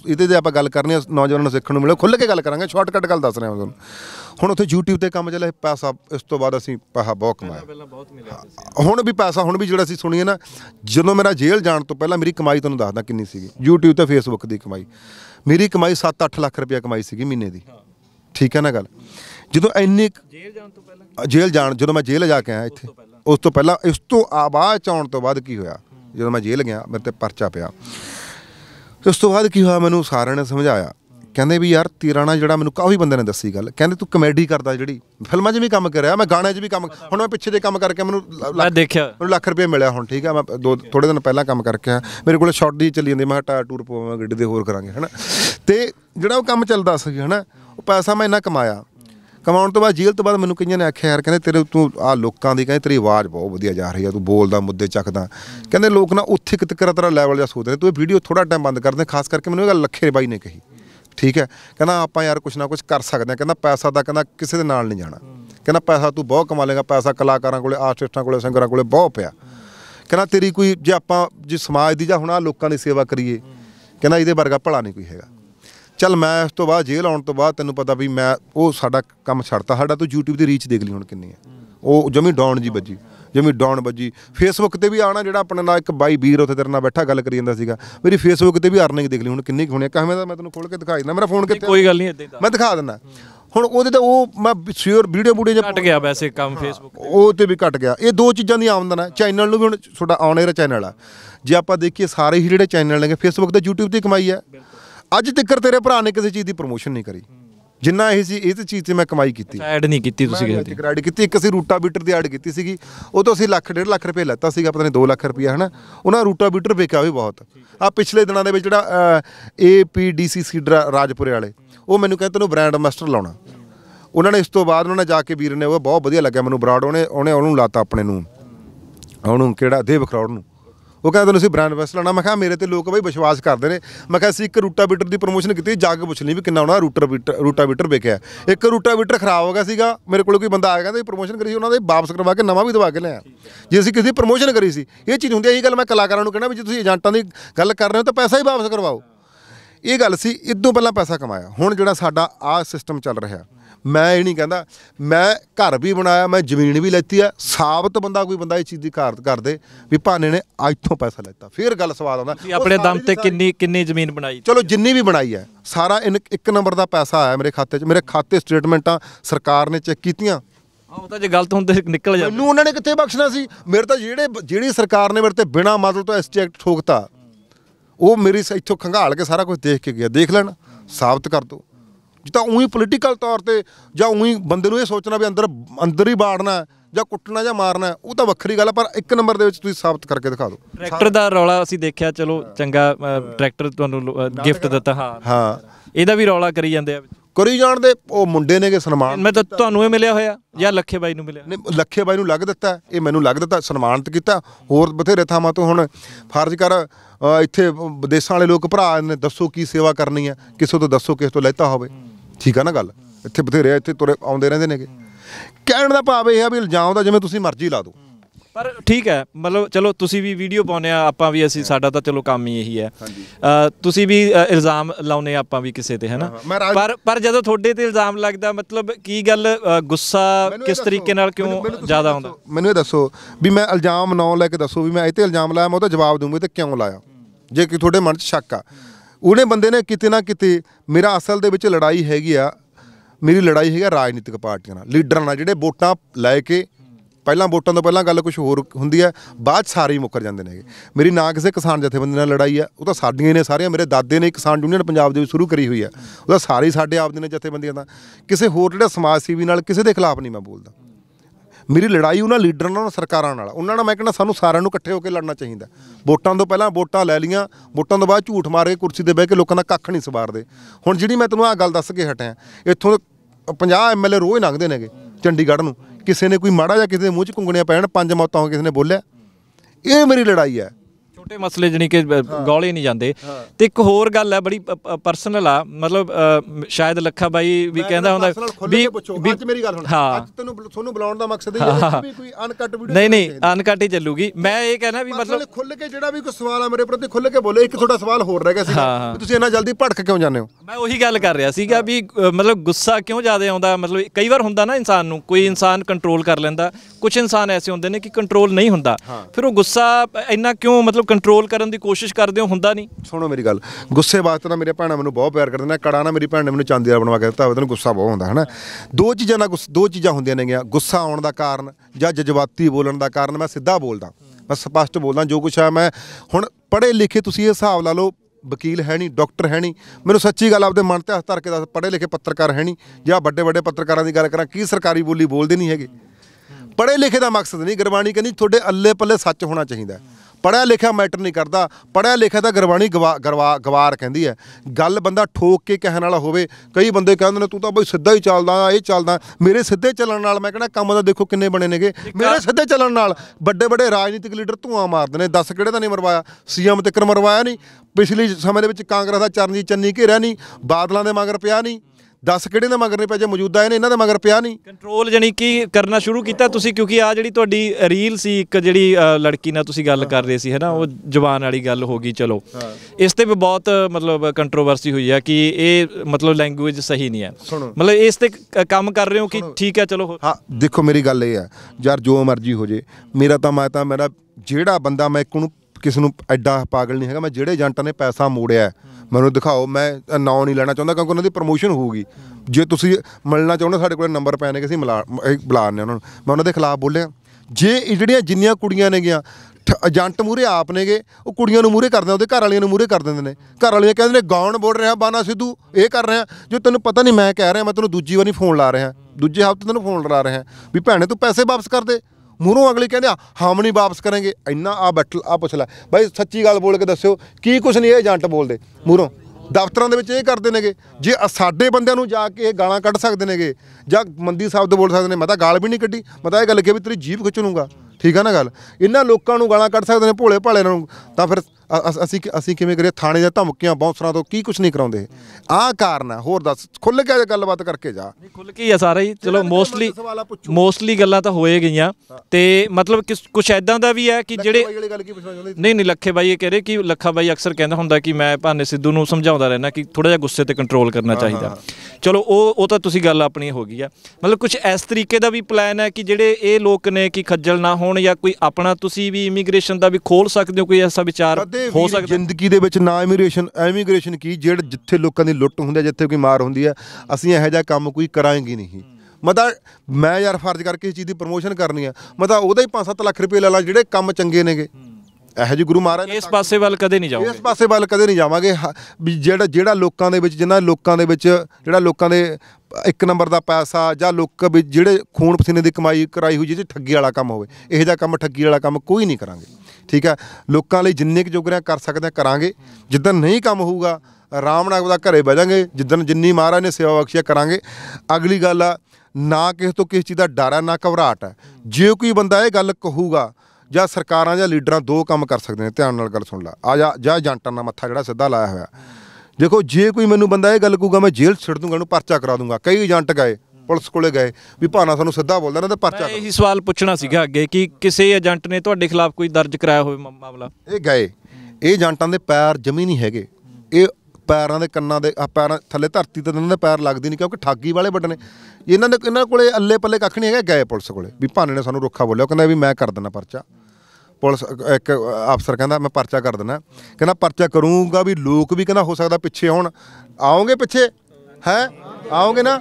ਇਹਦੇ ਤੇ ਆਪਾਂ ਗੱਲ ਕਰਨੀ ਹੈ ਨੌਜਵਾਨਾਂ ਨੂੰ ਸਿੱਖਣ ਨੂੰ ਮਿਲੇ ਖੁੱਲ੍ਹ ਕੇ ਗੱਲ ਕਰਾਂਗੇ ਸ਼ਾਰਟਕਟ ਗੱਲ ਦੱਸ ਰਹੇ ਹਾਂ ਤੁਹਾਨੂੰ ਹੁਣ ਉੱਥੇ YouTube ਤੇ ਕੰਮ ਚੱਲਿਆ ਪੈਸਾ ਇਸ ਤੋਂ ਬਾਅਦ ਅਸੀਂ ਪੈਸਾ ਬਹੁਤ ਕਮਾਇਆ ਪਹਿਲਾਂ ਬਹੁਤ ਮਿਲਿਆ ਹੁਣ ਵੀ ਪੈਸਾ ਹੁਣ ਵੀ ਜਿਹੜਾ ਅਸੀਂ ਸੁਣੀਏ ਨਾ ਜਦੋਂ ਮੇਰਾ ਜੇਲ੍ਹ ਜਾਣ ਤੋਂ ਪਹਿਲਾਂ ਮੇਰੀ ਕਮਾਈ ਤੁਹਾਨੂੰ ਦੱਸਦਾ ਕਿੰਨੀ ਸੀਗੀ YouTube ਤੇ Facebook ਦੀ ਕਮਾਈ ਮੇਰੀ ਕਮਾਈ 7-8 ਲੱਖ ਰੁਪਏ ਕਮਾਈ ਸੀਗੀ ਮਹੀਨੇ ਦੀ ਠੀਕ ਹੈ ਨਾ ਗੱਲ ਜਦੋਂ ਇੰਨੇ ਜੇਲ੍ਹ ਜਾਣ ਤੋਂ ਪਹਿਲਾਂ ਜੇਲ੍ਹ ਜਾਣ ਜਦੋਂ ਮੈਂ ਜੇਲ੍ਹ ਜਾ ਕੇ ਆਇਆ ਇੱਥੇ ਉਸ ਤੋਂ ਪਹਿਲਾਂ ਇਸ ਤੋਂ ਆਵਾਜ਼ ਆਉਣ ਤੋਂ ਬਾਅਦ ਕੀ ਹੋਇਆ ਜਦੋਂ ਮੈਂ ਜੇਲ੍ਹ ਗਿਆ ਮੇਰੇ ਤੇ ਪਰਚਾ ਪਿਆ ਉਸ ਤੋਂ ਬਾਅਦ ਕੀ ਹੋਇਆ ਮੈਨੂੰ ਸਾਰਿਆਂ ਨੇ ਸਮਝਾਇਆ ਕਹਿੰਦੇ ਵੀ ਯਾਰ ਤੀਰਾਣਾ ਜਿਹੜਾ ਮੈਨੂੰ ਕਾਫੀ ਬੰਦੇ ਨੇ ਦੱਸੀ ਗੱਲ ਕਹਿੰਦੇ ਤੂੰ ਕਮੇਡੀ ਕਰਦਾ ਜਿਹੜੀ ਫਿਲਮਾਂ 'ਚ ਵੀ ਕੰਮ ਕਰਿਆ ਮੈਂ ਗਾਣਿਆਂ 'ਚ ਵੀ ਕੰਮ ਹੁਣ ਮੈਂ ਪਿੱਛੇ ਦੇ ਕੰਮ ਕਰਕੇ ਮੈਨੂੰ ਮੈਂ ਦੇਖਿਆ ਮੈਨੂੰ ਲੱਖ ਰੁਪਏ ਮਿਲਿਆ ਹੁਣ ਠੀਕ ਆ ਮੈਂ ਦੋ ਥੋੜੇ ਦਿਨ ਪਹਿਲਾਂ ਕੰਮ ਕਰਕੇ ਆ ਮੇਰੇ ਕੋਲ ਸ਼ਾਰਟ ਦੀ ਚੱਲੀ ਜਾਂਦੀ ਮੈਂ ਟਾਇਰ ਟੂਰ ਪਵਾਵਾਂ ਗੱਡੀ ਦੇ ਹੋਰ ਕਰਾਂਗੇ ਹਨਾ ਤੇ ਜਿਹੜਾ ਉਹ ਕੰਮ ਚੱਲਦਾ ਸੀ ਹਨਾ ਉਹ ਪੈਸਾ ਮੈਂ ਇੰਨਾ ਕਮਾਇਆ ਕਮਾਉਣ ਤੋਂ ਬਾਅਦ ਜੇਲ੍ਹ ਤੋਂ ਬਾਅਦ ਮੈਨੂੰ ਕਈਆਂ ਨੇ ਆਖਿਆ ਯਾਰ ਕਹਿੰਦੇ ਤੇਰੇ ਤੂੰ ਆ ਲੋਕਾਂ ਦੀ ਕਹਿੰਦੇ ਤੇਰੀ ਆਵਾਜ਼ ਬਹੁਤ ਵਧੀਆ ਜਾ ਰਹੀ ਆ ਤੂੰ ਬੋਲਦਾ ਮੁੱਦੇ ਚੱਕਦਾ ਕਹਿੰਦੇ ਲੋਕ ਨਾ ਉੱਥੇ ਕਿਤੇ ਤੇਰਾ ਲੈਵਲ ਜਾਂ ਸੋਚਦੇ ਤੂੰ ਇਹ ਵੀਡੀਓ ਥੋੜਾ ਟਾਈਮ ਬੰਦ ਦੇ ਖਾਸ ਕਰਕੇ ਮੈਨੂੰ ਇਹ ਗੱਲ ਲੱਖੇ ਰਬਾਈ ਨੇ ਕਹੀ ਠੀਕ ਹੈ ਕਹਿੰਦਾ ਆਪਾਂ ਯਾਰ ਕੁਛ ਨਾ ਕੁਛ ਕਰ ਸਕਦੇ ਆ ਕਹਿੰਦਾ ਪੈਸਾ ਤਾਂ ਕਹਿੰਦਾ ਕਿਸੇ ਦੇ ਨਾਲ ਨਹੀਂ ਜਾਣਾ ਕਹਿੰਦਾ ਪੈਸਾ ਤੂੰ ਬਹੁਤ ਕਮਾ ਲੇਗਾ ਪੈਸਾ ਕਲਾਕਾਰਾਂ ਕੋਲੇ ਆਰਟਿਸਟਾਂ ਕੋਲੇ ਸਿੰਗਰਾਂ ਕੋਲੇ ਬਹੁਤ ਪਿਆ ਕਹਿੰਦਾ ਤੇਰੀ ਕੋਈ ਜੇ ਆਪਾਂ ਜੇ ਸਮਾਜ ਦੀ ਜਾਂ ਹੁਣ ਆ ਲੋਕਾਂ ਦੀ ਸੇਵਾ ਕਰੀਏ ਕਹਿੰਦਾ ਇਹਦੇ ਵਰਗਾ ਭਲਾ ਨਹੀਂ ਕੋਈ ਹੈਗਾ ਚੱਲ ਮੈਂ ਉਸ ਤੋਂ ਬਾਅਦ ਜੇਲ੍ਹ ਆਉਣ ਤੋਂ ਬਾਅਦ ਤੈਨੂੰ ਪਤਾ ਵੀ ਮੈਂ ਉਹ ਸਾਡਾ ਕੰਮ ਛੱਡਤਾ ਸਾਡਾ ਤੂੰ YouTube ਦੀ ਰੀਚ ਦੇਖ ਲਈ ਹੁਣ ਕਿੰਨੀ ਹੈ ਉਹ ਜਮੀ ਡਾਊਨ ਜੀ ਵੱਜੀ ਜਿਵੇਂ ਡਾਉਣ ਵੱਜੀ ਫੇਸਬੁੱਕ ਤੇ ਵੀ ਆਣਾ ਜਿਹੜਾ ਆਪਣੇ ਨਾਲ ਇੱਕ ਬਾਈ ਵੀਰ ਉੱਥੇ ਤੇਰੇ ਨਾਲ ਬੈਠਾ ਗੱਲ ਕਰੀ ਜਾਂਦਾ ਸੀਗਾ ਮੇਰੀ ਫੇਸਬੁੱਕ ਤੇ ਵੀ ਅਰਨਿੰਗ ਦੇਖ ਲਈ ਹੁਣ ਕਿੰਨੀ ਹੋਣੀ ਹੈ ਕਹਵੇਂ ਤਾਂ ਮੈਂ ਤੈਨੂੰ ਖੋਲ ਕੇ ਦਿਖਾ ਦਿੰਦਾ ਮੇਰਾ ਫੋਨ ਕਿੱਥੇ ਕੋਈ ਗੱਲ ਨਹੀਂ ਇਦਾਂ ਮੈਂ ਦਿਖਾ ਦਿੰਦਾ ਹੁਣ ਉਹਦੇ ਤਾਂ ਉਹ ਮੈਂ ਸ਼ੇਅਰ ਵੀਡੀਓ ਬੂੜੇ ਜਿਹਾ ਘਟ ਗਿਆ ਵੈਸੇ ਕੰਮ ਫੇਸਬੁੱਕ ਉਹ ਤੇ ਵੀ ਘਟ ਗਿਆ ਇਹ ਦੋ ਚੀਜ਼ਾਂ ਦੀ ਆਮਦਨ ਹੈ ਚੈਨਲ ਨੂੰ ਵੀ ਹੁਣ ਤੁਹਾਡਾ ਆਨ 에ਅਰ ਚੈਨਲ ਆ ਜੇ ਆਪਾਂ ਦੇਖੀਏ ਸਾਰੇ ਹੀ ਜਿਹੜੇ ਚੈਨਲ ਨੇ ਫੇਸਬੁੱਕ ਤੇ YouTube ਤੇ ਕਮਾਈ ਹੈ ਅੱਜ ਤੱਕ ਤੇਰੇ ਭਰਾ ਨੇ ਕਿਸੇ ਚੀਜ਼ ਦੀ ਪ੍ਰੋਮੋਸ਼ਨ ਨਹੀਂ ਕਰੀ ਜਿੰਨਾ ਇਹ ਸੀ ਇਸ ਚੀਜ਼ ਤੇ ਮੈਂ ਕਮਾਈ ਕੀਤੀ
ਐਡ ਨਹੀਂ ਕੀਤੀ ਤੁਸੀਂ ਕਿਹਾ ਸੀ
ਐਡ ਕੀਤੀ ਇੱਕ ਅਸੀਂ ਰੂਟਾ ਬੀਟਰ ਦੀ ਐਡ ਕੀਤੀ ਸੀਗੀ ਉਹ ਤੋਂ ਅਸੀਂ ਲੱਖ ਡੇਢ ਲੱਖ ਰੁਪਏ ਲੈਤਾ ਸੀਗਾ ਪਤਾ ਨਹੀਂ 2 ਲੱਖ ਰੁਪਏ ਹਨਾ ਉਹਨਾਂ ਰੂਟਾ ਬੀਟਰ ਵੇਚਿਆ ਵੀ ਬਹੁਤ ਆ ਪਿਛਲੇ ਦਿਨਾਂ ਦੇ ਵਿੱਚ ਜਿਹੜਾ ਏ ਪੀ ਡੀ ਸੀ ਸੀਡਰ ਰਾਜਪੁਰੇ ਵਾਲੇ ਉਹ ਮੈਨੂੰ ਕਹਿੰਦੇ ਤੈਨੂੰ ਬ੍ਰਾਂਡ ਮਾਸਟਰ ਲਾਉਣਾ ਉਹਨਾਂ ਨੇ ਇਸ ਤੋਂ ਬਾਅਦ ਉਹਨਾਂ ਨੇ ਜਾ ਕੇ ਵੀਰ ਨੇ ਉਹ ਬਹੁਤ ਵਧੀਆ ਲੱਗਿਆ ਮੈਨੂੰ ਬਰਾੜ ਉਹਨੇ ਉਹਨੇ ਉਹਨੂੰ ਲਾਤਾ ਆਪਣੇ ਨੂੰ ਉਹਨੂੰ ਕਿਹੜਾ ਦੇਵ ਖਰੌੜ ਨੂੰ ਉਹ ਕਹਿੰਦਾ ਨੇ ਅਸੀਂ ਬ੍ਰਾਂਡ ਐਂਬੈਸਡਰ ਲੈਣਾ ਮੈਂ ਕਿਹਾ ਮੇਰੇ ਤੇ ਲੋਕ ਬਈ ਵਿਸ਼ਵਾਸ ਕਰਦੇ ਨੇ ਮੈਂ ਕਿਹਾ ਅਸੀਂ ਇੱਕ ਬੀਟਰ ਦੀ ਪ੍ਰੋਮੋਸ਼ਨ ਕੀਤੀ ਜਾ ਕੇ ਪੁੱਛ ਲਈ ਵੀ ਕਿੰਨਾ ਉਹਨਾਂ ਰੂਟਾ ਬੀਟਰ ਵਿਕਿਆ ਇੱਕ ਰੂਟਾ ਬੀਟਰ ਖਰਾਬ ਹੋ ਗਿਆ ਸੀਗਾ ਮੇਰੇ ਕੋਲ ਕੋਈ ਬੰਦਾ ਆ ਗਿਆ ਕਹਿੰਦਾ ਪ੍ਰੋਮੋਸ਼ਨ ਕਰੀ ਉਹਨਾਂ ਦੇ ਵਾਪਸ ਕਰਵਾ ਕੇ ਨਵਾਂ ਵੀ ਦਵਾ ਕੇ ਲਿਆ ਜੇ ਅਸੀਂ ਕਿਸੇ ਦੀ ਪ੍ਰੋਮੋਸ਼ਨ ਕਰੀ ਸੀ ਇਹ ਚੀਜ਼ ਹੁੰਦੀ ਹੈ ਇਹ ਗੱਲ ਮੈਂ ਕਲਾਕਾਰਾਂ ਨੂੰ ਕਹਿਣਾ ਵੀ ਜੇ ਤੁਸੀਂ ਏਜੰਟਾਂ ਦੀ ਗੱਲ ਕਰ ਰਹੇ ਹੋ ਤਾਂ ਪੈਸਾ ਹੀ ਵਾਪਸ ਕਰਵਾਓ ਇਹ ਗੱਲ ਸੀ ਇਦੋਂ ਪਹਿਲਾਂ ਪੈਸਾ ਕਮਾਇਆ ਹੁਣ ਜਿਹੜਾ ਸਾਡਾ ਆ ਸਿਸਟਮ ਚੱਲ ਰਿਹਾ ਮੈਂ ਇਹ ਨਹੀਂ ਕਹਿੰਦਾ ਮੈਂ ਘਰ ਵੀ ਬਣਾਇਆ ਮੈਂ ਜ਼ਮੀਨ ਵੀ ਲੈਤੀ ਆ ਸਾਬਤ ਬੰਦਾ ਕੋਈ ਬੰਦਾ ਇਹ ਚੀਜ਼ ਦੀ ਘਾਰਤ ਕਰਦੇ ਵੀ ਭਾਨੇ ਨੇ ਅੱਜ ਤੋਂ ਪੈਸਾ ਲੈਤਾ ਫਿਰ ਗੱਲ ਸਵਾਦ ਆਉਂਦਾ ਆਪਣੇ ਦਮ ਤੇ ਕਿੰਨੀ ਕਿੰਨੀ ਜ਼ਮੀਨ ਬਣਾਈ ਚਲੋ ਜਿੰਨੀ ਵੀ ਬਣਾਈ ਹੈ ਸਾਰਾ ਇੱਕ ਨੰਬਰ ਦਾ ਪੈਸਾ ਆਇਆ ਮੇਰੇ ਖਾਤੇ 'ਚ ਮੇਰੇ ਖਾਤੇ ਸਟੇਟਮੈਂਟਾਂ ਸਰਕਾਰ ਨੇ ਚੈੱਕ ਕੀਤੀਆਂ ਆਹ ਤਾਂ ਜੇ ਗਲਤ ਹੁੰਦੇ ਨਿਕਲ ਜਾਂਦੇ ਮੈਨੂੰ ਉਹਨਾਂ ਨੇ ਕਿੱਥੇ ਬਖਸ਼ਣਾ ਸੀ ਮੇਰੇ ਤਾਂ ਜਿਹੜੇ ਜਿਹੜੀ ਸਰਕਾਰ ਨੇ ਮੇਰੇ ਤੇ ਬਿਨਾ ਮਤਲਬ ਤੋਂ ਐਸਟੀ ਐਕਟ ਠੋਕਤਾ ਉਹ ਮੇਰੀ ਇੱਥੋਂ ਖੰਗਾਲ ਕੇ ਸਾਰਾ ਕੁਝ ਦੇਖ ਕੇ ਗਿਆ ਦੇਖ ਲੈਣ ਸਾਬਤ ਕਰ ਦੋ ਜਿੱਦਾਂ ਉਹੀ ਪੋਲੀਟੀਕਲ ਤੌਰ ਤੇ ਜਾਂ ਉਹੀ ਬੰਦੇ ਨੂੰ ਇਹ ਸੋਚਣਾ ਵੀ ਅੰਦਰ ਅੰਦਰ ਹੀ ਬਾੜਨਾ ਜਾਂ ਕੁੱਟਣਾ ਜਾਂ ਮਾਰਨਾ ਉਹ ਤਾਂ ਵੱਖਰੀ ਗੱਲ ਆ ਪਰ ਇੱਕ ਨੰਬਰ ਦੇ ਵਿੱਚ ਤੁਸੀਂ ਸਾਬਤ ਕਰਕੇ ਦਿਖਾ ਦਿਓ ਟਰੈਕਟਰ ਦਾ ਰੌਲਾ ਅਸੀਂ
ਦੇਖਿਆ ਚਲੋ ਚੰਗਾ ਟਰੈਕਟਰ ਤੁਹਾਨੂੰ ਗਿਫਟ ਦਿੱਤਾ ਹਾਂ ਹਾਂ ਇਹਦਾ ਵੀ ਰੌਲਾ ਕਰੀ
ਜਾਂਦੇ ਆ ਕਰੀ ਜਾਣਦੇ ਉਹ ਮੁੰਡੇ ਨੇਗੇ ਸਨਮਾਨ ਮੈਂ ਤਾਂ ਤੁਹਾਨੂੰ ਇਹ ਮਿਲਿਆ ਹੋਇਆ ਜਾਂ ਲੱਖੇ ਬਾਈ ਨੂੰ ਮਿਲਿਆ ਨਹੀਂ ਲੱਖੇ ਬਾਈ ਨੂੰ ਲੱਗ ਦਿੱਤਾ ਇਹ ਮੈਨੂੰ ਲੱਗ ਦਿੱਤਾ ਸਨਮਾਨਿਤ ਕੀਤਾ ਹੋਰ ਬਥੇਰੇ ਥਾਵਾਂ ਤੋਂ ਹੁਣ ਫਰਜ਼ ਕਰ ਇੱਥੇ ਵਿਦੇਸ਼ਾਂ ਵਾਲੇ ਲੋਕ ਭਰਾ ਨੇ ਦੱਸੋ ਕੀ ਸੇਵਾ ਕਰਨੀ ਹੈ ਕਿਸੇ ਤੋਂ ਦੱਸੋ ਕਿਸ ਤੋਂ ਲੈਤਾ ਹੋਵੇ ਠੀਕ ਆ ਨਾ ਗੱਲ ਇੱਥੇ ਬਥੇਰੇ ਆ ਇੱਥੇ ਤੁਰੇ ਆਉਂਦੇ ਰਹਿੰਦੇ ਨੇਗੇ ਕਹਿਣ ਦਾ ਭਾਵ ਇਹ ਆ ਵੀ
ਇਲਜ਼ਾਮ ਦਾ ਜਿਵੇਂ ਤੁਸੀਂ ਮਰਜ਼ੀ ਲਾ ਦਿਓ ਪਰ ਠੀਕ ਹੈ ਮਤਲਬ ਚਲੋ ਤੁਸੀਂ ਵੀ ਵੀਡੀਓ ਪਾਉਨੇ ਆ ਆਪਾਂ ਵੀ ਅਸੀਂ ਸਾਡਾ ਤਾਂ ਚਲੋ ਕੰਮ ਹੀ ਇਹੀ ਹੈ ਤੁਸੀਂ ਵੀ ਇਲਜ਼ਾਮ ਲਾਉਨੇ ਆ ਆਪਾਂ ਵੀ ਕਿਸੇ ਤੇ ਹੈਨਾ ਪਰ ਪਰ ਜਦੋਂ ਤੁਹਾਡੇ ਤੇ ਇਲਜ਼ਾਮ ਲੱਗਦਾ ਮਤਲਬ ਕੀ ਗੱਲ ਗੁੱਸਾ ਕਿਸ ਤਰੀਕੇ ਨਾਲ ਕਿਉਂ
ਜ਼ਿਆਦਾ ਹੁੰਦਾ ਮੈਨੂੰ ਇਹ ਦੱਸੋ ਵੀ ਮੈਂ ਇਲਜ਼ਾਮ ਨਾ ਲੈ ਕੇ ਦੱਸੋ ਵੀ ਮੈਂ ਇਹ ਤੇ ਇਲਜ਼ਾਮ ਲਾਇਆ ਮੈਂ ਉਹਦਾ ਜਵਾਬ ਦੂੰਗਾ ਤੇ ਕਿਉਂ ਲਾਇਆ ਜੇ ਕਿ ਤੁਹਾਡੇ ਮਨ 'ਚ ਸ਼ੱਕ ਆ ਉਹਨੇ ਬੰਦੇ ਨੇ ਕਿਤੇ ਨਾ ਕਿਤੇ ਮੇਰਾ ਅਸਲ ਦੇ ਵਿੱਚ ਲੜਾਈ ਹੈਗੀ ਆ ਮੇਰੀ ਲੜਾਈ ਹੈਗਾ ਰਾਜਨੀਤਿਕ ਪਾਰਟੀਆਂ ਨਾਲ ਲੀਡਰਾਂ ਨਾਲ ਜਿਹੜੇ ਵੋਟਾਂ ਲੈ ਕੇ ਪਹਿਲਾਂ ਵੋਟਾਂ ਤੋਂ ਪਹਿਲਾਂ ਗੱਲ ਕੁਝ ਹੋਰ ਹੁੰਦੀ ਹੈ ਬਾਅਦ ਸਾਰੇ ਮੁੱਕਰ ਜਾਂਦੇ ਨੇਗੇ ਮੇਰੀ ਨਾ ਕਿਸੇ ਕਿਸਾਨ ਜਥੇਬੰਦੀ ਨਾਲ ਲੜਾਈ ਆ ਉਹ ਤਾਂ ਸਾਡੀਆਂ ਨੇ ਸਾਰੀਆਂ ਮੇਰੇ ਦਾਦੇ ਨੇ ਕਿਸਾਨ ਯੂਨੀਅਨ ਪੰਜਾਬ ਦੇ ਵਿੱਚ ਸ਼ੁਰੂ ਕਰੀ ਹੋਈ ਆ ਤਾਂ ਸਾਰੇ ਸਾਡੇ ਆਪ ਦੇ ਨੇ ਜਥੇਬੰਦੀਆਂ ਦਾ ਕਿਸੇ ਹੋਰ ਜਿਹੜਾ ਸਮਾਜ ਸੇਵੀ ਨਾਲ ਕਿਸੇ ਦੇ ਖਿਲਾਫ ਨਹੀਂ ਮੈਂ ਬੋਲਦਾ ਮੇਰੀ ਲੜਾਈ ਉਹਨਾਂ ਲੀਡਰਾਂ ਨਾਲ ਸਰਕਾਰਾਂ ਨਾਲ ਉਹਨਾਂ ਨਾਲ ਮੈਂ ਕਹਿੰਦਾ ਸਾਨੂੰ ਸਾਰਿਆਂ ਨੂੰ ਇਕੱਠੇ ਹੋ ਕੇ ਲੜਨਾ ਚਾਹੀਦਾ ਵੋਟਾਂ ਤੋਂ ਪਹਿਲਾਂ ਵੋਟਾਂ ਲੈ ਲੀਆਂ ਵੋਟਾਂ ਤੋਂ ਬਾਅਦ ਝੂਠ ਮਾਰ ਕੇ ਕੁਰਸੀ ਤੇ ਬਹਿ ਕੇ ਲੋਕਾਂ ਦਾ ਕੱਖ ਨਹੀਂ ਸਵਾਰਦੇ ਹੁਣ ਜਿਹੜੀ ਮੈਂ ਤੈਨੂੰ ਆਹ ਗੱਲ ਦੱਸ ਕੇ ਹਟਿਆ ਇੱਥੋਂ 50 ਐਮਐਲਏ ਰੋਜ਼ ਲੰਘਦੇ ਨੇਗੇ ਚੰਡੀਗੜ੍ਹ ਨੂੰ ਕਿਸੇ ਨੇ ਕੋਈ ਮਾੜਾ ਜਾਂ ਕਿਸੇ ਦੇ ਮੂੰਹ 'ਚ ਕੁੰਗਣੀਆਂ ਪੈਣ ਪੰਜ ਮੌਤਾਂ ਹੋ ਕਿਸੇ ਨੇ ਬੋਲਿਆ ਇਹ ਮੇਰੀ ਲੜਾਈ ਹੈ
ਛੋਟੇ ਮਸਲੇ ਜਣੀ ਕਿ ਗੋਲੇ ਨਹੀਂ ਜਾਂਦੇ ਤੇ ਇੱਕ ਹੋਰ ਗੱਲ ਹੈ ਬੜੀ ਪਰਸਨਲ ਆ ਮਤਲਬ ਸ਼ਾਇਦ ਲੱਖਾ ਬਾਈ ਵੀ ਕਹਿੰਦਾ ਹੁੰਦਾ ਵੀ ਅੱਜ ਮੇਰੀ ਗੱਲ ਹੁਣ ਅੱਜ
ਤੈਨੂੰ ਤੁਹਾਨੂੰ ਬੁਲਾਉਣ ਦਾ ਮਕਸਦ ਇਹ ਹੈ ਵੀ ਕੋਈ ਅਨਕਟ ਵੀਡੀਓ ਨਹੀਂ ਨਹੀਂ ਅਨਕਟ ਹੀ ਚੱਲੂਗੀ ਮੈਂ ਇਹ ਕਹਿਣਾ ਵੀ ਮਤਲਬ ਖੁੱਲ ਕੇ ਜਿਹੜਾ ਵੀ ਕੋਈ ਸਵਾਲ ਆ ਮੇਰੇ ਪ੍ਰਤੀ ਖੁੱਲ ਕੇ ਬੋਲੇ ਇੱਕ ਤੁਹਾਡਾ ਸਵਾਲ ਹੋਰ ਰਹਿ ਗਿਆ ਸੀ ਵੀ ਤੁਸੀਂ ਇੰਨਾ ਜਲਦੀ ਭੜਕ ਕਿਉਂ ਜਾਂਦੇ ਹੋ ਮੈਂ ਉਹੀ ਗੱਲ ਕਰ ਰਿਹਾ ਸੀਗਾ
ਵੀ ਮਤਲਬ ਗੁੱਸਾ ਕਿਉਂ ਜ਼ਿਆਦਾ ਆਉਂਦਾ ਮਤਲਬ ਕਈ ਵਾਰ ਹੁੰਦਾ ਨਾ ਇਨਸਾਨ ਨੂੰ ਕੋਈ ਇਨਸਾਨ ਕੰਟਰੋਲ ਕਰ ਲੈਂਦਾ ਕੁਝ ਇਨਸਾਨ ਐਸੇ ਹੁੰਦੇ ਨੇ ਕਿ ਕੰਟਰੋਲ ਨਹੀਂ ਹੁੰਦਾ ਫਿਰ ਉਹ ਗੁੱਸਾ ਇੰਨਾ ਕਿਉਂ ਮਤਲਬ ਕੰਟਰੋਲ ਕਰਨ ਦੀ
ਕੋਸ਼ਿਸ਼ ਕਰਦੇ ਹੋ ਹੁੰਦਾ ਨਹੀਂ ਸੁਣੋ ਮੇਰੀ ਗੱਲ ਗੁੱਸੇ ਵਾਸਤੇ ਨਾ ਮੇਰੇ ਭੈਣਾਂ ਮੈਨੂੰ ਬਹੁਤ ਪਿਆਰ ਕਰਦੇ ਨੇ ਕੜਾ ਨਾ ਮੇਰੀ ਭੈਣ ਨੇ ਮੈਨੂੰ ਚਾਂਦੀ ਦਾ ਬਣਵਾ ਕੇ ਦਿੱਤਾ ਉਹਨੂੰ ਗੁੱਸਾ ਬਹੁਤ ਹੁੰਦਾ ਹਨਾ ਦੋ ਚੀਜ਼ਾਂ ਨਾਲ ਦੋ ਚੀਜ਼ਾਂ ਹੁੰਦੀਆਂ ਨੇਗੀਆਂ ਗੁੱਸਾ ਆਉਣ ਦਾ ਕਾਰਨ ਜਾਂ ਜਜ਼ਬਾਤੀ ਬੋਲਣ ਦਾ ਕਾਰਨ ਮੈਂ ਸਿੱਧਾ ਬੋਲਦਾ ਮੈਂ ਸਪਸ਼ਟ ਬੋਲਦਾ ਜੋ ਕੁਛ ਆ ਮੈਂ ਹੁਣ ਪੜ੍ਹੇ ਲਿਖੇ ਤੁਸੀਂ ਇਹ ਹਿਸਾਬ ਲਾ ਲਓ ਵਕੀਲ ਹੈ ਨਹੀਂ ਡਾਕਟਰ ਹੈ ਨਹੀਂ ਮੈਨੂੰ ਸੱਚੀ ਗੱਲ ਆਪਦੇ ਮਨ ਤੇ ਹੱਥ ਧਰ ਕੇ ਦੱਸ ਪੜ੍ਹੇ ਲਿਖੇ ਪੱਤਰਕਾਰ ਹੈ ਨਹੀਂ ਜਾਂ ਵੱਡੇ ਵੱਡੇ ਪੱਤਰਕਾਰਾਂ ਦੀ ਗੱਲ ਕਰਾਂ ਕੀ ਸਰਕਾਰੀ ਬੋਲੀ ਬੋਲਦੇ ਨਹੀਂ ਹੈਗੇ ਪੜ੍ਹੇ ਲਿਖੇ ਦਾ ਮਕਸਦ ਨਹੀਂ ਗੁਰਬਾਣੀ ਕਹਿੰਦੀ ਤੁਹਾਡੇ ਅੱਲੇ ਪੱਲੇ ਸੱਚ ਹੋਣਾ ਚਾਹੀਦਾ ਪੜਿਆ ਲਿਖਿਆ ਮੈਟਰ ਨਹੀਂ ਕਰਦਾ ਪੜਿਆ ਲਿਖਿਆ ਤਾਂ ਗੁਰਬਾਣੀ ਗਵਾਰ ਕਹਿੰਦੀ ਹੈ ਗੱਲ ਬੰਦਾ ਠੋਕ ਕੇ ਕਹਿਣ ਵਾਲਾ ਹੋਵੇ ਕਈ ਬੰਦੇ ਕਹਿੰਦੇ ਨੇ ਤੂੰ ਤਾਂ ਬਈ ਸਿੱਧਾ ਹੀ ਚੱਲਦਾ ਇਹ ਚੱਲਦਾ ਮੇਰੇ ਸਿੱਧੇ ਚੱਲਣ ਨਾਲ ਮੈਂ ਕਹਿੰਦਾ ਕੰਮ ਦਾ ਦੇਖੋ ਕਿੰਨੇ ਬਣੇ ਨੇਗੇ ਮੇਰੇ ਸਿੱਧੇ ਚੱਲਣ ਨਾਲ ਵੱਡੇ ਵੱਡੇ ਰਾਜਨੀਤਿਕ ਲੀਡਰ ਧੂਆਂ ਮਾਰਦੇ ਨੇ ਦੱਸ ਕਿਹੜੇ ਤਾਂ ਨਹੀਂ ਮਰਵਾਇਆ ਸੀਐਮ ਤੱਕ ਮਰਵਾਇਆ ਨਹੀਂ ਪਿਛਲੇ ਸਮੇਂ ਦੇ ਵਿੱਚ ਕਾਂਗਰਸ ਦਾ ਚਰਨਜੀਤ ਚੰਨੀ ਘੇਰਿਆ ਨਹੀਂ ਬਾਦਲਾਂ ਦੇ ਮਗਰ ਪਿਆ ਨਹੀਂ ਦੱਸ ਕਿਹੜੇ ਦਾ ਮਗਰ ਨਹੀਂ ਪਿਆ ਜੇ ਮੌਜੂਦਾ ਇਹਨੇ ਇਹਨਾਂ ਦਾ ਮਗਰ ਪਿਆ ਨਹੀਂ ਕੰਟਰੋਲ ਜਾਨੀ ਕਿ ਕਰਨਾ ਸ਼ੁਰੂ ਕੀਤਾ ਤੁਸੀਂ
ਕਿਉਂਕਿ ਆ ਜਿਹੜੀ ਤੁਹਾਡੀ ਰੀਲ ਸੀ ਇੱਕ ਜਿਹੜੀ ਲੜਕੀ ਨਾਲ ਤੁਸੀਂ ਗੱਲ ਕਰ ਰਹੇ ਸੀ ਹੈਨਾ ਉਹ ਜ਼ੁਬਾਨ ਵਾਲੀ ਗੱਲ ਹੋ ਗਈ ਚਲੋ ਇਸ ਤੇ ਵੀ ਬਹੁਤ ਮਤਲਬ ਕੰਟਰੋਵਰਸੀ ਹੋਈ ਆ ਕਿ ਇਹ ਮਤਲਬ ਲੈਂਗੁਏਜ ਸਹੀ ਨਹੀਂ ਹੈ
ਮਤਲਬ ਇਸ ਤੇ ਕੰਮ ਕਰ ਰਹੇ ਹੋ ਕਿ ਠੀਕ ਹੈ ਚਲੋ ਹਾਂ ਦੇਖੋ ਮੇਰੀ ਗੱਲ ਇਹ ਆ ਯਾਰ ਜੋ ਮਰਜ਼ੀ ਹੋ ਜੇ ਮੇਰਾ ਤਾਂ ਮੈਂ ਤਾਂ ਮੇਰਾ ਜਿਹੜਾ ਬੰਦਾ ਮੈਂ ਇੱਕ ਨੂੰ ਕਿਸੇ ਨੂੰ ਐਡਾ ਪਾਗਲ ਨਹੀਂ ਹੈਗਾ ਮੈਂ ਜਿਹੜੇ ਏਜੰਟਾਂ ਨੇ ਪੈਸਾ ਮੋੜਿਆ ਮੈਨੂੰ ਦਿਖਾਓ ਮੈਂ ਨਾਂ ਨਹੀਂ ਲੈਣਾ ਚਾਹੁੰਦਾ ਕਿਉਂਕਿ ਉਹਨਾਂ ਦੀ ਪ੍ਰੋਮੋਸ਼ਨ ਹੋਊਗੀ ਜੇ ਤੁਸੀਂ ਮਿਲਣਾ ਚਾਹੁੰਦੇ ਸਾਡੇ ਕੋਲ ਨੰਬਰ ਪੈਣੇ ਕਿ ਅਸੀਂ ਮਿਲਾ ਬੁਲਾਣੇ ਉਹਨਾਂ ਨੂੰ ਮੈਂ ਉਹਨਾਂ ਦੇ ਖਿਲਾਫ ਬੋਲਿਆ ਜੇ ਜਿਹੜੀਆਂ ਜਿੰਨੀਆਂ ਕੁੜੀਆਂ ਨੇ ਗਿਆ ਏਜੰਟ ਮੂਰੇ ਆਪ ਨੇਗੇ ਉਹ ਕੁੜੀਆਂ ਨੂੰ ਮੂਰੇ ਕਰਦੇ ਉਹਦੇ ਘਰ ਵਾਲਿਆਂ ਨੂੰ ਮੂਰੇ ਕਰ ਦਿੰਦੇ ਨੇ ਘਰ ਵਾਲਿਆਂ ਕਹਿੰਦੇ ਨੇ ਗਾਉਣ ਬੋਲ ਰਿਹਾ ਬਾਨਾ ਸਿੱਧੂ ਇਹ ਕਰ ਰਿਹਾ ਜੋ ਤੈਨੂੰ ਪਤਾ ਨਹੀਂ ਮੈਂ ਕਹਿ ਰਿਹਾ ਮੈਂ ਤੈਨੂੰ ਦੂਜੀ ਵਾਰੀ ਫੋਨ ਲਾ ਰਿਹਾ ਦੂਜੇ ਹਫ਼ਤੇ ਤੈਨੂੰ ਫੋਨ ਲਾ ਰਿਹਾ ਵੀ ਭੈਣੇ ਤੂੰ ਪੈਸੇ ਵਾਪਸ ਕਰ ਦੇ ਮੂਰੋਂ ਅਗਲੇ ਕਹਿੰਦੇ ਆ ਹਮ ਨਹੀਂ ਵਾਪਸ ਕਰਾਂਗੇ ਇੰਨਾ ਆ ਬੈਟਲ ਆ ਪੁੱਛ ਲੈ ਬਾਈ ਸੱਚੀ ਗੱਲ ਬੋਲ ਕੇ ਦੱਸਿਓ ਕੀ ਕੁਛ ਨਹੀਂ ਇਹ ਏਜੰਟ ਬੋਲਦੇ ਮੂਰੋਂ ਦਫ਼ਤਰਾਂ ਦੇ ਵਿੱਚ ਇਹ ਕਰਦੇ ਨੇਗੇ ਜੇ ਸਾਡੇ ਬੰਦਿਆਂ ਨੂੰ ਜਾ ਕੇ ਇਹ ਗਾਲਾਂ ਕੱਢ ਸਕਦੇ ਨੇਗੇ ਜਾਂ ਮੰਦੀ ਸ਼ਬਦ ਬੋਲ ਸਕਦੇ ਨੇ ਮੈਂ ਤਾਂ ਗਾਲ ਵੀ ਨਹੀਂ ਕੱਢੀ ਮੈਂ ਤਾਂ ਇਹ ਗੱਲ ਕਿਹਾ ਵੀ ਤੇਰੀ ਜੀਬ ਖਿੱਚ ਲੂੰਗਾ ਠੀਕ ਆ ਨਾ ਗੱਲ ਇਹਨਾਂ ਲੋਕਾਂ ਨੂੰ ਗਾਲਾਂ ਕੱਢ ਸਕਦੇ ਨੇ ਭੋਲੇ ਭਾਲੇ ਨੂੰ ਤਾਂ ਫਿਰ ਅਸੀਂ ਅਸੀਂ ਕਿਵੇਂ ਕਰੀਏ ਥਾਣੇ ਦੇ ਧਮਕੀਆਂ ਬੌਂਸਰਾਂ ਤੋਂ ਕੀ ਕੁਝ ਨਹੀਂ ਕਰਾਉਂਦੇ ਆਹ ਕਾਰਨ ਹੈ ਹੋਰ ਦੱਸ ਖੁੱਲ ਕੇ ਗੱਲਬਾਤ ਕਰਕੇ ਜਾ ਨਹੀਂ
ਖੁੱਲ ਕੇ ਹੀ ਆ ਸਾਰਾ ਹੀ ਚਲੋ ਮੋਸਟਲੀ ਮੋਸਟਲੀ ਗੱਲਾਂ ਤਾਂ ਹੋਏ ਗਈਆਂ ਤੇ ਮਤਲਬ ਕੁਝ ਐਦਾਂ ਦਾ ਵੀ ਹੈ ਕਿ ਜਿਹੜੇ ਨਹੀਂ ਨਹੀਂ ਲੱਖੇ ਬਾਈ ਇਹ ਕਹ ਰਹੇ ਕਿ ਲੱਖਾ ਬਾਈ ਅਕਸਰ ਕਹਿੰਦਾ ਹੁੰਦਾ ਕਿ ਮੈਂ ਭਾਨੇ ਸਿੱਧੂ ਨੂੰ ਸਮਝਾਉਂਦਾ ਰਹਿਣਾ ਕਿ ਥੋੜਾ ਜਿਹਾ ਗੁੱਸੇ ਤੇ ਕੰਟਰੋਲ ਕਰਨਾ ਚਾਹੀਦਾ ਚਲੋ ਉਹ ਉਹ ਤਾਂ ਤੁਸੀਂ ਗੱਲ ਆਪਣੀ ਹੋ ਗਈ ਆ ਮਤਲਬ ਕੁਝ ਇਸ ਤਰੀਕੇ ਦਾ ਵੀ ਪਲਾਨ ਹੈ ਕਿ ਜਿਹੜੇ ਇਹ ਲੋਕ ਨੇ ਕਿ ਖੱਜਲ ਨਾ ਹੋਣ ਜਾਂ ਕੋਈ ਆਪਣਾ ਤੁਸੀਂ ਵੀ ਇਮੀਗ੍ਰੇਸ਼ਨ ਦਾ ਵੀ ਖੋਲ ਸਕਦੇ ਹੋ ਕੋਈ ਐਸਾ ਵਿਚਾਰ ਹੋ ਸਕਦਾ ਜ਼ਿੰਦਗੀ
ਦੇ ਵਿੱਚ ਨਾ ਇਮੀਗ੍ਰੇਸ਼ਨ ਇਮੀਗ੍ਰੇਸ਼ਨ ਕੀ ਜਿਹੜੇ ਜਿੱਥੇ ਲੋਕਾਂ ਦੀ ਲੁੱਟ ਹੁੰਦੀ ਹੈ ਜਿੱਥੇ ਕੋਈ ਮਾਰ ਹੁੰਦੀ ਹੈ ਅਸੀਂ ਇਹੋ ਜਿਹਾ ਕੰਮ ਕੋਈ ਕਰਾਂਗੇ ਨਹੀਂ ਮਤਲਬ ਮੈਂ ਯਾਰ ਫਰਜ਼ ਕਰਕੇ ਇਸ ਚੀਜ਼ ਦੀ ਪ੍ਰੋਮੋਸ਼ਨ ਕਰਨੀ ਆ ਮਤਲਬ ਉਹਦਾ ਹੀ 5-7 ਲੱਖ ਰੁਪਏ ਲੈ ਲਾਂ ਜਿਹੜੇ ਕੰਮ ਚੰਗੇ ਨੇਗੇ ਇਹੋ ਜਿਹੇ ਗੁਰੂ ਮਹਾਰਾਜ
ਇਸ ਪਾਸੇ ਵੱਲ ਕਦੇ ਨਹੀਂ ਜਾਵਾਂਗੇ ਇਸ
ਪਾਸੇ ਵੱਲ ਕਦੇ ਨਹੀਂ ਜਾਵਾਂਗੇ ਵੀ ਜਿਹੜਾ ਜਿਹੜਾ ਲੋਕਾਂ ਦੇ ਵਿੱਚ ਜਿੰਨਾ ਲੋਕਾਂ ਦੇ ਵਿੱਚ ਜਿਹੜਾ ਲੋਕਾਂ ਦੇ ਇੱਕ ਨੰਬਰ ਦਾ ਪੈਸਾ ਜਾਂ ਲੋਕ ਵੀ ਜਿਹੜੇ ਖੂਨ ਪਸੀਨੇ ਦੀ ਕਮਾਈ ਕਰਾਈ ਹੋਈ ਜਿਹਦੇ 'ਚ ਠੱਗੀ ਵਾਲਾ ਕੰਮ ਹੋਵੇ ਇਹੋ ਜਿਹਾ ਕੰਮ ਠੱਗੀ ਵਾਲਾ ਕੰਮ ਕੋਈ ਨਹੀਂ ਕਰਾਂਗੇ ਠੀਕ ਹੈ ਲੋਕਾਂ ਲਈ ਜਿੰਨੇ ਕੁ ਜੋਗਰਿਆ ਕਰ ਸਕਦੇ ਕਰਾਂਗੇ ਜਿੱਦਨ ਨਹੀਂ ਕੰਮ ਹੋਊਗਾ ਆਰਾਮ ਨਾਲ ਆਪਦਾ ਘਰੇ ਬਹਿ ਜਿੱਦਨ ਜਿੰਨੀ ਮਹਾਰਾਜ ਨੇ ਸੇਵਾ ਬਖਸ਼ਿਆ ਕਰਾਂਗੇ ਅਗਲੀ ਗੱਲ ਆ ਨਾ ਕਿਸੇ ਤੋਂ ਕਿਸੇ ਚੀਜ਼ ਦਾ ਡਰ ਹੈ ਨਾ ਘਬਰਾਟ ਹੈ ਜੇ ਕੋਈ ਬੰਦਾ ਇਹ ਗੱਲ ਕਹੂਗਾ ਜਾਂ ਸਰਕਾਰਾਂ ਜਾਂ ਲੀਡਰਾਂ ਦੋ ਕੰਮ ਕਰ ਸਕਦੇ ਨੇ ਧਿਆਨ ਨਾਲ ਗੱਲ ਸੁਣ ਲੈ ਆ ਜਾ ਜਾਂ ਏਜੰਟਾਂ ਨਾਲ ਮੱਥਾ ਜਿਹੜਾ ਸਿੱਧਾ ਲਾਇਆ ਹੋਇਆ ਦੇਖੋ ਜੇ ਕੋਈ ਮੈਨੂੰ ਬੰਦਾ ਇਹ ਗੱਲ ਕਹੂਗਾ ਮੈਂ ਜੇਲ੍ਹ ਛੱਡ ਦੂੰਗਾ ਉਹਨੂੰ ਪਰਚਾ ਕਰਾ ਦੂੰਗਾ ਕਈ ਏਜੰਟ ਗਏ ਪੁਲਿਸ ਕੋਲੇ ਗਏ ਵੀ ਭਾਣਾ ਸਾਨੂੰ ਸਿੱਧਾ ਬੋਲਦਾ ਨਾ ਤਾਂ ਪਰਚਾ ਮੈਂ ਹੀ ਸਵਾਲ ਪੁੱਛਣਾ
ਸੀਗਾ ਅੱਗੇ ਕਿ ਕਿਸੇ
ਏਜੰਟ ਨੇ ਤੁਹਾਡੇ ਖਿਲਾਫ ਕੋਈ ਦਰਜ ਕਰਾਇਆ ਹੋਵੇ ਮਾਮਲਾ ਇਹ ਗਏ ਇਹ ਏਜੰਟਾਂ ਦੇ ਪੈਰ ਜ਼ਮੀਨ ਨਹੀਂ ਹੈਗੇ ਇਹ ਪੈਰਾਂ ਦੇ ਕੰਨਾਂ ਦੇ ਪੈਰਾਂ ਥੱਲੇ ਧਰਤੀ ਤੇ ਇਹਨਾਂ ਦੇ ਪੈਰ ਲੱਗਦੀ ਨਹੀਂ ਕਿਉਂਕਿ ਠਾਗੀ ਵਾਲੇ ਵੱਡੇ ਨੇ ਇਹਨਾਂ ਦੇ ਇਹਨਾਂ ਕੋਲੇ ਅੱਲੇ ਪੱਲੇ ਕੱਖ ਨਹੀਂ ਹੈਗਾ ਗਏ ਪੁਲਿਸ ਕੋਲੇ ਵੀ ਭਾਨੇ ਨੇ ਸਾਨੂੰ ਰੁੱਖਾ ਬੋਲਿਆ ਕਹਿੰਦਾ ਵੀ ਮੈਂ ਕਰ ਦਿੰਦਾ ਪਰਚਾ ਪੁਲਿਸ ਇੱਕ ਅਫਸਰ ਕਹਿੰਦਾ ਮੈਂ ਪਰਚਾ ਕਰ ਦਿੰਦਾ ਕਹਿੰਦਾ ਪਰਚਾ ਕਰੂੰਗਾ ਵੀ ਲੋਕ ਵੀ ਕਹਿੰਦਾ ਹੋ ਸਕਦਾ ਪਿੱਛੇ ਹੋਣ ਆਉਂਗੇ ਪਿੱਛੇ ਹੈ ਆਉਂਗੇ ਨਾ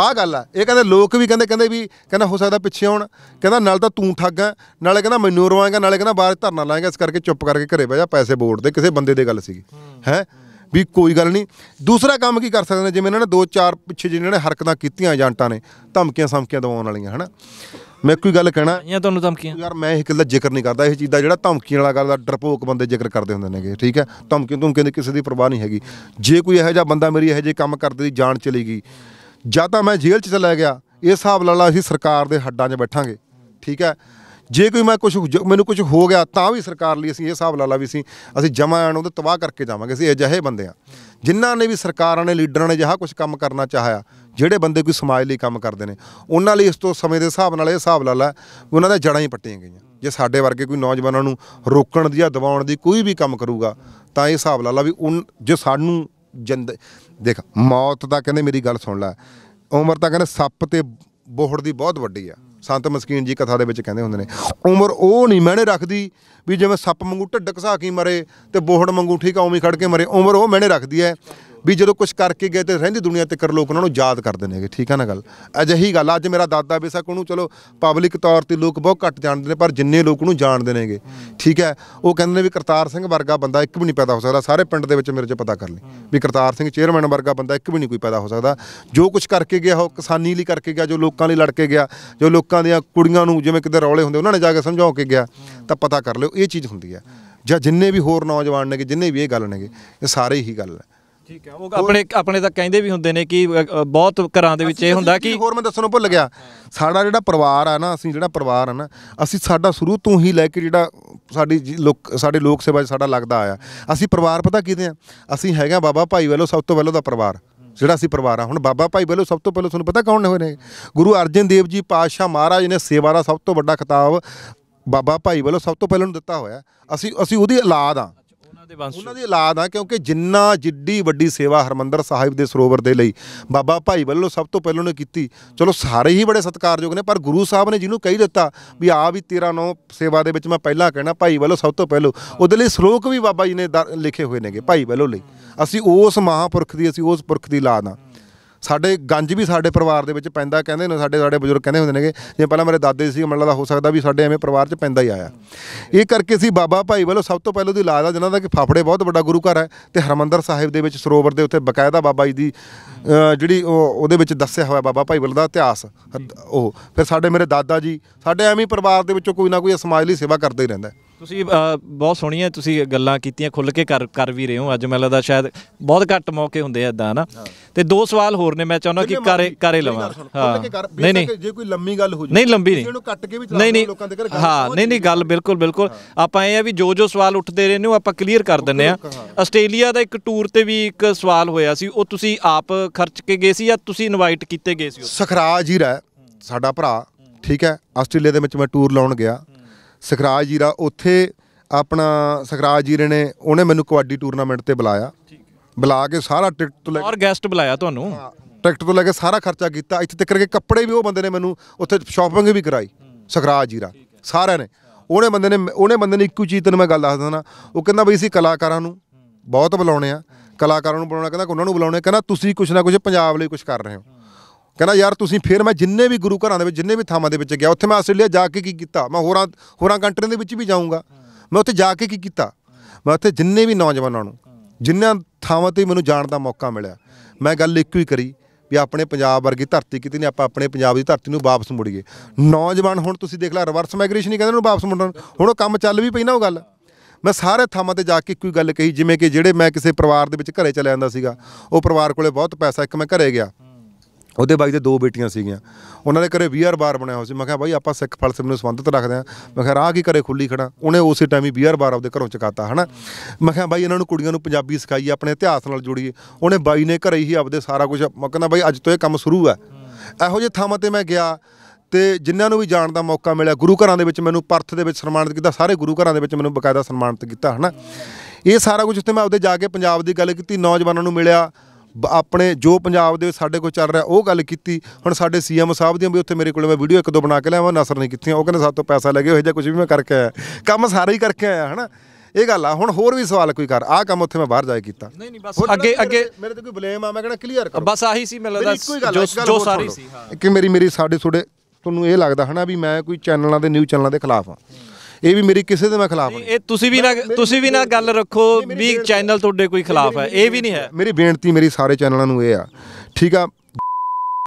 ਆਹ ਗੱਲ ਆ ਇਹ ਕਹਿੰਦੇ ਲੋਕ ਵੀ ਕਹਿੰਦੇ ਕਹਿੰਦੇ ਵੀ ਕਹਿੰਦਾ ਹੋ ਸਕਦਾ ਪਿੱਛੇ ਹੋਣ ਕਹਿੰਦਾ ਨਾਲ ਤਾਂ ਤੂੰ ਠੱਗਾ ਨਾਲੇ ਕਹਿੰਦਾ ਮੈਨੂੰ ਰਵਾਏਗਾ ਨਾਲੇ ਕਹਿੰਦਾ ਬਾਹਰ ਧਰਨਾ ਲਾਏਗਾ ਇਸ ਕਰਕੇ ਚੁੱਪ ਕਰਕੇ ਘਰੇ ਬਹਿ ਜਾ ਪੈਸੇ ਬੋਰਡ ਦੇ ਕਿਸੇ ਬੰਦੇ ਦੇ ਗੱਲ ਸੀਗੀ ਹੈ ਵੀ ਕੋਈ ਗੱਲ ਨਹੀਂ ਦੂਸਰਾ ਕੰਮ ਕੀ ਕਰ ਸਕਦੇ ਨੇ ਜਿਵੇਂ ਇਹਨਾਂ ਨੇ ਦੋ ਚਾਰ ਪਿੱਛੇ ਜਿਹਨਾਂ ਨੇ ਹਰਕਤਾਂ ਕੀਤੀਆਂ ਏਜੰਟਾਂ ਨੇ ਧਮਕੀਆਂ ਸਮਕੀਆਂ ਦਵਾਉਣ ਵਾਲੀਆਂ ਹਨਾ ਮੈਂ ਕੋਈ ਗੱਲ ਕਹਿਣਾ ਜਾਂ ਤੁਹਾਨੂੰ ਧਮਕੀਆਂ ਯਾਰ ਮੈਂ ਇਹ ਗੱਲ ਦਾ ਜ਼ਿਕਰ ਨਹੀਂ ਕਰਦਾ ਇਹ ਚੀਜ਼ ਦਾ ਜਿਹੜਾ ਧਮਕੀਆਂ ਵਾਲਾ ਕਰਦਾ ਡਰਪੋਕ ਬੰਦੇ ਜ਼ਿਕਰ ਕਰਦੇ ਹੁੰਦੇ ਨੇਗੇ ਠੀਕ ਹੈ ਧਮਕੀਆਂ ਧਮਕੀਆਂ ਦੀ ਕਿਸੇ ਦੀ ਪਰਵਾਹ ਨਹੀਂ ਹੈਗੀ ਜੇ ਕੋਈ ਇਹੋ ਜਿਹਾ ਬੰਦਾ ਮੇਰੀ ਇਹੋ ਜਿਹੇ ਕੰਮ ਕਰਦੇ ਦੀ ਜਾਨ ਚਲੀ ਗਈ ਜਾਂ ਤਾਂ ਮੈਂ ਜੇਲ੍ਹ 'ਚ ਚਲਾ ਗਿਆ ਇਹ ਹਿਸਾਬ ਲਾ ਲਾ ਅਸੀਂ ਸਰਕਾਰ ਦੇ ਹੱਡਾਂ 'ਚ ਬੈਠਾਂਗੇ ਠੀਕ ਹੈ ਜੇ ਕੋਈ ਮੈਂ ਕੁਝ ਮੈਨੂੰ ਕੁਝ ਹੋ ਗਿਆ ਤਾਂ ਵੀ ਸਰਕਾਰ ਲਈ ਅਸੀਂ ਇਹ ਹਿਸਾਬ ਲਾ ਲਾ ਵੀ ਅਸੀਂ ਅਸੀਂ ਜਮਾ ਆਣ ਉਹਦੇ ਤਬਾਹ ਕਰਕੇ ਜਾਵਾਂਗੇ ਅਸੀਂ ਅਜਿਹੇ ਬੰਦੇ ਆ ਜਿਨ੍ਹਾਂ ਨੇ ਵੀ ਸਰਕਾਰਾਂ ਨੇ ਲੀਡਰਾਂ ਨੇ ਜਹਾ ਕੁਝ ਕੰਮ ਕਰਨਾ ਚਾਹਿਆ ਜਿਹੜੇ ਬੰਦੇ ਕੋਈ ਸਮਾਜ ਲਈ ਕੰਮ ਕਰਦੇ ਨੇ ਉਹਨਾਂ ਲਈ ਇਸ ਤੋਂ ਸਮੇਂ ਦੇ ਹਿਸਾਬ ਨਾਲ ਇਹ ਹਿਸਾਬ ਲਾ ਲਾ ਉਹਨਾਂ ਦਾ ਜੜਾਂ ਹੀ ਪੱਟੀਆਂ ਗਈਆਂ ਜੇ ਸਾਡੇ ਵਰਗੇ ਕੋਈ ਨੌਜਵਾਨਾਂ ਨੂੰ ਰੋਕਣ ਦੀ ਜਾਂ ਦਬਾਉਣ ਦੀ ਕੋਈ ਵੀ ਕੰਮ ਕਰੂਗਾ ਤਾਂ ਇਹ ਹਿਸਾਬ ਲਾ ਲਾ ਵੀ ਜੇ ਸਾਨੂੰ ਜਿੰਦ ਦੇਖ ਮੌਤ ਦਾ ਕਹਿੰਦੇ ਮੇਰੀ ਗੱਲ ਸੁਣ ਲੈ ਉਮਰ ਤਾਂ ਕਹਿੰਦੇ ਸੱਪ ਤੇ ਬੋਹੜ ਦੀ ਬਹੁਤ ਵੱਡੀ ਆ ਸੰਤ ਮਸਕੀਨ ਜੀ ਕਥਾ ਦੇ ਵਿੱਚ ਕਹਿੰਦੇ ਹੁੰਦੇ ਨੇ ਉਮਰ ਉਹ ਨਹੀਂ ਮੈਨੇ ਰੱਖਦੀ ਵੀ ਜਿਵੇਂ ਸੱਪ ਮੰਗੂ ਢੱਡ ਘਸਾ ਕੇ ਮਰੇ ਤੇ ਬੋਹੜ ਮੰਗੂ ਠੀਕ ਆ ਉਵੇਂ ਖੜ ਕੇ ਮਰੇ ਉਮਰ ਉਹ ਮੈਨੇ ਰੱਖਦੀ ਹੈ ਵੀ ਜਦੋਂ ਕੁਝ ਕਰਕੇ ਗਏ ਤੇ ਰਹਿੰਦੀ ਦੁਨੀਆ ਤੇ ਕਰ ਲੋਕ ਉਹਨਾਂ ਨੂੰ ਯਾਦ ਕਰਦੇ ਨੇਗੇ ਠੀਕ ਆ ਨਾ ਗੱਲ ਅਜਿਹੀ ਗੱਲ ਅੱਜ ਮੇਰਾ ਦਾਦਾ ਬੇਸ਼ੱਕ ਉਹਨੂੰ ਚਲੋ ਪਬਲਿਕ ਤੌਰ ਤੇ ਲੋਕ ਬਹੁਤ ਘੱਟ ਜਾਣਦੇ ਨੇ ਪਰ ਜਿੰਨੇ ਲੋਕ ਉਹਨੂੰ ਜਾਣਦੇ ਨੇਗੇ ਠੀਕ ਹੈ ਉਹ ਕਹਿੰਦੇ ਨੇ ਵੀ ਕਰਤਾਰ ਸਿੰਘ ਵਰਗਾ ਬੰਦਾ ਇੱਕ ਵੀ ਨਹੀਂ ਪੈਦਾ ਹੋ ਸਕਦਾ ਸਾਰੇ ਪਿੰਡ ਦੇ ਵਿੱਚ ਮੇਰੇ 'ਚ ਪਤਾ ਕਰ ਲਈ ਵੀ ਕਰਤਾਰ ਸਿੰਘ ਚੇਅਰਮੈਨ ਵਰਗਾ ਬੰਦਾ ਇੱਕ ਵੀ ਨਹੀਂ ਕੋਈ ਪੈਦਾ ਹੋ ਸਕਦਾ ਜੋ ਕੁਝ ਕਰਕੇ ਗਿਆ ਉਹ ਕਿਸਾਨੀ ਲਈ ਕਰਕੇ ਗਿਆ ਜੋ ਲੋਕਾਂ ਲਈ ਲੜ ਕੇ ਗਿਆ ਜੋ ਲੋਕਾਂ ਦੀਆਂ ਕੁੜੀਆਂ ਨੂੰ ਜਿਵੇਂ ਕਿਤੇ ਰੌਲੇ ਹੁੰਦੇ ਉਹਨਾਂ ਨੇ ਜਾ ਕੇ ਸਮਝਾਉ ਕੇ ਗਿਆ ਤਾਂ ਪਤਾ ਕਰ ਲਿਓ ਇਹ ਚੀਜ਼ ਹੁੰਦੀ ਹੈ ਜਾਂ ਜਿੰਨੇ ਵੀ ਹੋਰ ਨੌਜਵਾਨ ਨੇਗੇ ਜਿੰਨੇ ਵੀ ਇਹ ਗੱਲ ਨੇਗੇ ਇਹ ਸਾਰੇ ਹੀ ਗੱਲ ਹੈ ਠੀਕ ਹੈ ਉਹ ਆਪਣੇ
ਆਪਣੇ ਤਾਂ ਕਹਿੰਦੇ ਵੀ ਹੁੰਦੇ ਨੇ ਕਿ
ਬਹੁਤ ਘਰਾਂ ਦੇ ਵਿੱਚ ਇਹ ਹੁੰਦਾ ਕਿ ਹੋਰ ਮੈਂ ਦੱਸਣੋਂ ਭੁੱਲ ਗਿਆ ਸਾਡਾ ਜਿਹੜਾ ਪਰਿਵਾਰ ਆ ਨਾ ਅਸੀਂ ਜਿਹੜਾ ਪਰਿਵਾਰ ਆ ਨਾ ਅਸੀਂ ਸਾਡਾ ਸ਼ੁਰੂ ਤੋਂ ਹੀ ਲੈ ਕੇ ਜਿਹੜਾ ਸਾਡੀ ਲੋਕ ਸਾਡੇ ਲੋਕ ਸੇਵਾ ਸਾਡਾ ਲੱਗਦਾ ਆਇਆ ਅਸੀਂ ਪਰਿਵਾਰ ਪਤਾ ਕਿਹਦੇ ਆ ਅਸੀਂ ਹੈਗਾ ਬਾਬਾ ਭਾਈ ਵੱਲੋਂ ਸਭ ਤੋਂ ਪਹਿਲਾਂ ਦਾ ਪਰਿਵਾਰ ਜਿਹੜਾ ਅਸੀਂ ਪਰਿਵਾਰ ਆ ਹੁਣ ਬਾਬਾ ਭਾਈ ਵੱਲੋਂ ਸਭ ਤੋਂ ਪਹਿਲਾਂ ਤੁਹਾਨੂੰ ਪਤਾ ਕੌਣ ਹੋਏ ਨੇ ਗੁਰੂ ਅਰਜਨ ਦੇਵ ਜੀ ਪਾਤਸ਼ਾਹ ਮਹਾਰਾਜ ਨੇ ਸੇਵਾ ਦਾ ਸਭ ਤੋਂ ਵੱਡਾ ਖਿਤਾਬ ਬਾਬਾ ਭਾਈ ਵੱਲੋਂ ਸਭ ਤੋਂ ਪਹਿਲਾਂ ਨੂੰ ਦਿੱਤਾ ਹੋਇਆ ਅਸੀਂ ਅਸੀਂ ਉਹਦੀ ਔਲਾਦ ਆ ਦੇ ਵੰਸ਼ ਉਹਨਾਂ ਦੀ ਔਲਾਦ ਆ ਕਿਉਂਕਿ ਜਿੰਨਾ ਜਿੱਡੀ ਵੱਡੀ ਸੇਵਾ ਹਰਮੰਦਰ ਸਾਹਿਬ ਦੇ ਸਰੋਵਰ ਦੇ ਲਈ ਬਾਬਾ ਭਾਈ ਵੱਲੋਂ ਸਭ ਤੋਂ ਪਹਿਲਾਂ ਨੇ ਕੀਤੀ ਚਲੋ ਸਾਰੇ ਹੀ ਬੜੇ ਸਤਿਕਾਰਯੋਗ ਨੇ ਪਰ ਗੁਰੂ ਸਾਹਿਬ ਨੇ ਜਿਹਨੂੰ ਕਹੀ ਦਿੱਤਾ ਵੀ ਆ ਵੀ ਤੇਰਾ ਨੋ ਸੇਵਾ ਦੇ ਵਿੱਚ ਮੈਂ ਪਹਿਲਾਂ ਕਹਿਣਾ ਭਾਈ ਵੱਲੋਂ ਸਭ ਤੋਂ ਪਹਿਲਾਂ ਉਹਦੇ ਲਈ ਸ਼ਲੋਕ ਵੀ ਬਾਬਾ ਜੀ ਨੇ ਲਿਖੇ ਹੋਏ ਨੇਗੇ ਭਾਈ ਵੱਲੋਂ ਲਈ ਅਸੀਂ ਉਸ ਮਹਾਪੁਰਖ ਦੀ ਅਸੀਂ ਉਸ ਪੁਰਖ ਦੀ ਔਲਾਦ ਆ ਸਾਡੇ ਗੰਜ ਵੀ ਸਾਡੇ ਪਰਿਵਾਰ ਦੇ ਵਿੱਚ ਪੈਂਦਾ ਕਹਿੰਦੇ ਨੇ ਸਾਡੇ ਸਾਡੇ ਬਜ਼ੁਰਗ ਕਹਿੰਦੇ ਹੁੰਦੇ ਨੇਗੇ ਜੇ ਪਹਿਲਾਂ ਮੇਰੇ ਦਾਦੇ ਸੀ ਮੰਨ ਲਾਦਾ ਹੋ ਸਕਦਾ ਵੀ ਸਾਡੇ ਐਵੇਂ ਪਰਿਵਾਰ 'ਚ ਪੈਂਦਾ ਹੀ ਆਇਆ ਇਹ ਕਰਕੇ ਸੀ ਬਾਬਾ ਭਾਈ ਵੱਲੋਂ ਸਭ ਤੋਂ ਪਹਿਲਾਂ ਦੀ ਲਾਜ ਆ ਜਿਨ੍ਹਾਂ ਦਾ ਕਿ ਫਾਫੜੇ ਬਹੁਤ ਵੱਡਾ ਗੁਰੂ ਘਰ ਹੈ ਤੇ ਹਰਮੰਦਰ ਸਾਹਿਬ ਦੇ ਵਿੱਚ ਸਰੋਵਰ ਦੇ ਉੱਤੇ ਬਕਾਇਦਾ ਬਾਬਾ ਜੀ ਦੀ ਜਿਹੜੀ ਉਹ ਉਹਦੇ ਵਿੱਚ ਦੱਸਿਆ ਹੋਇਆ ਬਾਬਾ ਭਾਈ ਵੱਲ ਦਾ ਇਤਿਹਾਸ ਉਹ ਫਿਰ ਸਾਡੇ ਮੇਰੇ ਦਾਦਾ ਜੀ ਸਾਡੇ ਐਵੇਂ ਪਰਿਵਾਰ ਦੇ ਵਿੱਚੋਂ ਕੋਈ ਨਾ ਕੋਈ ਸਮਾਜ ਲਈ ਸੇਵਾ ਕਰਦੇ ਹੀ ਰਹਿੰਦਾ
ਤੁਸੀਂ ਬਹੁਤ ਸੋਹਣੀਆਂ ਤੁਸੀਂ ਗੱਲਾਂ ਕੀਤੀਆਂ ਖੁੱਲ ਕੇ ਕਰ ਕਰ ਵੀ ਰਹੇ ਹੋ ਅੱਜ ਮੈਨੂੰ ਲੱਗਦਾ ਸ਼ਾਇਦ ਬਹੁਤ ਘੱਟ ਮੌਕੇ ਹੁੰਦੇ ਆ ਇਦਾਂ ਨਾ ਤੇ ਦੋ ਸਵਾਲ ਹੋਰ ਨੇ ਮੈਂ ਚਾਹੁੰਦਾ ਕਿ ਕਰੇ ਕਰੇ ਲਵਾਂ ਹਾਂ ਨਹੀਂ ਨਹੀਂ
ਜੇ ਕੋਈ ਲੰਮੀ ਗੱਲ ਹੋ ਜੇ ਨਹੀਂ ਲੰਬੀ ਨਹੀਂ ਇਹਨੂੰ ਕੱਟ ਕੇ ਵੀ ਚਲਾ ਲੋਕਾਂ ਦੇ ਘਰ ਹਾਂ
ਨਹੀਂ ਨਹੀਂ ਗੱਲ ਬਿਲਕੁਲ ਬਿਲਕੁਲ ਆਪਾਂ ਇਹ ਆ ਵੀ ਜੋ ਜੋ ਸਵਾਲ ਉੱਠਦੇ ਰਹੇ ਨੇ ਉਹ ਆਪਾਂ ਕਲੀਅਰ ਕਰ ਦਿੰਨੇ ਆ ਆਸਟ੍ਰੇਲੀਆ ਦਾ ਇੱਕ ਟੂਰ ਤੇ ਵੀ ਇੱਕ ਸਵਾਲ ਹੋਇਆ ਸੀ ਉਹ ਤੁਸੀਂ ਆਪ ਖਰਚ ਕੇ ਗਏ ਸੀ ਜਾਂ ਤੁਸੀਂ ਇਨਵਾਈਟ ਕੀਤੇ ਗਏ ਸੀ
ਸਖਰਾਜ ਰਹਾ ਸਾਡਾ ਭਰਾ ਠੀਕ ਹੈ ਆਸਟ੍ਰੇਲੀਆ ਦੇ ਵਿੱਚ ਮੈਂ ਟੂਰ ਲਾਉਣ ਗਿਆ ਸਖਰਾਜ ਜੀਰਾ ਉੱਥੇ ਆਪਣਾ ਸਖਰਾਜ ਜੀਰੇ ਨੇ ਉਹਨੇ ਮੈਨੂੰ ਕਬੱਡੀ ਟੂਰਨਾਮੈਂਟ ਤੇ ਬੁਲਾਇਆ ਬੁਲਾ ਕੇ ਸਾਰਾ ਟਿਕਟ ਤੋਂ ਲੈ ਕੇ ਔਰ ਗੈਸਟ ਬੁਲਾਇਆ ਤੁਹਾਨੂੰ ਟਿਕਟ ਤੋਂ ਲੈ ਕੇ ਸਾਰਾ ਖਰਚਾ ਕੀਤਾ ਇੱਥੇ ਤੱਕ ਕਰਕੇ ਕੱਪੜੇ ਵੀ ਉਹ ਬੰਦੇ ਨੇ ਮੈਨੂੰ ਉੱਥੇ ਸ਼ਾਪਿੰਗ ਵੀ ਕਰਾਈ ਸਖਰਾਜ ਜੀਰਾ ਸਾਰਿਆਂ ਨੇ ਉਹਨੇ ਬੰਦੇ ਨੇ ਉਹਨੇ ਬੰਦੇ ਨੇ ਇੱਕੋ ਚੀਜ਼ ਤੈਨੂੰ ਮੈਂ ਗੱਲ ਦੱਸ ਦਿੰਦਾ ਉਹ ਕਹਿੰਦਾ ਬਈ ਅਸੀਂ ਕਲਾਕਾਰਾਂ ਨੂੰ ਬਹੁਤ ਬੁਲਾਉਣੇ ਆ ਕਲਾਕਾਰਾਂ ਨੂੰ ਬੁਲਾਉਣਾ ਕਹਿੰਦਾ ਉਹਨਾਂ ਨੂੰ ਬੁਲਾਉਣੇ ਕਹਿੰਦਾ ਤੁਸੀਂ ਕੁਛ ਨਾ ਕੁਛ ਪੰਜਾਬ ਲਈ ਕੁਛ ਕਰ ਰਹੇ ਹੋ ਕਹਿੰਦਾ ਯਾਰ ਤੁਸੀਂ ਫੇਰ ਮੈਂ ਜਿੰਨੇ ਵੀ ਗੁਰੂ ਘਰਾਂ ਦੇ ਵਿੱਚ ਜਿੰਨੇ ਵੀ ਥਾਵਾਂ ਦੇ ਵਿੱਚ ਗਿਆ ਉੱਥੇ ਮੈਂ ਆਸਟ੍ਰੇਲੀਆ ਜਾ ਕੇ ਕੀ ਕੀਤਾ ਮੈਂ ਹੋਰਾਂ ਹੋਰਾਂ ਕੰਟਰੀਆਂ ਦੇ ਵਿੱਚ ਵੀ ਜਾਊਂਗਾ ਮੈਂ ਉੱਥੇ ਜਾ ਕੇ ਕੀ ਕੀਤਾ ਮੈਂ ਉੱਥੇ ਜਿੰਨੇ ਵੀ ਨੌਜਵਾਨਾਂ ਨੂੰ ਜਿੰਨਾਂ ਥਾਵਾਂ ਤੇ ਮੈਨੂੰ ਜਾਣ ਦਾ ਮੌਕਾ ਮਿਲਿਆ ਮੈਂ ਗੱਲ ਇੱਕੋ ਹੀ ਕਰੀ ਵੀ ਆਪਣੇ ਪੰਜਾਬ ਵਰਗੀ ਧਰਤੀ ਕਿਤੇ ਨਹੀਂ ਆਪਾਂ ਆਪਣੇ ਪੰਜਾਬ ਦੀ ਧਰਤੀ ਨੂੰ ਵਾਪਸ ਮੁੜੀਏ ਨੌਜਵਾਨ ਹੁਣ ਤੁਸੀਂ ਦੇਖ ਲੈ ਰਿਵਰਸ ਮਾਈਗ੍ਰੇਸ਼ਨ ਹੀ ਕਹਿੰਦੇ ਉਹਨੂੰ ਵਾਪਸ ਮੁੜਨ ਹੁਣ ਉਹ ਕੰਮ ਚੱਲ ਵੀ ਪਈ ਨਾ ਉਹ ਗੱਲ ਮੈਂ ਸਾਰੇ ਥਾਵਾਂ ਤੇ ਜਾ ਕੇ ਇੱਕੋ ਗੱਲ ਕਹੀ ਜਿਵੇਂ ਕਿ ਜਿਹੜੇ ਮੈਂ ਕਿਸੇ ਪਰਿਵਾਰ ਦੇ ਵਿੱਚ ਘਰੇ ਚਲੇ ਜਾਂਦਾ ਸੀਗਾ ਉਹ ਪਰਿਵਾਰ ਕੋਲੇ ਬਹੁਤ ਪੈਸਾ ਇੱਕ ਮੈਂ ਘਰੇ ਗਿਆ ਉਹਦੇ ਬਾਈ ਦੇ ਦੋ ਬੇਟੀਆਂ ਸੀਗੀਆਂ ਉਹਨਾਂ ਦੇ ਘਰੇ 20 ਬਾਰ ਬਣਿਆ ਹੋਇਆ ਸੀ ਮੈਂ ਕਿਹਾ ਬਾਈ ਆਪਾਂ ਸਿੱਖ ਫਲਸਫੇ ਨੂੰ ਸੰਬੰਧਿਤ ਰੱਖਦੇ ਆ ਮੈਂ ਕਿਹਾ ਆਹ ਕੀ ਘਰੇ ਖੁੱਲੀ ਖੜਾ ਉਹਨੇ ਉਸੇ ਟਾਈਮ ਹੀ 20 ਬਾਰ ਆਪਦੇ ਘਰੋਂ ਚਕਾਤਾ ਹਨਾ ਮੈਂ ਕਿਹਾ ਬਾਈ ਇਹਨਾਂ ਨੂੰ ਕੁੜੀਆਂ ਨੂੰ ਪੰਜਾਬੀ ਸਿਖਾਈ ਆਪਣੇ ਇਤਿਹਾਸ ਨਾਲ ਜੁੜੀ ਉਹਨੇ ਬਾਈ ਨੇ ਘਰੇ ਹੀ ਆਪਦੇ ਸਾਰਾ ਕੁਝ ਮੈਂ ਕਹਿੰਦਾ ਬਾਈ ਅੱਜ ਤੋਂ ਇਹ ਕੰਮ ਸ਼ੁਰੂ ਹੈ ਇਹੋ ਜਿਹੇ ਥਾਂ ਤੇ ਮੈਂ ਗਿਆ ਤੇ ਜਿਨ੍ਹਾਂ ਨੂੰ ਵੀ ਜਾਣ ਦਾ ਮੌਕਾ ਮਿਲਿਆ ਗੁਰੂ ਘਰਾਂ ਦੇ ਵਿੱਚ ਮੈਨੂੰ ਪਰਥ ਦੇ ਵਿੱਚ ਸਨਮਾਨਿਤ ਕੀਤਾ ਸਾਰੇ ਗੁਰੂ ਘਰਾਂ ਦੇ ਵਿੱਚ ਮੈਨੂੰ ਬਕਾਇਦਾ ਸਨਮਾਨਿਤ ਕੀਤਾ ਹਨਾ ਇਹ ਸਾਰਾ ਕੁਝ ਉੱਥੇ ਮੈਂ ਆਪਦੇ ਜਾ ਕੇ ਪੰਜਾਬ ਦੀ ਗੱਲ ਕੀਤੀ ਨੌਜਵਾਨਾਂ ਨੂੰ ਮਿਲਿਆ ਆਪਣੇ ਜੋ ਪੰਜਾਬ ਦੇ ਸਾਡੇ ਕੋਲ ਚੱਲ ਰਿਹਾ ਉਹ ਗੱਲ ਕੀਤੀ ਹੁਣ ਸਾਡੇ ਸੀਐਮ ਸਾਹਿਬ ਦੀਆਂ ਵੀ ਉੱਥੇ ਮੇਰੇ ਕੋਲ ਮੈਂ ਵੀਡੀਓ ਇੱਕ ਦੋ ਬਣਾ ਕੇ ਲਿਆਵਾਂ ਨਸਰ ਨਹੀਂ ਕੀਤੀਆਂ ਉਹ ਕਹਿੰਦੇ ਸਭ ਤੋਂ ਪੈਸਾ ਲੱਗੇ ਹੋਏ ਜਾਂ ਕੁਝ ਵੀ ਮੈਂ ਕਰਕੇ ਆਇਆ ਕੰਮ ਸਾਰੇ ਹੀ ਕਰਕੇ ਆਇਆ ਹਨਾ ਇਹ ਗੱਲ ਆ ਹੁਣ ਹੋਰ ਵੀ ਸਵਾਲ ਕੋਈ ਕਰ ਆ ਕੰਮ ਉੱਥੇ ਮੈਂ ਬਾਹਰ ਜਾ ਕੇ ਕੀਤਾ ਨਹੀਂ ਨਹੀਂ ਬਸ ਅੱਗੇ ਅੱਗੇ ਮੇਰੇ ਤੇ ਕੋਈ ਬਲੇਮ ਆ ਮੈਂ ਕਹਿੰਦਾ ਕਲੀਅਰ ਕਰ ਬਸ ਆਹੀ ਸੀ
ਮੈਨੂੰ ਲੱਗਦਾ ਜੋ ਸਾਰੀ ਸੀ
ਹਾਂ ਕਿ ਮੇਰੀ ਮੇਰੀ ਸਾਡੇ ਥੋੜੇ ਤੁਹਾਨੂੰ ਇਹ ਲੱਗਦਾ ਹਨਾ ਵੀ ਮੈਂ ਕੋਈ ਚੈਨਲਾਂ ਦੇ ਨਿਊ ਚੈਨਲਾਂ ਦੇ ਖਿਲਾਫ ਆ ਇਹ ਵੀ ਮੇਰੀ ਕਿਸੇ ਦੇ ਮੈਂ ਖਿਲਾਫ ਨਹੀਂ
ਇਹ ਤੁਸੀਂ ਵੀ ਨਾ ਤੁਸੀਂ ਵੀ ਨਾ ਗੱਲ ਰੱਖੋ ਵੀ ਚੈਨਲ ਤੁਹਾਡੇ ਕੋਈ ਖਿਲਾਫ ਹੈ ਇਹ ਵੀ ਨਹੀਂ ਹੈ
ਮੇਰੀ ਬੇਨਤੀ ਮੇਰੀ ਸਾਰੇ ਚੈਨਲਾਂ ਨੂੰ ਇਹ ਆ ਠੀਕ ਆ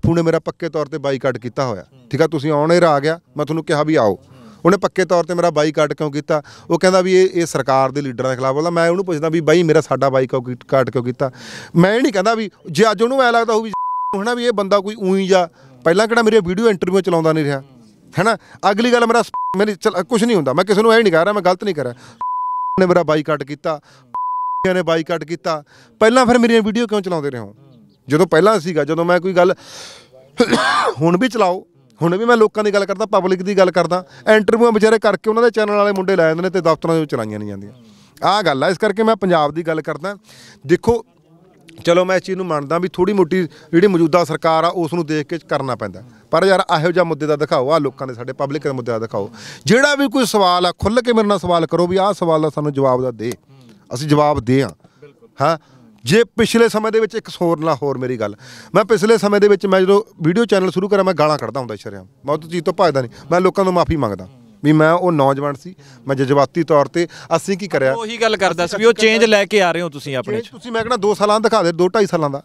ਫੂਨੇ ਮੇਰਾ ਪੱਕੇ ਤੌਰ ਤੇ ਬਾਈਕਾਟ ਕੀਤਾ ਹੋਇਆ ਠੀਕ ਆ ਤੁਸੀਂ ਆਉਣ ਆ ਗਿਆ ਮੈਂ ਤੁਹਾਨੂੰ ਕਿਹਾ ਵੀ ਆਓ ਉਹਨੇ ਪੱਕੇ ਤੌਰ ਤੇ ਮੇਰਾ ਬਾਈਕਾਟ ਕਿਉਂ ਕੀਤਾ ਉਹ ਕਹਿੰਦਾ ਵੀ ਇਹ ਇਹ ਸਰਕਾਰ ਦੇ ਲੀਡਰਾਂ ਦੇ ਖਿਲਾਫ ਬੋਲਦਾ ਮੈਂ ਉਹਨੂੰ ਪੁੱਛਦਾ ਵੀ ਬਾਈ ਮੇਰਾ ਸਾਡਾ ਬਾਈਕਾਟ ਕਿਉਂ ਕੀਤਾ ਮੈਂ ਇਹ ਨਹੀਂ ਕਹਿੰਦਾ ਵੀ ਜੇ ਅੱਜ ਉਹਨੂੰ ਐ ਲੱਗਦਾ ਹੋਊ ਵੀ ਹਨਾ ਵੀ ਇਹ ਬੰਦਾ ਕੋਈ ਉਈ ਜਾ ਪਹਿਲਾਂ ਕਿਹੜਾ ਮੇਰੇ ਵੀਡੀਓ ਇੰਟਰਵਿਊ ਚਲਾਉਂਦਾ ਨਹੀਂ ਰਿਹਾ ਹੈਨਾ ਅਗਲੀ ਗੱਲ ਮੇਰਾ ਮੇਰੀ ਕੁਝ ਨਹੀਂ ਹੁੰਦਾ ਮੈਂ ਕਿਸੇ ਨੂੰ ਇਹ ਨਹੀਂ ਕਹਿ ਰਿਹਾ ਮੈਂ ਗਲਤ ਨਹੀਂ ਕਰ ਰਿਹਾ ਨੇ ਮੇਰਾ ਬਾਈਕਾਟ ਕੀਤਾ ਨੇ ਬਾਈਕਾਟ ਕੀਤਾ ਪਹਿਲਾਂ ਫਿਰ ਮੇਰੀਆਂ ਵੀਡੀਓ ਕਿਉਂ ਚਲਾਉਂਦੇ ਰਹੇ ਹੋ ਜਦੋਂ ਪਹਿਲਾਂ ਸੀਗਾ ਜਦੋਂ ਮੈਂ ਕੋਈ ਗੱਲ ਹੁਣ ਵੀ ਚਲਾਓ ਹੁਣ ਵੀ ਮੈਂ ਲੋਕਾਂ ਦੀ ਗੱਲ ਕਰਦਾ ਪਬਲਿਕ ਦੀ ਗੱਲ ਕਰਦਾ ਇੰਟਰਵਿਊਆਂ ਵਿਚਾਰੇ ਕਰਕੇ ਉਹਨਾਂ ਦੇ ਚੈਨਲ ਵਾਲੇ ਮੁੰਡੇ ਲੈ ਜਾਂਦੇ ਨੇ ਤੇ ਦਫ਼ਤਰਾਂ ਦੇ ਵਿੱਚ ਚਲਾਈਆਂ ਨਹੀਂ ਜਾਂਦੀਆਂ ਆਹ ਗੱਲ ਆ ਇਸ ਕਰਕੇ ਮੈਂ ਪੰਜਾਬ ਦੀ ਗੱਲ ਕਰਦਾ ਦੇਖੋ ਚਲੋ ਮੈਂ ਇਸ ਚੀਜ਼ ਨੂੰ ਮੰਨਦਾ ਵੀ ਥੋੜੀ ਮੋਟੀ ਜਿਹੜੀ ਮੌਜੂਦਾ ਸਰਕਾਰ ਆ ਉਸ ਨੂੰ ਦੇਖ ਕੇ ਕਰਨਾ ਪੈਂਦਾ ਪਰ ਯਾਰ ਇਹੋ ਜਿਹਾ ਮੁੱਦੇ ਦਾ ਦਿਖਾਓ ਆ ਲੋਕਾਂ ਦੇ ਸਾਡੇ ਪਬਲਿਕ ਦੇ ਮੁੱਦੇ ਦਾ ਦਿਖਾਓ ਜਿਹੜਾ ਵੀ ਕੋਈ ਸਵਾਲ ਆ ਖੁੱਲ ਕੇ ਮੇਰੇ ਨਾਲ ਸਵਾਲ ਕਰੋ ਵੀ ਆਹ ਸਵਾਲ ਦਾ ਸਾਨੂੰ ਜਵਾਬ ਦਾ ਦੇ ਅਸੀਂ ਜਵਾਬ ਦੇ ਆ ਹਾਂ ਜੇ ਪਿਛਲੇ ਸਮੇਂ ਦੇ ਵਿੱਚ ਇੱਕ ਸੋਰ ਨਾਲ ਹੋਰ ਮੇਰੀ ਗੱਲ ਮੈਂ ਪਿਛਲੇ ਸਮੇਂ ਦੇ ਵਿੱਚ ਮੈਂ ਜਦੋਂ ਵੀਡੀਓ ਚੈਨਲ ਸ਼ੁਰੂ ਕਰਾਂ ਮੈਂ ਗਾਲਾਂ ਕੱਢਦਾ ਹੁੰਦਾ ਸ਼ਰਿਆਂ ਮੈਂ ਉਹ ਚੀਜ਼ ਤੋਂ ਭੱਜਦਾ ਨਹੀਂ ਮੈਂ ਲੋਕਾਂ ਤੋਂ ਮਾਫੀ ਮੰਗਦਾ ਵੀ ਮੈਂ ਉਹ ਨੌਜਵਾਨ ਸੀ ਮੈਂ ਜਜ਼ਬਾਤੀ ਤੌਰ ਤੇ ਅਸੀਂ ਕੀ ਕਰਿਆ ਉਹੀ
ਗੱਲ ਕਰਦਾ ਸੀ ਵੀ ਉਹ ਚੇਂਜ ਲੈ ਕੇ ਆ ਰਹੇ ਹੋ ਤੁਸੀਂ ਆਪਣੇ ਚ
ਤੁਸੀਂ ਮੈਂ ਕਹਿੰਦਾ 2 ਸਾਲਾਂ ਦਿਖਾ ਦੇ 2 2.5 ਸਾਲਾਂ ਦਾ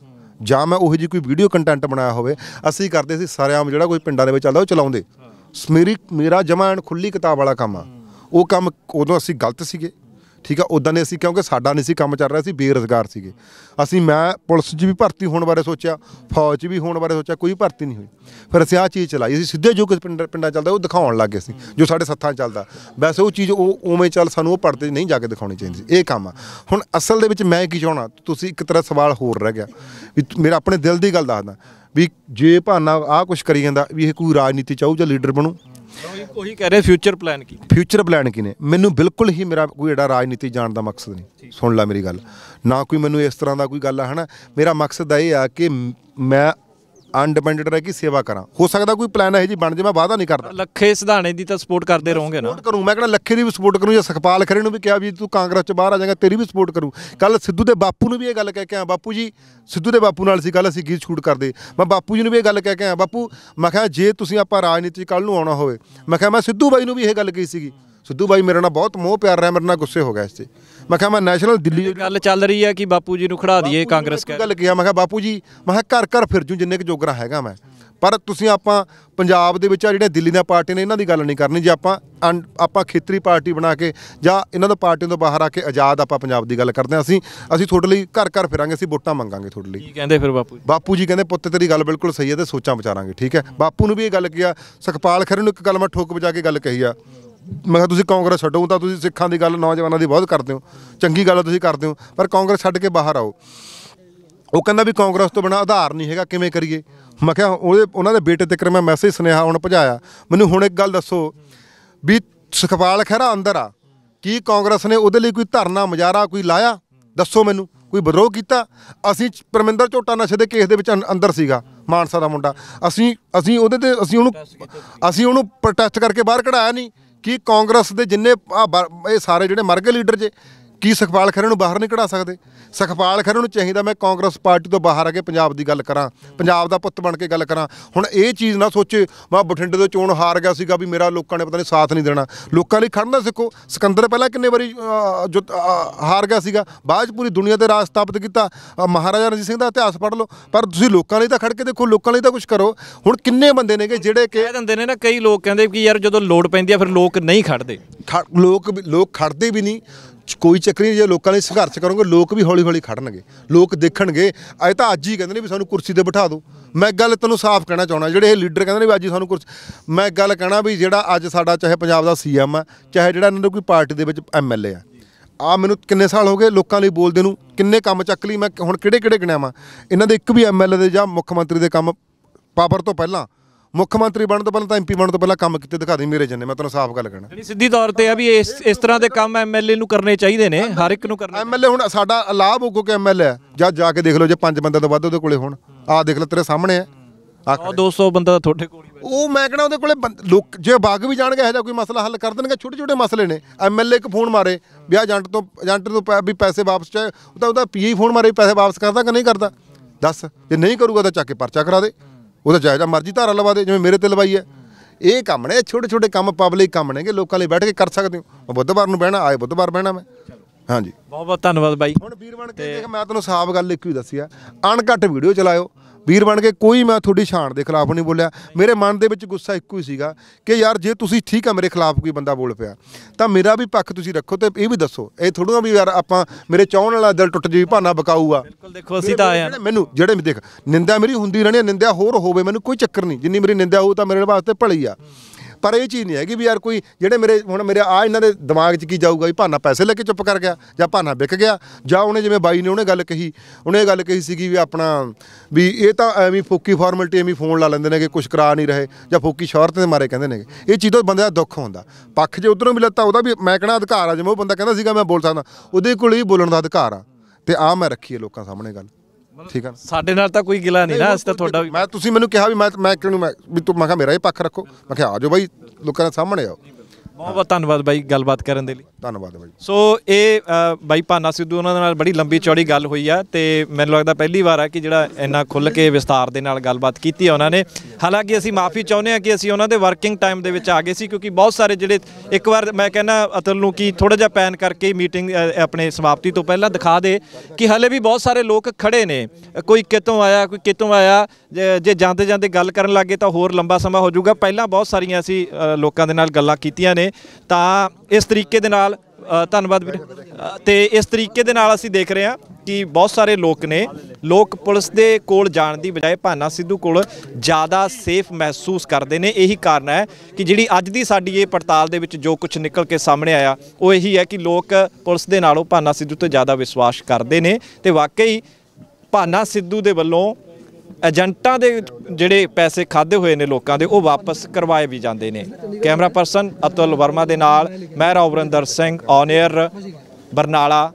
ਜਾਂ ਮੈਂ ਉਹੋ ਜੀ ਕੋਈ ਵੀਡੀਓ ਕੰਟੈਂਟ ਬਣਾਇਆ ਹੋਵੇ ਅਸੀਂ ਕਰਦੇ ਸੀ ਆਮ ਜਿਹੜਾ ਕੋਈ ਪਿੰਡਾਂ ਦੇ ਵਿੱਚ ਚੱਲਦਾ ਉਹ ਚਲਾਉਂਦੇ ਮੇਰੀ ਮੇਰਾ ਜਮਾਂ ਐਨ ਖੁੱਲੀ ਕਿਤਾਬ ਵਾਲਾ ਕੰਮ ਆ ਉਹ ਕੰਮ ਉਦੋਂ ਅਸੀਂ ਗਲਤ ਸੀਗੇ ਠੀਕ ਆ ਉਦਾਂ ਦੇ ਅਸੀਂ ਕਿਉਂਕਿ ਸਾਡਾ ਨਹੀਂ ਸੀ ਕੰਮ ਚੱਲ ਰਿਹਾ ਸੀ ਬੇਰੋਜ਼ਗਾਰ ਸੀਗੇ ਅਸੀਂ ਮੈਂ ਪੁਲਿਸ 'ਚ ਵੀ ਭਰਤੀ ਹੋਣ ਬਾਰੇ ਸੋਚਿਆ ਫੌਜ 'ਚ ਵੀ ਹੋਣ ਬਾਰੇ ਸੋਚਿਆ ਕੋਈ ਭਰਤੀ ਨਹੀਂ ਹੋਈ ਫਿਰ ਅਸੀਂ ਆਹ ਚੀਜ਼ ਚਲਾਈ ਅਸੀਂ ਸਿੱਧੇ ਜੋ ਕਿ ਪਿੰਡਾਂ ਚੱਲਦਾ ਉਹ ਦਿਖਾਉਣ ਲੱਗੇ ਸੀ ਜੋ ਸਾਡੇ ਸੱਥਾਂ ਚੱਲਦਾ ਵੈਸੇ ਉਹ ਚੀਜ਼ ਉਹ ਉਵੇਂ ਚੱਲ ਸਾਨੂੰ ਉਹ ਪਰਦੇ ਨਹੀਂ ਜਾ ਕੇ ਦਿਖਾਉਣੀ ਚਾਹੀਦੀ ਇਹ ਕੰਮ ਆ ਹੁਣ ਅਸਲ ਦੇ ਵਿੱਚ ਮੈਂ ਕੀ ਚਾਹਣਾ ਤੁਸੀਂ ਇੱਕ ਤਰ੍ਹਾਂ ਸਵਾਲ ਹੋਰ ਰਹਿ ਗਿਆ ਵੀ ਮੇਰਾ ਆਪਣੇ ਦਿਲ ਦੀ ਗੱਲ ਦੱਸਦਾ ਵੀ ਜੇ ਭਾਨਾ ਆਹ ਕੁਝ ਕਰੀ ਜਾਂਦਾ ਵੀ ਇਹ ਕੋਈ ਰਾਜਨੀਤੀ ਚਾਹੂ ਜਾਂ ਲੀਡਰ ਬਣੂ
ਉਹੀ ਕਹਿ ਰਹੇ ਫਿਊਚਰ ਪਲਾਨ ਕੀ
ਫਿਊਚਰ ਪਲਾਨ ਕੀ ਨੇ ਮੈਨੂੰ ਬਿਲਕੁਲ ਹੀ ਮੇਰਾ ਕੋਈ ਐਡਾ ਰਾਜਨੀਤੀ ਜਾਣ ਦਾ ਮਕਸਦ ਨਹੀਂ ਸੁਣ ਲੈ ਮੇਰੀ ਗੱਲ ਨਾ ਕੋਈ ਮੈਨੂੰ ਇਸ ਤਰ੍ਹਾਂ ਦਾ ਕੋਈ ਗੱਲ ਹੈ ਹਨਾ ਮੇਰਾ ਮਕਸਦ ਇਹ ਆ ਕਿ ਮੈਂ ਅਨਡਿਪੈਂਡੈਂਟ ਰਹਿ ਕੇ ਸੇਵਾ ਕਰਾਂ ਹੋ ਸਕਦਾ ਕੋਈ ਪਲਾਨ ਹੈ ਜੀ ਬਣ ਜੇ ਮੈਂ ਵਾਅਦਾ ਨਹੀਂ ਕਰਦਾ ਲੱਖੇ ਸਿਧਾਣੇ ਦੀ ਤਾਂ ਸਪੋਰਟ ਕਰਦੇ ਰਹੋਗੇ ਨਾ ਸਪੋਰਟ ਕਰੂੰ ਮੈਂ ਕਹਿੰਦਾ ਲੱਖੇ ਦੀ ਵੀ ਸਪੋਰਟ ਕਰੂੰ ਜਾਂ ਸਖਪਾਲ ਖਰੇ ਨੂੰ ਵੀ ਕਿਹਾ ਵੀ ਤੂੰ ਕਾਂਗਰਸ ਚ ਬਾਹਰ ਆ ਜਾਏਗਾ ਤੇਰੀ ਵੀ ਸਪੋਰਟ ਕਰੂੰ ਕੱਲ ਸਿੱਧੂ ਦੇ ਬਾਪੂ ਨੂੰ ਵੀ ਇਹ ਗੱਲ ਕਹਿ ਕੇ ਆ ਬਾਪੂ ਜੀ ਸਿੱਧੂ ਦੇ ਬਾਪੂ ਨਾਲ ਸੀ ਕੱਲ ਅਸੀਂ ਗੀਤ ਸ਼ੂਟ ਕਰਦੇ ਮੈਂ ਬਾਪੂ ਜੀ ਨੂੰ ਵੀ ਇਹ ਗੱਲ ਕਹਿ ਕੇ ਆ ਬਾਪੂ ਮੈਂ ਕਿਹਾ ਜੇ ਤੁਸੀਂ ਆਪਾਂ ਰਾਜਨੀਤੀ ਕੱਲ ਨੂੰ ਆਉਣਾ ਹੋਵੇ ਮੈਂ ਕਿਹਾ ਮੈਂ ਸਿੱਧੂ ਬਾਈ ਨੂੰ ਵੀ ਇਹ ਗੱਲ ਕਹੀ ਸੀਗੀ ਸਿੱਧੂ ਬਾਈ ਮੇਰੇ ਨਾਲ ਬਹੁਤ ਮੋਹ ਪਿਆਰ ਰਿਹਾ ਮੇਰੇ ਨਾਲ ਗੁੱਸੇ ਹੋ ਗਿਆ ਇਸ ਤੇ ਮੈਂ ਕਿਹਾ ਮੈਂ ਨੈਸ਼ਨਲ ਦਿੱਲੀ ਗੱਲ ਚੱਲ ਰਹੀ ਹੈ ਕਿ ਬਾਪੂ ਜੀ ਨੂੰ ਖੜਾ ਦਈਏ ਕਾਂਗਰਸ ਕਹਿੰਦਾ ਗੱਲ ਕਿਹਾ ਮੈਂ ਕਿਹਾ ਬਾਪੂ ਜੀ ਮੈਂ ਕਿਹਾ ਘਰ ਘਰ ਫਿਰ ਜੂ ਜਿੰਨੇ ਕੁ ਜੋਗਰਾ ਹੈਗਾ ਮੈਂ ਪਰ ਤੁਸੀਂ ਆਪਾਂ ਪੰਜਾਬ ਦੇ ਵਿੱਚ ਆ ਜਿਹੜੇ ਦਿੱਲੀ ਦੀਆਂ ਪਾਰਟੀਆਂ ਨੇ ਇਹਨਾਂ ਦੀ ਗੱਲ ਨਹੀਂ ਕਰਨੀ ਜੇ ਆਪਾਂ ਆਪਾਂ ਖੇਤਰੀ ਪਾਰਟੀ ਬਣਾ ਕੇ ਜਾਂ ਇਹਨਾਂ ਤੋਂ ਪਾਰਟੀਆਂ ਤੋਂ ਬਾਹਰ ਆ ਕੇ ਆਜ਼ਾਦ ਆਪਾਂ ਪੰਜਾਬ ਦੀ ਗੱਲ ਕਰਦੇ ਆ ਅਸੀਂ ਅਸੀਂ ਤੁਹਾਡੇ ਲਈ ਘਰ ਘਰ ਫਿਰਾਂਗੇ ਅਸੀਂ ਵੋਟਾਂ ਮੰਗਾਂਗੇ ਤੁਹਾਡੇ ਲਈ ਕੀ
ਕਹਿੰਦੇ ਫਿਰ ਬਾਪੂ
ਜੀ ਬਾਪੂ ਜੀ ਕਹਿੰਦੇ ਪੁੱਤ ਤੇਰੀ ਗੱਲ ਬਿਲਕੁਲ ਸਹੀ ਹੈ ਤੇ ਸੋਚਾਂ ਵਿਚਾਰਾਂਗੇ ਠੀਕ ਹੈ ਬਾਪੂ ਨੂੰ ਵੀ ਇਹ ਗੱਲ ਕਿਹਾ ਸੁਖਪਾਲ ਖਰੇ ਨੂੰ ਇੱਕ ਗੱਲ ਮੈਂ ਠੋਕ ਵਜਾ ਕੇ ਗੱਲ ਕਹੀ ਆ ਮੈਂ ਕਿਹਾ ਤੁਸੀਂ ਕਾਂਗਰਸ ਛੱਡੋ ਤਾਂ ਤੁਸੀਂ ਸਿੱਖਾਂ ਦੀ ਗੱਲ ਨੌਜਵਾਨਾਂ ਦੀ ਬਹੁਤ ਕਰਦੇ ਹੋ ਚੰਗੀ ਗੱਲ ਤੁਸੀਂ ਕਰਦੇ ਹੋ ਪਰ ਕਾਂਗਰਸ ਛੱਡ ਕੇ ਬਾਹਰ ਆਓ ਉਹ ਕਹਿੰਦਾ ਵੀ ਕਾਂਗਰਸ ਤੋਂ ਬਿਨਾ ਆਧਾਰ ਨਹੀਂ ਹੈਗਾ ਕਿਵੇਂ ਕਰੀਏ ਮੈਂ ਕਿਹਾ ਉਹਦੇ ਉਹਨਾਂ ਦੇ ਬੇਟੇ ਤੇਕਰ ਮੈਂ ਮੈਸੇਜ ਸੁਨੇਹਾ ਹੁਣ ਭਜਾਇਆ ਮੈਨੂੰ ਹੁਣ ਇੱਕ ਗੱਲ ਦੱਸੋ ਵੀ ਸੁਖਪਾਲ ਖਹਿਰਾ ਅੰਦਰ ਆ ਕੀ ਕਾਂਗਰਸ ਨੇ ਉਹਦੇ ਲਈ ਕੋਈ ਧਰਨਾ ਮਜਾਰਾ ਕੋਈ ਲਾਇਆ ਦੱਸੋ ਮੈਨੂੰ ਕੋਈ ਵਿਰੋਧ ਕੀਤਾ ਅਸੀਂ ਪਰਮਿੰਦਰ ਝੋਟਾ ਨਸ਼ੇ ਦੇ ਕੇਸ ਦੇ ਵਿੱਚ ਅੰਦਰ ਸੀਗਾ ਮਾਨਸਾ ਦਾ ਮੁੰਡਾ ਅਸੀਂ ਅਸੀਂ ਉਹਦੇ ਤੇ ਅਸੀਂ ਉਹਨੂੰ ਅਸੀਂ ਉਹਨੂੰ ਪ੍ਰੋਟੈਸਟ ਕਰਕੇ ਬਾਹਰ ਕਢਾਇਆ ਨਹੀਂ ਕੀ ਕਾਂਗਰਸ ਦੇ ਜਿੰਨੇ ਇਹ ਸਾਰੇ ਜਿਹੜੇ ਮਰਗੇ ਲੀਡਰ ਜੇ ਕੀ ਸਖਪਾਲ ਖਰੇ ਨੂੰ ਬਾਹਰ ਨਹੀਂ ਕਢਾ ਸਕਦੇ ਸਖਪਾਲ ਖਰੇ ਨੂੰ ਚਾਹੀਦਾ ਮੈਂ ਕਾਂਗਰਸ ਪਾਰਟੀ ਤੋਂ ਬਾਹਰ ਆ ਕੇ ਪੰਜਾਬ ਦੀ ਗੱਲ ਕਰਾਂ ਪੰਜਾਬ ਦਾ ਪੁੱਤ ਬਣ ਕੇ ਗੱਲ ਕਰਾਂ ਹੁਣ ਇਹ ਚੀਜ਼ ਨਾ ਸੋਚੇ ਮੈਂ ਬਠਿੰਡੇ ਤੋਂ ਚੋਣ ਹਾਰ ਗਿਆ ਸੀਗਾ ਵੀ ਮੇਰਾ ਲੋਕਾਂ ਨੇ ਪਤਾ ਨਹੀਂ ਸਾਥ ਨਹੀਂ ਦੇਣਾ ਲੋਕਾਂ ਲਈ ਖੜਨਾ ਸਿੱਖੋ ਸਿਕੰਦਰ ਪਹਿਲਾਂ ਕਿੰਨੇ ਵਾਰੀ ਹਾਰ ਗਿਆ ਸੀਗਾ ਬਾਅਦ ਚ ਪੂਰੀ ਦੁਨੀਆ ਤੇ ਰਾਜ ਸਥਾਪਿਤ ਕੀਤਾ ਮਹਾਰਾਜਾ ਰਣਜੀਤ ਸਿੰਘ ਦਾ ਇਤਿਹਾਸ ਪੜ੍ਹ ਲਓ ਪਰ ਤੁਸੀਂ ਲੋਕਾਂ ਲਈ ਤਾਂ ਖੜ ਕੇ ਦੇਖੋ ਲੋਕਾਂ ਲਈ ਤਾਂ ਕੁਝ ਕਰੋ ਹੁਣ ਕਿੰਨੇ ਬੰਦੇ ਨੇਗੇ ਜਿਹੜੇ ਕਿ ਕਹਿ ਦਿੰਦੇ ਨੇ ਨਾ ਕਈ ਲੋਕ ਕਹਿੰਦੇ ਕਿ ਯਾਰ ਜਦੋਂ ਲੋੜ ਪੈਂਦੀ ਆ ਫਿਰ ਲੋਕ ਨਹੀਂ ਖੜਦੇ ਲੋਕ ਲੋਕ ਖੜਦੇ ਵੀ ਨਹੀਂ ਕੋਈ ਚੱਕਰ ਨਹੀਂ ਜੇ ਲੋਕਾਂ ਲਈ ਸੰਘਰਸ਼ ਕਰੋਗੇ ਲੋਕ ਵੀ ਹੌਲੀ ਹੌਲੀ ਖੜਨਗੇ ਲੋਕ ਦੇਖਣਗੇ ਅਜੇ ਤਾਂ ਅੱਜ ਹੀ ਕਹਿੰਦੇ ਨੇ ਵੀ ਸਾਨੂੰ ਕੁਰਸੀ ਤੇ ਬਿਠਾ ਦਿਓ ਮੈਂ ਗੱਲ ਤੈਨੂੰ ਸਾਫ਼ ਕਹਿਣਾ ਚਾਹਣਾ ਜਿਹੜੇ ਇਹ ਲੀਡਰ ਕਹਿੰਦੇ ਨੇ ਵੀ ਅੱਜ ਹੀ ਸਾਨੂੰ ਕੁਰਸੀ ਮੈਂ ਗੱਲ ਕਹਿਣਾ ਵੀ ਜਿਹੜਾ ਅੱਜ ਸਾਡਾ ਚਾਹੇ ਪੰਜਾਬ ਦਾ ਸੀਐਮ ਆ ਚਾਹੇ ਜਿਹੜਾ ਇਹਨਾਂ ਦੇ ਕੋਈ ਪਾਰਟੀ ਦੇ ਵਿੱਚ ਐਮਐਲਏ ਆ ਆ ਮੈਨੂੰ ਕਿੰਨੇ ਸਾਲ ਹੋ ਗਏ ਲੋਕਾਂ ਲਈ ਬੋਲਦੇ ਨੂੰ ਕਿੰਨੇ ਕੰਮ ਚੱਕ ਲਈ ਮੈਂ ਹੁਣ ਕਿਹੜੇ ਕਿਹੜੇ ਗਿਣਾਵਾਂ ਇਹਨਾਂ ਦੇ ਇੱਕ ਵੀ ਐਮਐਲਏ ਦੇ ਜਾਂ ਮੁੱਖ ਮੰਤਰੀ ਦੇ ਕੰਮ ਪਾਵਰ ਤੋਂ ਪਹਿਲਾਂ ਮੁੱਖ ਮੰਤਰੀ ਬਣਨ ਤੋਂ ਪਹਿਲਾਂ ਤਾਂ ਐਮਪੀ ਬਣਨ ਤੋਂ ਪਹਿਲਾਂ ਕੰਮ ਕੀਤੇ ਦਿਖਾ ਦੇ ਮੇਰੇ ਜੰਨੇ ਮੈਂ ਤੈਨੂੰ ਸਾਫ਼ ਗੱਲ ਕਹਿਣਾ ਯਾਨੀ ਸਿੱਧੀ
ਤੌਰ ਤੇ ਆ ਵੀ ਇਸ ਇਸ ਤਰ੍ਹਾਂ ਦੇ ਕੰਮ ਐਮਐਲਏ ਨੂੰ ਕਰਨੇ ਚਾਹੀਦੇ ਨੇ ਹਰ ਇੱਕ ਨੂੰ ਕਰਨੇ
ਐਮਐਲਏ ਹੁਣ ਸਾਡਾ ਲਾਭ ਹੋਊਗਾ ਕਿ ਐਮਐਲਏ ਜਾਂ ਜਾ ਕੇ ਦੇਖ ਲਓ ਜੇ ਪੰਜ ਬੰਦੇ ਤੋਂ ਵੱਧ ਉਹਦੇ ਕੋਲੇ ਹੋਣ ਆ ਦੇਖ ਲੈ ਤੇਰੇ ਸਾਹਮਣੇ ਆ ਆ 200 ਬੰਦਾ ਤੁਹਾਡੇ ਕੋਲ ਉਹ ਮੈਂ ਕਹਣਾ ਉਹਦੇ ਕੋਲੇ ਲੋਕ ਜੇ ਬਾਗ ਵੀ ਜਾਣਗੇ ਇਹਦਾ ਕੋਈ ਮਸਲਾ ਹੱਲ ਕਰ ਦੇਣਗੇ ਛੋਟੇ ਛੋਟੇ ਮਸਲੇ ਨੇ ਐਮਐਲਏ ਇੱਕ ਫੋਨ ਮਾਰੇ ਵੀ ਆ ਏਜੰਟ ਤੋਂ ਏਜੰਟ ਤੋਂ ਵੀ ਪੈਸੇ ਵਾਪਸ ਚਾਹੇ ਉਹ ਤਾਂ ਉਹਦਾ ਪੀਏ ਫੋਨ ਮਾਰੇ ਪੈਸੇ ਵਾਪਸ ਕਰਦਾ ਕਿ ਨਹੀਂ ਕਰਦਾ ਦੱਸ ਜੇ ਨਹੀਂ ਕਰੂਗਾ ਤਾਂ ਚੱਕ ਕੇ ਪਰਚਾ ਕਰਾ ਦੇ ਉਹ ਤਾਂ ਜਾਇਜ਼ਾ ਮਰਜ਼ੀ ਧਾਰਾ ਲਵਾ ਦੇ ਜਿਵੇਂ ਮੇਰੇ ਤੇ ਲਵਾਈ ਹੈ ਇਹ ਕੰਮ ਨੇ ਛੋਟੇ ਛੋਟੇ ਕੰਮ ਪਬਲਿਕ ਕੰਮ ਨੇਗੇ ਲੋਕਾਂ ਲਈ ਬੈਠ ਕੇ ਕਰ ਸਕਦੇ ਹੋ ਬੁੱਧਵਾਰ ਨੂੰ ਬਹਿਣਾ ਆਏ ਬੁੱਧਵਾਰ ਬਹਿਣਾ ਮੈਂ ਹਾਂਜੀ ਬਹੁਤ ਬਹੁਤ ਧੰਨਵਾਦ ਬਾਈ ਹੁਣ ਵੀਰ ਬਣ ਕੇ ਦੇਖ ਮੈਂ ਤੈਨੂੰ ਸਾਫ਼ ਗੱਲ ਇੱਕ ਹੀ ਦੱਸੀ ਆ ਅਣਕੱਟ ਵੀਡੀਓ ਚਲਾਇਓ ਵੀਰ ਬਣ ਕੇ ਕੋਈ ਮੈਂ ਤੁਹਾਡੀ ਛਾਣ ਦੇ ਖਿਲਾਫ ਨਹੀਂ ਬੋਲਿਆ ਮੇਰੇ ਮਨ ਦੇ ਵਿੱਚ ਗੁੱਸਾ ਇੱਕੋ ਹੀ ਸੀਗਾ ਕਿ ਯਾਰ ਜੇ ਤੁਸੀਂ ਠੀਕ ਆ ਮੇਰੇ ਖਿਲਾਫ ਕੋਈ ਬੰਦਾ ਬੋਲ ਪਿਆ ਤਾਂ ਮੇਰਾ ਵੀ ਪੱਖ ਤੁਸੀਂ ਰੱਖੋ ਤੇ ਇਹ ਵੀ ਦੱਸੋ ਇਹ ਥੋੜਾ ਵੀ ਯਾਰ ਆਪਾਂ ਮੇਰੇ ਚਾਹਣ ਵਾਲਾ ਦਿਲ ਟੁੱਟ ਜੀ ਭਾਨਾ ਬਕਾਊਗਾ ਬਿਲਕੁਲ ਦੇਖੋ ਅਸੀਂ ਤਾਂ ਆਏ ਮੈਨੂੰ ਜਿਹੜੇ ਵੀ ਦੇਖ ਨਿੰਦਾ ਮੇਰੀ ਹੁੰਦੀ ਰਹਣੀ ਨਿੰਦਿਆ ਹੋਰ ਹੋਵੇ ਮੈਨੂੰ ਕੋਈ ਚੱਕਰ ਨਹੀਂ ਜਿੰਨੀ ਮੇਰੀ ਨਿੰਦਿਆ ਹੋਊ ਤਾਂ ਮੇਰੇ ਵਾਸਤੇ ਭਲੀ ਆ ਪਰ ਇਹ ਚੀਜ਼ ਨਹੀਂ ਹੈਗੀ ਵੀ ਯਾਰ ਕੋਈ ਜਿਹੜੇ ਮੇਰੇ ਹੁਣ ਮੇਰੇ ਆ ਇਹਨਾਂ ਦੇ ਦਿਮਾਗ 'ਚ ਕੀ ਜਾਊਗਾ ਵੀ ਭਾਨਾ ਪੈਸੇ ਲੈ ਕੇ ਚੁੱਪ ਕਰ ਗਿਆ ਜਾਂ ਭਾਨਾ ਵਿਕ ਗਿਆ ਜਾਂ ਉਹਨੇ ਜਿਵੇਂ ਬਾਈ ਨੇ ਉਹਨੇ ਗੱਲ ਕਹੀ ਉਹਨੇ ਇਹ ਗੱਲ ਕਹੀ ਸੀਗੀ ਵੀ ਆਪਣਾ ਵੀ ਇਹ ਤਾਂ ਐਵੇਂ ਫੋਕੀ ਫਾਰਮੈਲਿਟੀ ਐਵੇਂ ਫੋਨ ਲਾ ਲੈਂਦੇ ਨੇ ਕਿ ਕੁਝ ਕਰਾ ਨਹੀਂ ਰਹੇ ਜਾਂ ਫੋਕੀ ਸ਼ੌਹਰਤ ਦੇ ਮਾਰੇ ਕਹਿੰਦੇ ਨੇ ਇਹ ਚੀਜ਼ ਤੋਂ ਬੰਦੇ ਦਾ ਦੁੱਖ ਹੁੰਦਾ ਪੱਖ ਜੇ ਉਧਰੋਂ ਵੀ ਲੱਤਾ ਉਹਦਾ ਵੀ ਮੈਂ ਕਹਣਾ ਅਧਿਕਾਰ ਆ ਜਿਵੇਂ ਉਹ ਬੰਦਾ ਕਹਿੰਦਾ ਸੀਗਾ ਮੈਂ ਬੋਲ ਸਕਦਾ ਉਹਦੇ ਕੋਲ ਹੀ ਬੋਲਣ ਦਾ ਅਧਿਕਾਰ ਆ ਤੇ ਆ ਮੈਂ ਰੱਖੀ ਲੋਕਾਂ ਸਾਹਮਣੇ ਗੱਲ ਠੀਕ ਆ ਸਾਡੇ ਨਾਲ ਤਾਂ ਕੋਈ ਗਿਲਾ ਨਹੀਂ ਨਾ ਅਸੀਂ ਤਾਂ ਤੁਹਾਡਾ ਮੈਂ ਤੁਸੀਂ ਮੈਨੂੰ ਕਿਹਾ ਵੀ ਮੈਂ ਮੈਂ ਕਿਉਂ ਮੈਂ ਵੀ ਤੂੰ ਮੈਂ ਕਿਹਾ ਮੇਰਾ ਹੀ ਪੱਖ ਰੱਖੋ ਮੈਂ ਕਿਹਾ ਆਜੋ ਬਾਈ ਲੋਕਾਂ ਦੇ ਸਾਹਮਣੇ ਆਓ
ਬਹੁਤ ਬਹੁਤ ਧੰਨਵਾਦ ਬਾਈ ਗੱਲਬਾਤ ਕਰਨ ਦੇ ਲਈ ਧੰਨਵਾਦ ਬਾਈ ਸੋ ਇਹ ਬਾਈ ਪਾਨਾ ਸਿੱਧੂ ਉਹਨਾਂ ਦੇ ਨਾਲ ਬੜੀ ਲੰਬੀ ਚੌੜੀ ਗੱਲ ਹੋਈ ਆ ਤੇ ਮੈਨੂੰ ਲੱਗਦਾ ਪਹਿਲੀ ਵਾਰ ਆ ਕਿ ਜਿਹੜਾ ਇੰਨਾ ਖੁੱਲ ਕੇ ਵਿਸਤਾਰ ਦੇ ਨਾਲ ਗੱਲਬਾਤ ਕੀਤੀ ਆ ਉਹਨਾਂ ਨੇ ਹਾਲਾਂਕਿ ਅਸੀਂ ਮਾਫੀ ਚਾਹੁੰਦੇ ਆ ਕਿ ਅਸੀਂ ਉਹਨਾਂ ਦੇ ਵਰਕਿੰਗ ਟਾਈਮ ਦੇ ਵਿੱਚ ਆ ਗਏ ਸੀ ਕਿਉਂਕਿ ਬਹੁਤ ਸਾਰੇ ਜਿਹੜੇ ਇੱਕ ਵਾਰ ਮੈਂ ਕਹਿੰਦਾ ਅਤਲ ਨੂੰ ਕਿ ਥੋੜਾ ਜਿਹਾ ਪੈਨ ਕਰਕੇ ਮੀਟਿੰਗ ਆਪਣੇ ਸਮਾਪਤੀ ਤੋਂ ਪਹਿਲਾਂ ਦਿਖਾ ਦੇ ਕਿ ਹਲੇ ਵੀ ਬਹੁਤ ਸਾਰੇ ਲੋਕ ਖੜੇ ਨੇ ਕੋਈ ਕਿਤੋਂ ਆਇਆ ਕੋਈ ਕਿਤੋਂ ਆਇਆ ਜੇ- ਜਾਂਦੇ ਜਾਂਦੇ ਗੱਲ ਕਰਨ ਲੱਗੇ ਤਾਂ ਹੋਰ ਲੰਬਾ ਸਮਾਂ ਹੋ ਜਾਊਗਾ ਪਹਿਲਾਂ ਬਹੁਤ ਸਾਰੀਆਂ ਅਸੀਂ ਲੋਕਾਂ ਦੇ ਨਾਲ ਗੱਲਾਂ ਕੀਤੀਆਂ ਨੇ ਤਾਂ ਇਸ ਤਰੀਕੇ ਦੇ ਨਾਲ ਧੰਨਵਾਦ ਵੀਰ ਤੇ ਇਸ ਤਰੀਕੇ ਦੇ ਨਾਲ ਅਸੀਂ ਦੇਖ ਰਹੇ ਹਾਂ ਕਿ ਬਹੁਤ ਸਾਰੇ ਲੋਕ ਨੇ ਲੋਕ ਪੁਲਿਸ ਦੇ ਕੋਲ ਜਾਣ ਦੀ ਬਜਾਏ ਭਾਨਾ ਸਿੱਧੂ ਕੋਲ ਜ਼ਿਆਦਾ ਸੇਫ ਮਹਿਸੂਸ ਕਰਦੇ ਨੇ ਇਹੀ ਕਾਰਨ ਹੈ ਕਿ ਜਿਹੜੀ ਅੱਜ ਦੀ ਸਾਡੀ ਇਹ ਪੜਤਾਲ ਦੇ ਵਿੱਚ ਜੋ ਕੁਝ ਨਿਕਲ ਕੇ ਸਾਹਮਣੇ ਆਇਆ ਉਹ ਇਹੀ ਹੈ ਕਿ ਲੋਕ ਪੁਲਿਸ ਦੇ ਨਾਲੋਂ ਭਾਨਾ ਸਿੱਧੂ ਤੇ ਜ਼ਿਆਦਾ ਵਿਸ਼ਵਾਸ ਕਰਦੇ ਨੇ ਤੇ ਵਾਕਈ ਭਾਨਾ ਸਿੱਧੂ ਦੇ ਵੱਲੋਂ ਏਜੰਟਾਂ ਦੇ ਜਿਹੜੇ ਪੈਸੇ ਖਾਦੇ ਹੋਏ ਨੇ ਲੋਕਾਂ ਦੇ ਉਹ ਵਾਪਸ ਕਰਵਾਏ ਵੀ ਜਾਂਦੇ ਨੇ ਕੈਮਰਾ ਪਰਸਨ ਅਤੁਲ ਵਰਮਾ ਦੇ ਨਾਲ ਮੈਂ ਰੌਬਰਿੰਦਰ ਸਿੰਘ ਔਨ 에ਅਰ ਬਰਨਾਲਾ